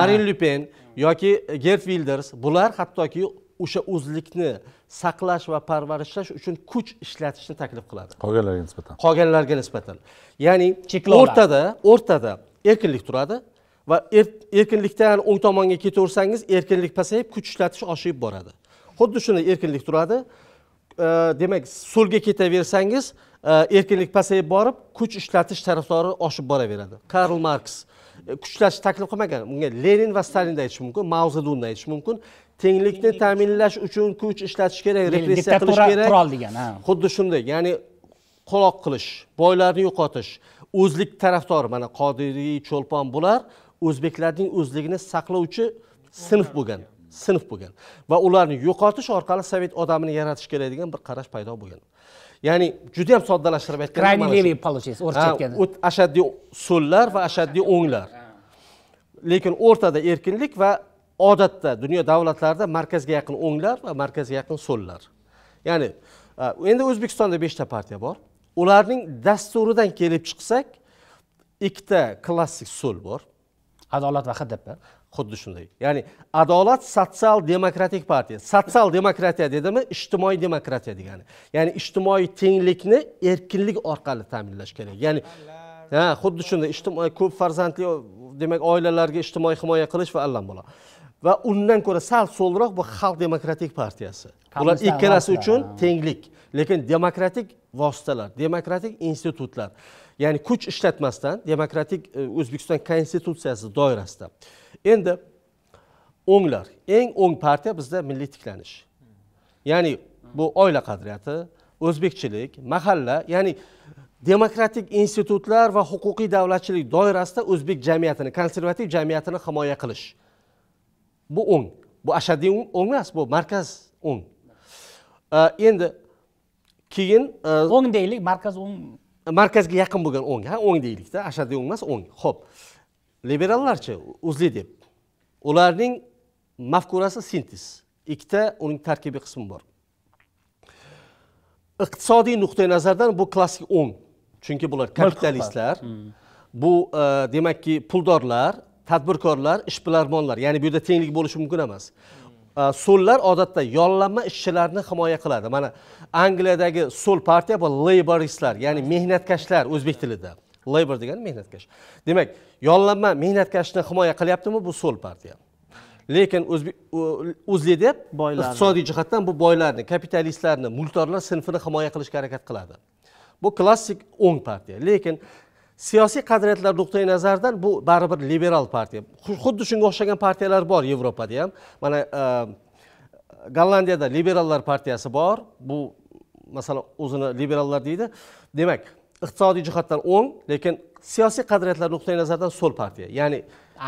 marin lupen yoki gert vilders bular hattoki o'sha o'zlikni saqlash va parvarishlash uchun kuch ishlatishni taklif qiladi qolganlarga nisbatan qolganlarga nisbatan ya'ni o'rtada o'rtada erkinlik turadi va er, erkinlikdan o'ng tomonga ketaversangiz erkinlik pasayib kuch ishlatish oshib boradi xuddi shunday erkinlik turadi demak so'lga ketaversangiz erkinlik pasayib borib kuch ishlatish tarafdori oshib boraveradi karl marks kuch taklif qilmagan bunga lenin va stalinni aytish mumkin mao zedunni aytish mumkin tenglikni ta'minlash uchun kuch ishlatish kerak repressiya qilish kerak qurol degan xuddi shunday ya'ni quloq qilish boylarni yo'qotish o'zlik tarafdori mana qodiriy cho'lpon bular o'zbeklarning o'zligini saqlovchi sinf bo'lgan sinf bo'lgan va ularni yo'qotish orqali sovet odamini yaratish kerak degan bir qarash paydo bo'lgan ya'ni juda yam soddalashtirib aytganda крайне левый получается o'rcha aytganda ashaddiy so'llar va ashaddiy o'nglar lekin o'rtada erkinlik va odatda dunyo davlatlarida markazga yaqin o'nglar va markazga yaqin so'llar ya'ni endi o'zbekistonda beshta partiya bor ularning dasturidan kelib chiqsak ikkita klassik so'l bor adolat va hdp xuddi shunday ya'ni adolat sotsial demokratik partiya sotsial demokratiya dedimi ijtimoiy demokratiya degani ya'ni ijtimoiy tenglikni erkinlik orqali ta'minlash kerak ya'ni ha xuddi shunday ijtimoiy ko'p farzandli demak oilalarga ijtimoiy himoya qilish va allambalo va undan ko'ra sal so'lroq bu xalq demokratik partiyasi bular ikkalasi uchun tenglik lekin demokratik vositalar demokratik institutlar ya'ni kuch ishlatmasdan demokratik e, o'zbekiston konstitutsiyasi doirasida endi o'nglar eng o'ng partiya bizda milliy tiklanish ya'ni bu oila qadriyati o'zbekchilik mahalla ya'ni demokratik institutlar va huquqiy davlatchilik doirasida o'zbek jamiyatini konservativ jamiyatini himoya qilish bu o'ng bu ashaddiy o'ng emas bu markaz o'ng e, endi keyin e, o'ng deylik markaz o'ng markazga yaqin bo'lgan o'ng ha o'ng deylikda ashaddiy o'ng emas o'ng ho'p liberallarchi o'zli deb ularning mafkurasi sintez ikkita uning tarkibiy qismi bor iqtisodiy nuqtai nazardan bu klassik o'ng chunki bular kapitalistlar bu e, demakki puldorlar tadbirkorlar ishbilarmonlar ya'ni bu yerda tenglik bo'lishi mumkin emas so'llar odatda yollanma ishchilarni himoya qiladi mana angliyadagi so'l partiya bu leyboristlar ya'ni mehnatkashlar o'zbek tilida leybor degani mehnatkash demak yollanma mehnatkashni himoya qilyaptimi bu so'l partiya lekin o'zlidep iqtisodiy jihatdan bu boylarni kapitalistlarni mulkdorlar sinfini himoya qilishga harakat qiladi bu klassik o'ng partiya lekin siyosiy qadriyatlar nuqtai nazaridan bu baribir liberal partiya xuddi shunga o'xshagan partiyalar bor yevropada ham mana e, gollandiyada liberallar partiyasi bor bu masalan o'zini liberallar deydi demak iqtisodiy jihatdan o'ng lekin siyosiy qadriyatlar nuqtai nazaridan so'l partiya ya'ni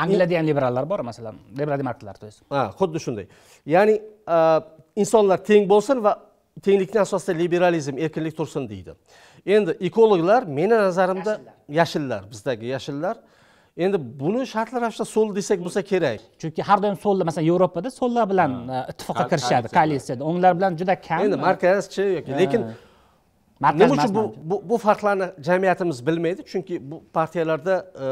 angliyada ham liberallar bor masalan liberal demokratlar то есть ha xuddi shunday ya'ni e, insonlar teng bo'lsin va tenglikni asosida liberalizm erkinlik tursin deydi endi ekologlar meni nazarimda yashillar bizdagi yashillar endi buni shartli ravishda so'l desak bo'lsa kerak chunki har doim so'llar masalan yevropada so'llar bilan e, ittifoqqa kirishadi koalitsiyada o'nglar bilan juda kam endi markazchi yoki lekin nima uchun bu bu farqlarni jamiyatimiz bilmaydi chunki bu partiyalarda e,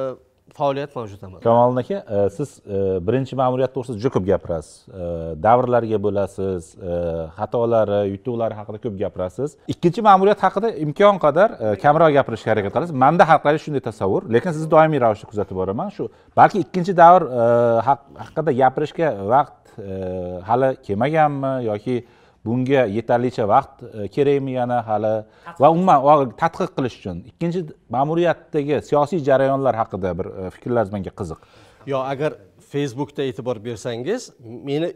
faoliyat mavjud kamolin aka siz e, birinchi ma'muriyat to'g'risida juda ko'p gapirasiz e, davrlarga bo'lasiz e, xatolari yutuqlari haqida ko'p gapirasiz ikkinchi ma'muriyat haqida imkon qadar kamroq gapirishga harakat qilasiz manda har qalay shunday tasavvur lekin sizni doimiy ravishda kuzatib boraman shu balki ikkinchi davr haqida gapirishga vaqt hali kelmaganmi yoki bunga yetarlicha vaqt e, kerakmi yana hali va umuman tadqiq qilish uchun ikkinchi ma'muriyatdagi siyosiy jarayonlar haqida bir e, fikrlaringiz menga qiziq yo agar facebookda e'tibor bersangiz meni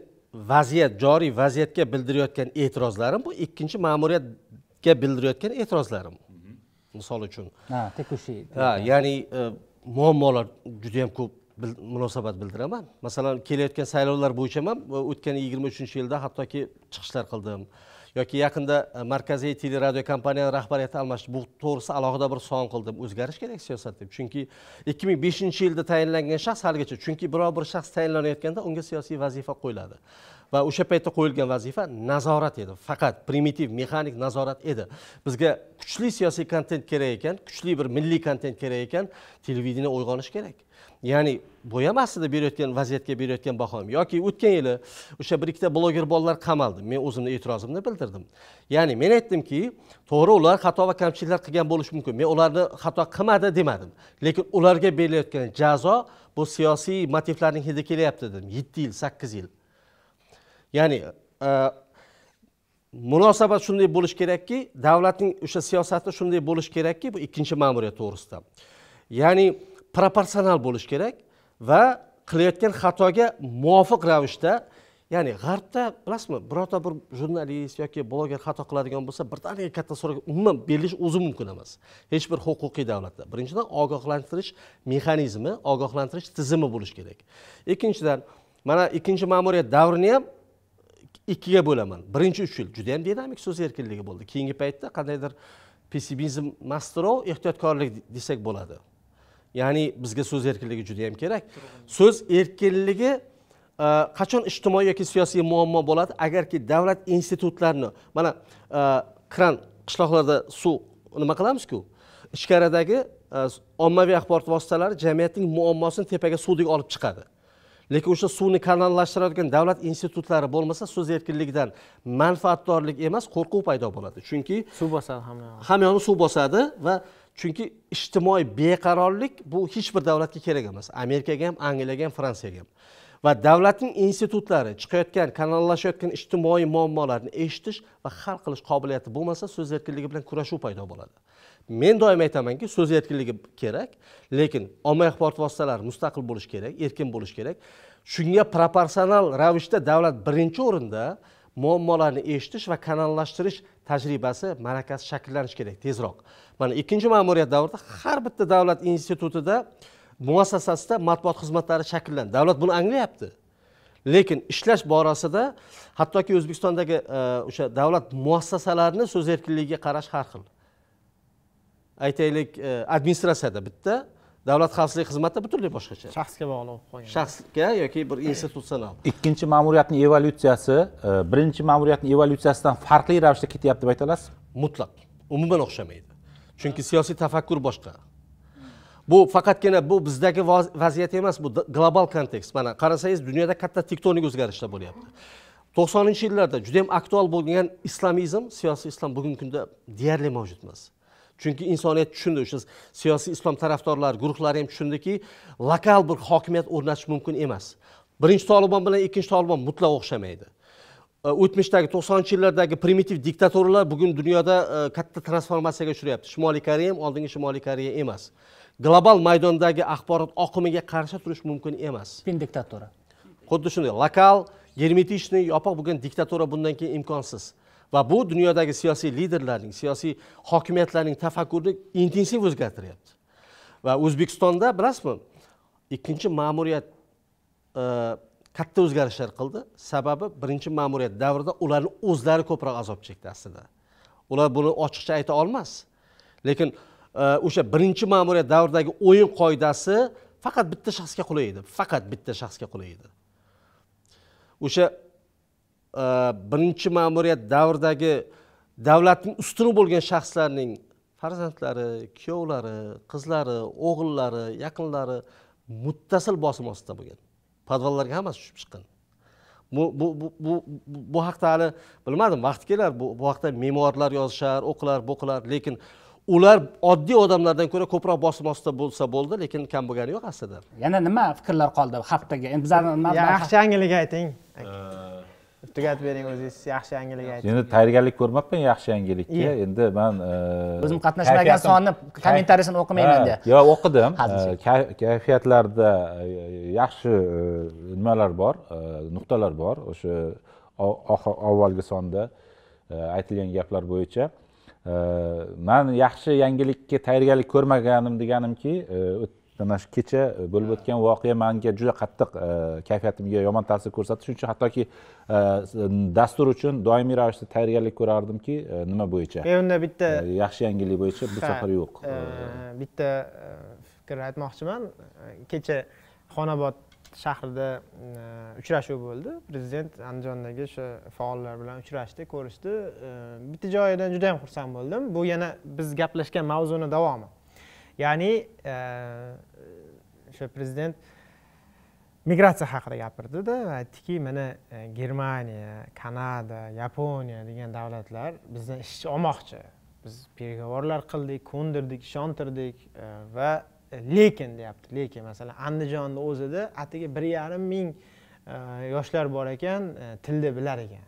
vaziyat joriy vaziyatga bildirayotgan e'tirozlarim bu ikkinchi ma'muriyatga bildirayotgan e'tirozlarim mhm. misol uchun ha ha ya'ni e, muammolar judayam ko'p munosabat bildiraman masalan kelayotgan saylovlar bo'yicha ham e, o'tgan yigirma uchinchi yilda hattoki chiqishlar qildim yoki yaqinda e, markaziy teleradio kompaniyani rahbariyati almashdi bu to'g'risida alohida bir savol qildim o'zgarish kerak siyosat deb chunki ikki ming beshinchi yilda tayinlangan shaxs haligacha chunki biror bir shaxs tayinlanayotganda unga siyosiy vazifa qo'yiladi va o'sha paytda qo'yilgan vazifa nazorat edi faqat primitiv mexanik nazorat edi bizga kuchli siyosiy kontent kerak ekan kuchli bir milliy kontent kerak ekan televideniye uyg'onishi kerak ya'ni bu ham aslida berayotgan vaziyatga berayotgan bahom yoki o'tgan yili o'sha bir ikkita bloger bolalar qamaldi men o'zimni e'tirozimni bildirdim ya'ni men aytdimki to'g'ri ular xato va kamchiliklar qilgan bo'lishi mumkin men ularni xato qilmadi demadim lekin ularga berilayotgan jazo bu siyosiy motivlarning hidi kelyapti dedim yetti yil sakkiz yil ya'ni e, munosabat shunday bo'lishi kerakki davlatning o'sha siyosati shunday bo'lishi kerakki bu ikkinchi ma'muriyat to'g'risida ya'ni proporsional bo'lishi kerak va qilayotgan xatoga muvofiq ravishda ya'ni g'arbda bilasizmi birorta bir jurnalist yoki bloger xato qiladigan bo'lsa birdaniga katta so'rov umuman berilish o'zi mumkin emas hech bir huquqiy davlatda birinchidan ogohlantirish mexanizmi ogohlantirish tizimi bo'lishi kerak ikkinchidan mana ikkinchi ma'muriyat davrini ham ikkiga bo'laman birinchi uch yil judayam dinamik so'z erkinligi bo'ldi keyingi paytda qandaydir pessimizm mastirov ehtiyotkorlik desak bo'ladi ya'ni bizga so'z erkinligi juda yam kerak so'z erkinligi e, qachon ijtimoiy yoki siyosiy muammo bo'ladi agarki davlat institutlarini mana e, kran qishloqlarda suv nima qilamizku ichkaridagi e, ommaviy axborot vositalari jamiyatning muammosini tepaga suvdek olib chiqadi lekin o'sha suvni kanallashtiradigan davlat institutlari bo'lmasa so'z erkinligidan manfaatdorlik emas qo'rquv paydo bo'ladi chunki suv bosadi hamma hamma suv bosadi va chunki ijtimoiy beqarorlik bu hech bir davlatga kerak emas amerikaga ham angliyaga ham fransiyaga ham va davlatning institutlari chiqayotgan kanallashayotgan ijtimoiy muammolarni eshitish va hal qilish qobiliyati bo'lmasa so'z erkinligi bilan kurashuv paydo bo'ladi men doim aytamanki so'z erkinligi kerak lekin ommaviy axborot vositalari mustaqil bo'lishi kerak erkin bo'lishi kerak shunga proporsional ravishda davlat birinchi o'rinda muammolarni eshitish va kanallashtirish tajribasi marakasi shakllanishi kerak tezroq mana ikkinchi ma'muriyat davrida har bitta davlat institutida muassasasida matbuot xizmatlari shakllandi davlat buni anglayapti lekin ishlash borasida hattoki o'zbekistondagi e, o'sha davlat muassasalarini so'z erkinligiga qarash har xil aytaylik e, administratsiyada bitta davlat xavfsizlik xizmati butunlay boshqacha shaxsga bog'liq bo'lib qolgan shaxsga yoki bir institutsional ikkinchi ma'muriyatni evolyutsiyasi e, birinchi ma'muriyatni evolyutsiyasidan farqli ravishda ketyapti deb ayta mutlaq umuman o'xshamaydi chunki siyosiy tafakkur boshqa bu faqatgina bu bizdagi vaziyat emas bu global kontekst mana qarasangiz dunyoda katta tektonik o'zgarishlar bo'lyapti to'qsoninchi yillarda juda yam aktual bo'lgan islomizm siyosiy islom bugungi kunda deyarli mavjud emas chunki insoniyat tushundi o'sha siyosiy islom tarafdorlari guruhlari ham tushundiki lokal bir hokimiyat o'rnatish mumkin emas birinchi tolibon bilan ikkinchi tolibon mutlaq o'xshamaydi o'tmishdagi to'qsoninchi yillardagi primitiv diktaturalar bugun dunyoda katta transformatsiyaga uchrayapti shimoliy koreya ham oldingi shimoliy koreya emas global maydondagi axborot oqimiga qarshi turish mumkin emas pin diktatura xuddi shunday lokal germetichniy yopiq bo'lgan diktatura bundan keyin imkonsiz va bu dunyodagi siyosiy liderlarning siyosiy hokimiyatlarning tafakkurini intensiv o'zgartiryapti va o'zbekistonda bilasizmi ikkinchi ma'muriyat e, katta o'zgarishlar qildi sababi birinchi ma'muriyat davrida ularni o'zlari ko'proq azob chekdi aslida ular buni ochiqcha ayta olmas lekin e, o'sha birinchi ma'muriyat davridagi o'yin qoidasi faqat bitta shaxsga qulay edi faqat bitta shaxsga qulay edi o'sha birinchi ma'muriyat davridagi davlatning ustuni bo'lgan shaxslarning farzandlari kuyovlari qizlari o'g'illari yaqinlari muttasil bosim ostida bo'lgan podvallarga hammasi tushib chiqqan bu bu bu bu, bu haqda hali bilmadim vaqti kelar bu, bu haqda memuarlar yozishar o'qilar boqilar lekin ular oddiy odamlardan ko'ra ko'proq bosim ostida bo'lsa bo'ldi lekin kam bo'lgani yo'q aslida yana nima fikrlar qoldi haftaga endi bizlarni yaxshi yangilik ayting tugatib bering o'zingiz yaxshi yangilik ayting endi tayyorgarlik ko'rmabman yaxshi yangilikka endi man e, o'zim qatnashmagan sonni kommentariyasini o'qimayman deya yo'q o'qidim e, kayfiyatlarda e, yaxshi nimalar bor nuqtalar bor o'sha avvalgi sonda aytilgan gaplar bo'yicha man yaxshi yangilikka tayyorgarlik ko'rmaganim deganimki mana shu kecha e, bo'lib o'tgan voqea manga juda qattiq e, kayfiyatimga yomon ta'sir ko'rsatdi shuning uchun hattoki e, dastur uchun doimiy ravishda tayyorgarlik ko'rardimki nima bo'yicha men unda bitta yaxshi yangilik bo'yicha bu safar yo'q bitta fikr aytmoqchiman kecha xonobod shahrida uchrashuv bo'ldi prezident andijondagi o'sha faollar bilan uchrashdi ko'rishdi bitta joyidan juda yam xursand bo'ldim bu yana biz gaplashgan mavzuni davomi ya'ni e, o'sha prezident migratsiya haqida gapirdida va aytdiki mana e, germaniya kanada yaponiya degan davlatlar bizdan ishchi olmoqchi biz переговорlar qildik ko'ndirdik ishontirdik e, va lekin deyapti lekin masalan andijonni o'zida atigi bir yarim ming yoshlar bor ekan tilni bilar ekan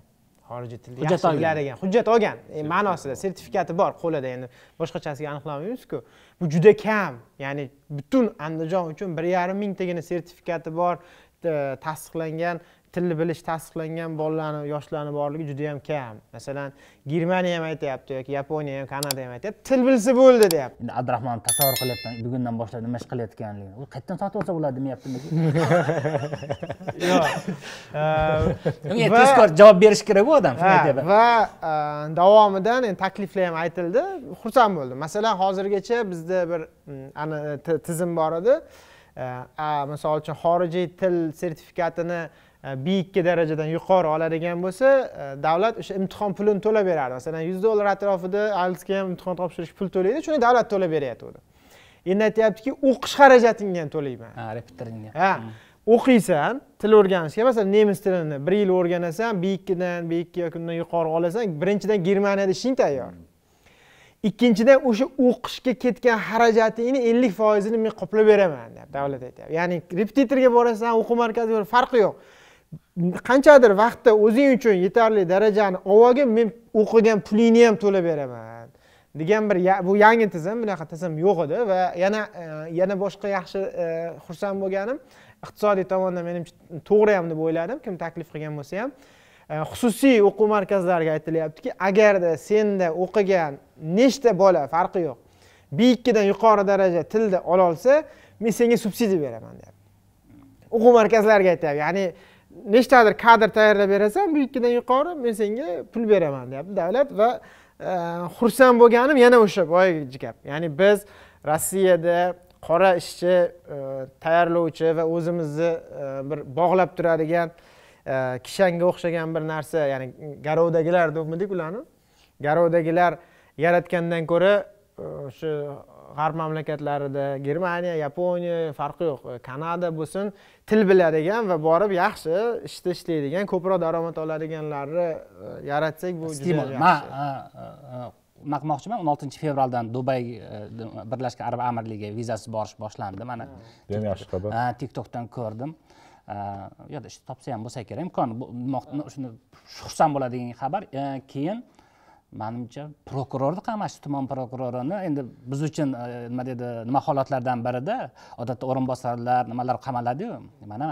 xorijiy tilda hujjat olgan ekan hujjat olgan e, ma'nosida sertifikati bor qo'lida endi boshqachasiga aniqlamaymiz-ku. bu juda kam ya'ni butun andijon uchun bir yarim mingtagina sertifikati bor e, tasdiqlangan tilni bilish tasdiqlangan bolalarni yoshlarni borligi juda yam kam masalan germaniya ham aytyapti yoki yaponiya ham kanada ham aytyapti til bilsa bo'ldi deyapti endi abdurahmon tasavvur qilyapman bugundan boshlab nima ish qilayotganligini u qayerdan sotib olsa bo'ladi demayaptimi yo'q unga tezkor javob berish kerakku odam va davomidan endi takliflar ham aytildi xursand bo'ldim masalan hozirgacha bizda bir mm, tizim bor edi misol uchun xorijiy til sertifikatini Э, b ikki darajadan yuqori oladigan bo'lsa e, davlat o'sha imtihon pulini to'lab berardi masalan yuz dollar atrofida alsga ham imtihon topshirish pul to'laydi shuni davlat to'lab beryotgandi endi aytyaptiki o'qish xarajatingni ham to'layman ha repetitoringni ha hmm. o'qiysan til o'rganishga masalan nemis tilini bir yil o'rganasan b ikkidan b ikki yoki undan yuqori olasan birinchidan germaniyada ishing tayyor ikkinchidan o'sha o'qishga ketgan xarajatingni ellik foizini men qoplab beraman deyapti davlat aytyapti ya'ni repetitorga borasan o'quv markaziga farqi yo'q qanchadir vaqtda o'zing uchun yetarli darajani olib men o'qigan pulingni ham to'lab beraman degan bir bu yangi tizim bunaqa tizim yo'q edi va yana e, yana boshqa yaxshi e, xursand bo'lganim iqtisodiy tomondan menimcha to'g'ri ham deb o'yladim kim taklif qilgan bo'lsa ham e, xususiy o'quv markazlariga aytilyaptiki agarda senda o'qigan nechta bola farqi yo'q b ikkidan yuqori daraja tilda ololsa men senga subsidiya beraman deyapti o'quv markazlariga aytyapti ya'ni nechtadir kadr tayyorlab berasan bu ikkidan yuqori men senga pul beraman deyapti davlat va e, xursand bo'lganim yana o'sha boyagi gap ya'ni biz rossiyada qora ishchi e, tayyorlovchi va o'zimizni e, bir bog'lab turadigan kishanga o'xshagan bir narsa ya'ni garovdagilar deb ularni garovdagilar yaratgandan ko'ra o'sha g'arb mamlakatlarida germaniya yaponiya farqi yo'q kanada bo'lsin til biladigan va borib yaxshi ishda ishlaydigan ko'proq daromad oladiganlarni e, yaratsak bu juda yaxshi nima e, e, qilmoqchiman o'n oltinchi fevraldan dubay birlashgan arab amirligiga vizasiz borish boshlandi mana judayam yaxshi xabar tiktokdan ko'rdim u yerda ish topsa ham bo'lsa kerak imkon shuni xursand bo'ladigan xabar keyin manimcha prokurorni qamash tuman prokurorini endi biz uchun e, nima deydi nima holatlardan birida odatda o'rinbosarlar nimalar qamaladiyu mana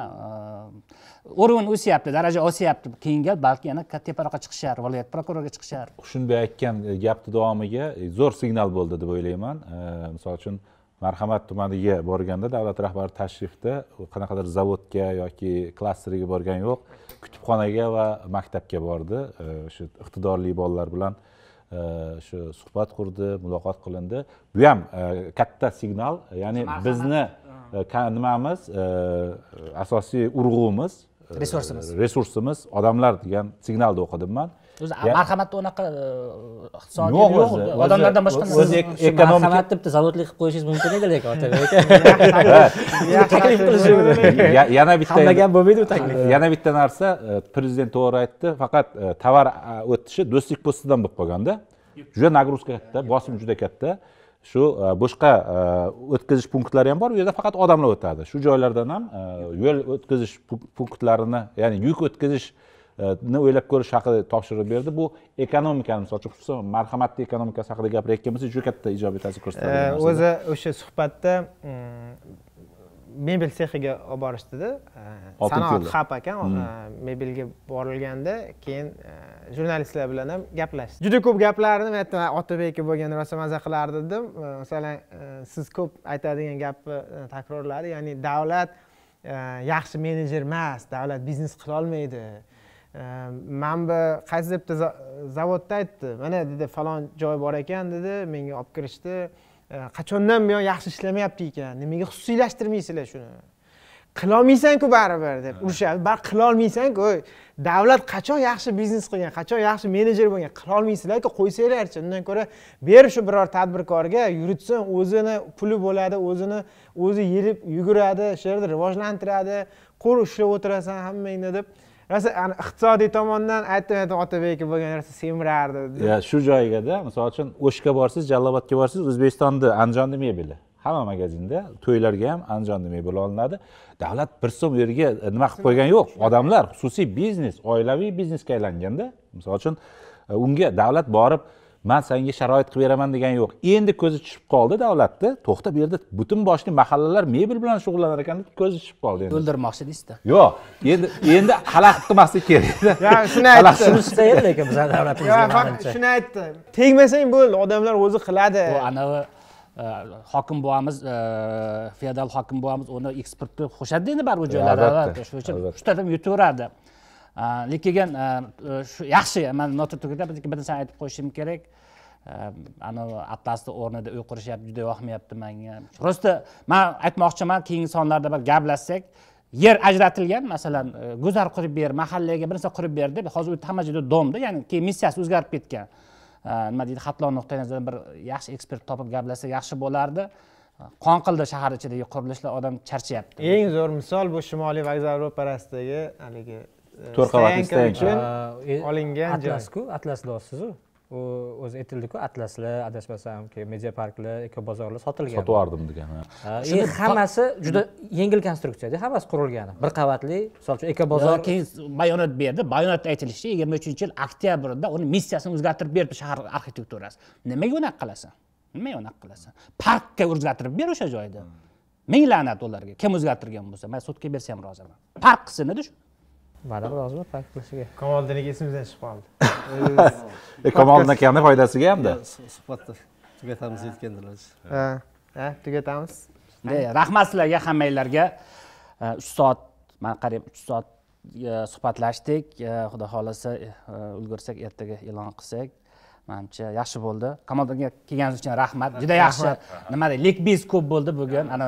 o'rin e, o'syapti daraja osyapti keyingi gal balki yana teparoqqa chiqishar viloyat prokuroriga chiqishar shunday aytgan e, gapni davomiga zo'r signal bo'ldi deb o'ylayman misol uchun marhamat tumaniga borganda davlat rahbari tashrifda qanaqadir zavodga yoki klasteriga borgani yo'q kutubxonaga va maktabga bordi shu iqtidorli bolalar bilan shu suhbat qurdi muloqot qilindi bu ham e, katta signal ya'ni bizni e, nimamiz e, asosiy urg'umiz resursimiz resursimiz odamlar degan signalni o'qidim man o'zi marhamatni unaqa e, iqtisodiy yo'q o'zi odamlardan boshqa o'zi ekonomik marhamat deb zavodlik qilib qo'yishingiz mumkin edi lekin otabek taklif qilish yana bitta hamma gap bo'lmaydi u taklif yana bitta narsa e, prezident to'g'ri aytdi faqat e, tovar o'tishi do'stlik postidan bo'lib qolganda juda нагрузка katta bosim juda katta shu boshqa o'tkazish punktlari ham bor u yerda faqat odamlar o'tadi shu joylardan ham yo'l o'tkazish punktlarini ya'ni yuk o'tkazish ni o'ylab ko'rish haqida topshiriq berdi bu ekonomikani misol uchun xususan marhamatli ekonomikasi haqida gapirayotgan bo'lsak juda katta ijobiy ta'sir ko'rsatadi o'zi o'sha suhbatda mm, mebel sexiga olib borishdida sanoat hab ekan hmm. mebelga borilganda keyin e, jurnalistlar bilan ham gaplashdi juda ko'p gaplarni men aytdim otabek aka bo'lganda rosa maza qilardi dedim masalan e, siz ko'p aytadigan gapni e, takrorladi ya'ni davlat yaxshi menejer emas davlat biznes qilolmaydi Э, man bu qaysi bitta zavodda aytdi mana dedi falon joy bor ekan dedi menga olib kirishdi э, qachondan buyon yaxshi ishlamayapti ekan nimaga xususiylashtirmaysizlar shuni qilolmaysanku baribir deb urishadi baribir qilolmaysanku davlat qachon yaxshi biznes qilgan qachon yaxshi menejer bo'lgan qilolmaysizlarku qo'ysanglarchi undan ko'ra berib shu biror tadbirkorga yuritsin o'zini puli bo'ladi o'zini o'zi yelib yuguradi shu yerda rivojlantiradi qo'l ushlab o'tirasan hammangni deb rosa ana iqtisodiy tomondan aytdim aytib otabekov bo'lgan narsa semirardi shu joyigada misol uchun o'shga borsiz jalolobodga borsiz o'zbekistonni andijonni mebeli hamma magazinda to'ylarga ham andijonni mebeli olinadi davlat bir so'm u yerga e, nima qilib qo'ygani yo'q odamlar xususiy biznes oilaviy biznesga aylanganda misol uchun e, unga davlat borib man senga sharoit qilib beraman degani yo'q endi ko'zi tushib qoldi davlatni to'xta bu yerda butun boshli mahallalar mebel bilan shug'ullanar ekan deb ko'zi tushib qoldi endi o'ldirmoqchi deysizda yo'q endi endi xalaqit qilmaslik kerakda shuni aytdi shuni istaydi lekin bizani davlatimiz shuni aytdi tegmasang bo'ldi odamlar o'zi qiladi bu anavi e, hokim buvamiz e, feodal hokim buvamiz uni eksportni qo'shadida endi baribir joylar shuning uchun ushladim yutaveradi lekin shu yaxshi man tugida bitta sani aytib qo'yishim kerak anavi atlasni o'rnida uy qurishyapti juda yoqmayapti manga просто man aytmoqchiman keyingi sonlarda bir gaplashsak yer ajratilgan masalan guzar qurib ber mahallaga bir narsa qurib ber deb hozir u hamma joyda domda ya'ni keyin missiyasi o'zgarib ketgan nima deydi xatlo nuqtai nazardan bir yaxshi ekspert topib gaplashsak yaxshi bo'lardi qon qildi shahar ichidagi qurilishlar odam charchayapti eng zo'r misol bu shimoliy vokzal ro'parasidagi haligi to'rt qavatli uchun olingan atlasku atlas deyapsizu u o'zi aytildiku atlaslar adashmasam keyin media parklar eko bozorlar sotilgan sotib yubordim degan endi hammasi juda yengil konstruksiyada hammasi qurilgani bir qavatli misol uchun eko bozor keyin bayonot berdi bayonotda aytilishicha yigirma uchinchi yil oktyabrda uni missiyasini o'zgartirib berdi shahar arxitekturasi nimaga unaqa qilasan nimaga unaqa qilasan parkka o'zgartirib ber o'sha joyda ming la'nat ularga kim o'zgartirgan bo'lsa man sudga bersa ham roziman park qilsin edi shu mana birozmi pak qilishiga kamoldiniki esimizdan chiqib qoldi kamoliddin akani foydasiga hamda suhbatni tugatamiz aytgandilar ha tugatamiz rahmat sizlarga hammanglarga eh, uch soat mana qariyb uch soat suhbatlashdik xudo xohlasa eh, ulgursak ertaga e'lon qilsak manimcha yaxshi bo'ldi kamoliddinga kelganingiz uchun rahmat juda yaxshi nima deydi lekbiz ko'p bo'ldi bugun ana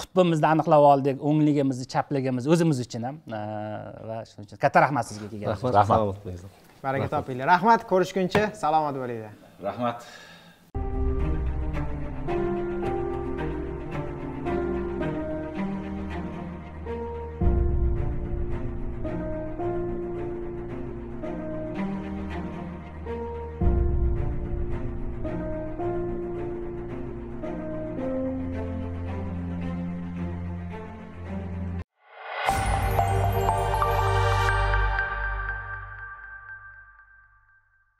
qutbimizni aniqlab oldik o'ngligimizni chapligimizni o'zimiz uchun ham va shuning uchun katta rahmat sizga kelganingiz uchun rahmat baraka topinglar rahmat ko'rishguncha salomat bo'linglar rahmat